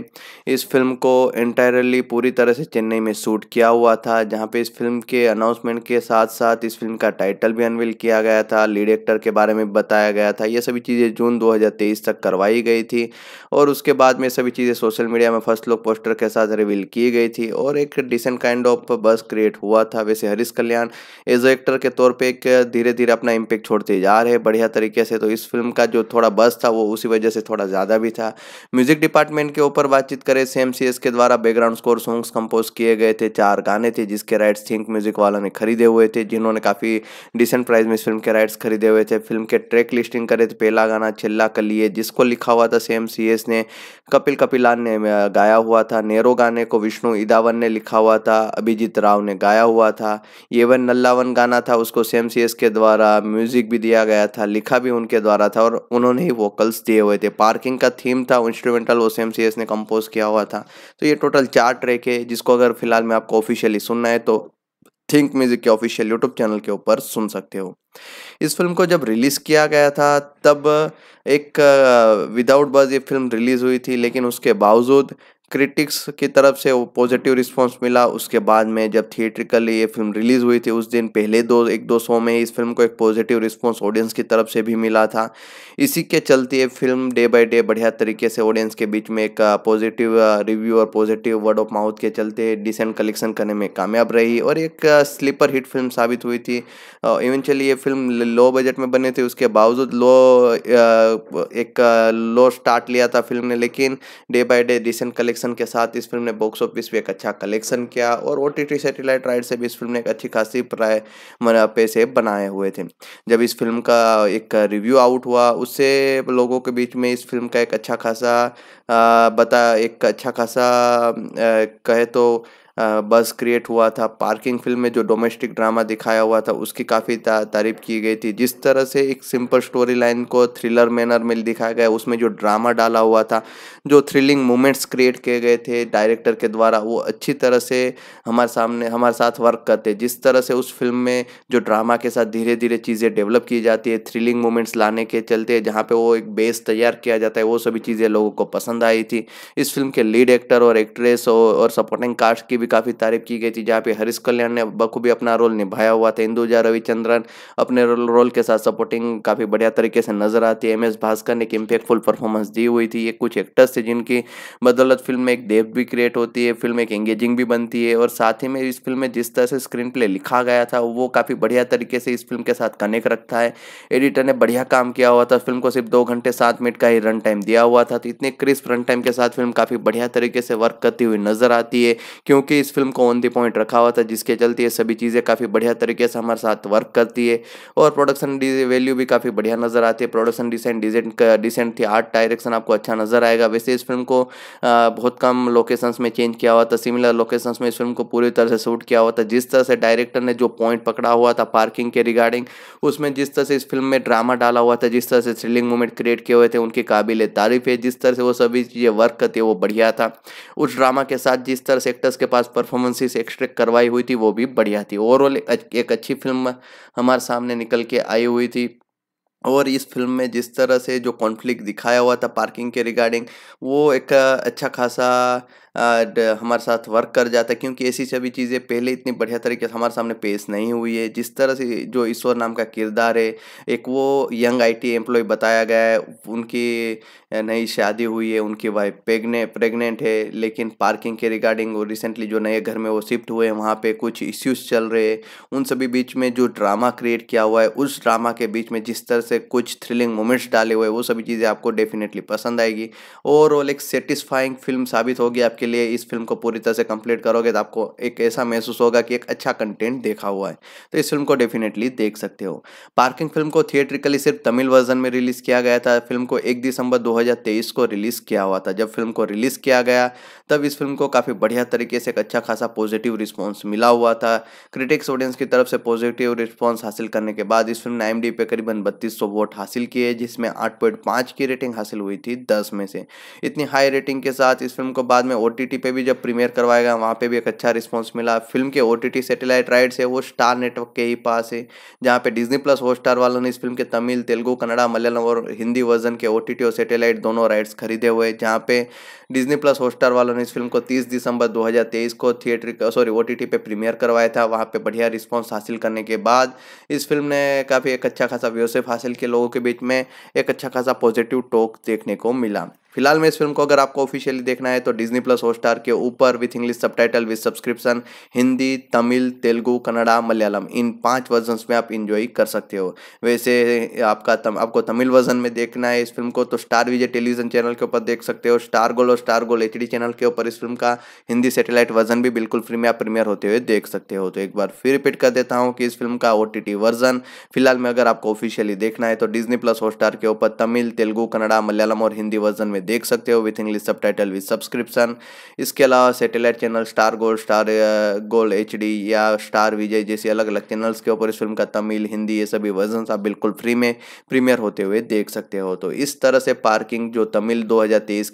इस फिल्म को इंटायरली पूरी तरह से चेन्नई में शूट किया हुआ था जहाँ पे इस फिल्म के अनाउंसमेंट के साथ साथ इस फिल्म का टाइटल भी अनविल किया किया गया था लीड एक्टर के बारे में बताया गया था ये सभी चीज़ें जून 2023 तक करवाई गई थी और उसके बाद में सभी चीज़ें सोशल मीडिया में फर्स्ट लुक पोस्टर के साथ रिवील की गई थी और एक decent kind of buzz create हुआ था वैसे हरीश कल्याण एज एक्टर के तौर पर एक धीरे धीरे अपना इम्पेक्ट छोड़ते जा रहे बढ़िया तरीके से तो इस फिल्म का जो थोड़ा बस था वो उसी वजह से थोड़ा ज़्यादा भी था म्यूजिक डिपार्टमेंट के ऊपर बातचीत करें सेम सी के द्वारा बैकग्राउंड स्कोर सॉन्ग्स कंपोज किए गए थे चार गाने थे जिसके राइट्स थिंक म्यूजिक वालों ने खरीदे हुए थे जिन्होंने काफ़ी डिसेंट प्राइस में फिल्म के राइट्स खरीदे हुए थे फिल्म के ट्रैक लिस्टिंग करे थे पहला गाना चिल्ला कलिए जिसको लिखा हुआ था सेम सी एस ने कपिल कपिलान ने गाया हुआ था नेहरू गाने को विष्णु इदावन ने लिखा हुआ था अभिजीत राव ने गाया हुआ था ये वन नल्लावन गाना था उसको सेम सी एस के द्वारा म्यूजिक भी दिया गया था लिखा भी उनके द्वारा था और उन्होंने ही वोकल्स दिए हुए थे पार्किंग का थीम था इंस्ट्रूमेंटल वो सेम सी एस ने कंपोज किया हुआ था तो ये टोटल चार ट्रैक है जिसको अगर फिलहाल मैं आपको ऑफिशियली सुनना है तो थिंक म्यूजिक के ऑफिशियल यूट्यूब चैनल के ऊपर सुन सकते हो इस फिल्म को जब रिलीज किया गया था तब एक विदाउट बज ये फिल्म रिलीज हुई थी लेकिन उसके बावजूद क्रिटिक्स की तरफ से वो पॉजिटिव रिस्पांस मिला उसके बाद में जब थिएट्रिकली ये फिल्म रिलीज़ हुई थी उस दिन पहले दो एक दो शो में इस फिल्म को एक पॉजिटिव रिस्पांस ऑडियंस की तरफ से भी मिला था इसी के चलते ये फिल्म डे बाय डे बढ़िया तरीके से ऑडियंस के बीच में एक पॉजिटिव uh, रिव्यू uh, और पॉजिटिव वर्ड ऑफ माउथ के चलते डिसेंट कलेक्शन करने में कामयाब रही और एक स्लीपर हिट फिल्म साबित हुई थी इवेंचुअली uh, ये फिल्म लो बजट में बने थी उसके बावजूद लो एक लो स्टार्ट लिया था फिल्म ने लेकिन day by day decent collection collection के साथ इस फिल्म ने बॉक्स ऑफिस भी एक अच्छा कलेक्शन किया और ओ टी सेटेलाइट राइट से भी इस फिल्म ने एक अच्छी खासी प्राय पैसे बनाए हुए थे जब इस फिल्म का एक रिव्यू आउट हुआ उससे लोगों के बीच में इस फिल्म का एक अच्छा खासा बता एक अच्छा खासा कहे तो बस क्रिएट हुआ था पार्किंग फिल्म में जो डोमेस्टिक ड्रामा दिखाया हुआ था उसकी काफ़ी तारीफ की गई थी जिस तरह से एक सिंपल स्टोरी लाइन को थ्रिलर मैनर में दिखाया गया उसमें जो ड्रामा डाला हुआ था जो थ्रिलिंग मोमेंट्स क्रिएट किए गए थे डायरेक्टर के द्वारा वो अच्छी तरह से हमारे सामने हमारे साथ वर्क करते जिस तरह से उस फिल्म में जो ड्रामा के साथ धीरे धीरे चीज़ें डेवलप की जाती है थ्रिलिंग मोमेंट्स लाने के चलते जहाँ पर वो एक बेस तैयार किया जाता है वो सभी चीज़ें लोगों को पसंद आई थी इस फिल्म के लीड एक्टर और एक्ट्रेस और सपोर्टिंग कास्ट की भी काफ़ी तारीफ की गई थी जहाँ पे हरीश कल्याण ने बखूबी अपना रोल निभाया हुआ था इंदुजा रविचंद्रन अपने रोल के साथ सपोर्टिंग काफ़ी बढ़िया तरीके से नजर आती है एम एस भास्कर ने एक इम्पेक्टफुल परफॉर्मेंस दी हुई थी ये कुछ एक्टर्स थे जिनकी बदौलत फिल्म में एक डेप भी क्रिएट होती है फिल्म एक एंगेजिंग भी बनती है और साथ ही में इस फिल्म में जिस तरह से स्क्रीन प्ले लिखा गया था वो काफ़ी बढ़िया तरीके से इस फिल्म के साथ कनेक्ट रखता है एडिटर ने बढ़िया काम किया हुआ था फिल्म को सिर्फ दो घंटे सात मिनट का ही रन टाइम दिया हुआ था तो इतने क्रिस्प रन टाइम के साथ फिल्म काफ़ी बढ़िया तरीके से वर्क करती हुई नजर आती है क्योंकि क्योंकि इस फिल्म को ऑन दी पॉइंट रखा हुआ था जिसके चलते ये सभी चीज़ें काफ़ी बढ़िया तरीके से हमारे साथ वर्क करती है और प्रोडक्शन वैल्यू भी काफ़ी बढ़िया नज़र आती है प्रोडक्शन डिसेंट डिजेंट डिसेंट थी आर्ट डायरेक्शन आपको अच्छा नज़र आएगा वैसे इस फिल्म को बहुत कम लोकेशंस में चेंज किया हुआ था सिमिलर लोकेशंस में इस फिल्म को पूरी तरह से शूट किया हुआ था जिस तरह से डायरेक्टर ने जो पॉइंट पकड़ा हुआ था पार्किंग के रिगार्डिंग उसमें जिस तरह से इस फिल्म में ड्रामा डाला हुआ था जिस तरह से थ्रिलिंग मूवमेंट क्रिएट किए हुए थे उनकी काबिल तारीफ है जिस तरह से वो सभी चीज़ें वर्क करती है वो बढ़िया था उस ड्रामा के साथ जिस तरह से एक्टर्स के पास पास परफॉर्मेंसेस एक्सट्रैक्ट करवाई हुई थी वो भी बढ़िया थी ओवरऑल एक अच्छी फिल्म हमारे सामने निकल के आई हुई थी और इस फिल्म में जिस तरह से जो कॉन्फ्लिक्ट दिखाया हुआ था पार्किंग के रिगार्डिंग वो एक अच्छा खासा हमारे साथ वर्क कर जाता है क्योंकि ऐसी सभी चीज़ें पहले इतनी बढ़िया तरीके से हमारे सामने पेश नहीं हुई है जिस तरह से जो ईश्वर नाम का किरदार है एक वो यंग आईटी एम्प्लॉय बताया गया है उनकी नई शादी हुई है उनकी वाइफ प्रेगने प्रेगनेंट है लेकिन पार्किंग के रिगार्डिंग वो रिसेंटली जो नए घर में वो शिफ्ट हुए हैं वहाँ पर कुछ इश्यूज़ चल रहे हैं उन सभी बीच में जो ड्रामा क्रिएट किया हुआ है उस ड्रामा के बीच में जिस तरह से कुछ थ्रिलिंग मोमेंट्स डाले हुए हैं वो सभी चीज़ें आपको डेफिनेटली पसंद आएगी ओवरऑल एक सेटिस्फाइंग फिल्म साबित होगी आप आपके लिए इस फिल्म को पूरी तरह से कंप्लीट करोगे तो आपको एक ऐसा महसूस होगा कि एक अच्छा कंटेंट देखा हुआ है तो इस फिल्म को डेफिनेटली देख सकते हो पार्किंग फिल्म को थिएट्रिकली सिर्फ तमिल वर्जन में रिलीज़ किया गया था फिल्म को एक दिसंबर दो को रिलीज़ किया हुआ था जब फिल्म को रिलीज़ किया गया तब इस फिल्म को काफ़ी बढ़िया तरीके से एक अच्छा खासा पॉजिटिव रिस्पॉन्स मिला हुआ था क्रिटिक्स ऑडियंस की तरफ से पॉजिटिव रिस्पॉन्स हासिल करने के बाद इस फिल्म ने आई पे करीबन बत्तीस वोट हासिल किए जिसमें आठ की रेटिंग हासिल हुई थी दस में से इतनी हाई रेटिंग के साथ इस फिल्म को बाद में ओ ओ पे भी जब प्रीमियर करवाया गया वहाँ पे भी एक अच्छा रिस्पॉन्स मिला फिल्म के ओ सैटेलाइट राइट्स है वो स्टार नेटवर्क के ही पास है जहाँ पे डिज्नी प्लस हॉट स्टार वालों ने इस फिल्म के तमिल तेलुगू कन्नड़ा मलयालम और हिंदी वर्जन के ओ और सेटेलाइट दोनों राइट्स खरीदे हुए जहाँ पे डिज्नी प्लस हॉट वालों ने इस फिल्म को तीस दिसंबर दो को थिएटर सॉरी ओ पे प्रीमियर करवाया था वहाँ पर बढ़िया रिस्पॉन्स हासिल करने के बाद इस फिल्म ने काफ़ी एक अच्छा खासा व्यवसाय हासिल किया लोगों के बीच में एक अच्छा खासा पॉजिटिव टॉक देखने को मिला फिलहाल में इस फिल्म को अगर आपको ऑफिशियली देखना है तो डिज्नी प्लस हॉटस्टार के ऊपर with English subtitle with subscription Hindi Tamil Telugu Kannada Malayalam इन पांच वर्जन्स में आप इंजॉय कर सकते हो वैसे आपका तम, आपको तमिल वर्जन में देखना है इस फिल्म को तो स्टार विजय टेलीविजन चैनल के ऊपर देख सकते हो स्टार गोल और स्टार गोल एच चैनल के ऊपर इस फिल्म का हिंदी सेटेलाइट वर्जन भी बिल्कुल फ्री में आप प्रीमियर होते हुए देख सकते हो तो एक बार फिर रिपीट कर देता हूँ कि इस फिल्म का ओ वर्जन फिलहाल में अगर आपको ऑफिशियली देखना है तो डिजनी प्लस हॉटस्टार के ऊपर तमिल तेलुगू कन्नड़ा मलयालम और हिंदी वर्जन में में देख सकते हो with English subtitle with subscription इसके अलावा satellite channel Star Gold Star Gold H या स्टार विजय जैसे अलग अलग चैनल्स के ऊपर इस फिल्म का तमिल हिंदी ये सभी वर्जन आप बिल्कुल फ्री में प्रीमियर होते हुए देख सकते हो तो इस तरह से पार्किंग जो तमिल दो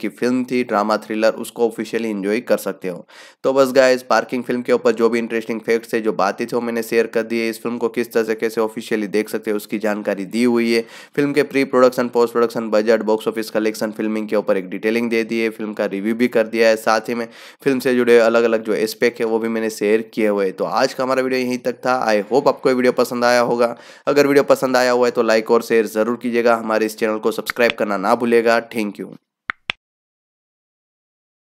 की फिल्म थी ड्रामा थ्रिलर उसको ऑफिशियली इंजॉय कर सकते हो तो बस गाय पार्किंग फिल्म के ऊपर जो भी इंटरेस्टिंग फैक्ट्स है जो बातें थी वो मैंने शेयर कर दी इस फिल्म को किस तरह से कैसे ऑफिशियली देख सकते हो उसकी जानकारी दी हुई है फिल्म के pre production post production budget box office collection filming के के ऊपर एक डिटेलिंग दे दी है फिल्म का रिव्यू भी कर दिया है साथ ही में फिल्म से जुड़े अलग अलग जो एस्पेक्ट है वो भी मैंने शेयर किए हुए तो आज का हमारा वीडियो यहीं तक था आई होप आपको वीडियो पसंद आया होगा अगर वीडियो पसंद आया हुआ है तो लाइक और शेयर ज़रूर कीजिएगा हमारे इस चैनल को सब्सक्राइब करना ना भूलेगा थैंक यू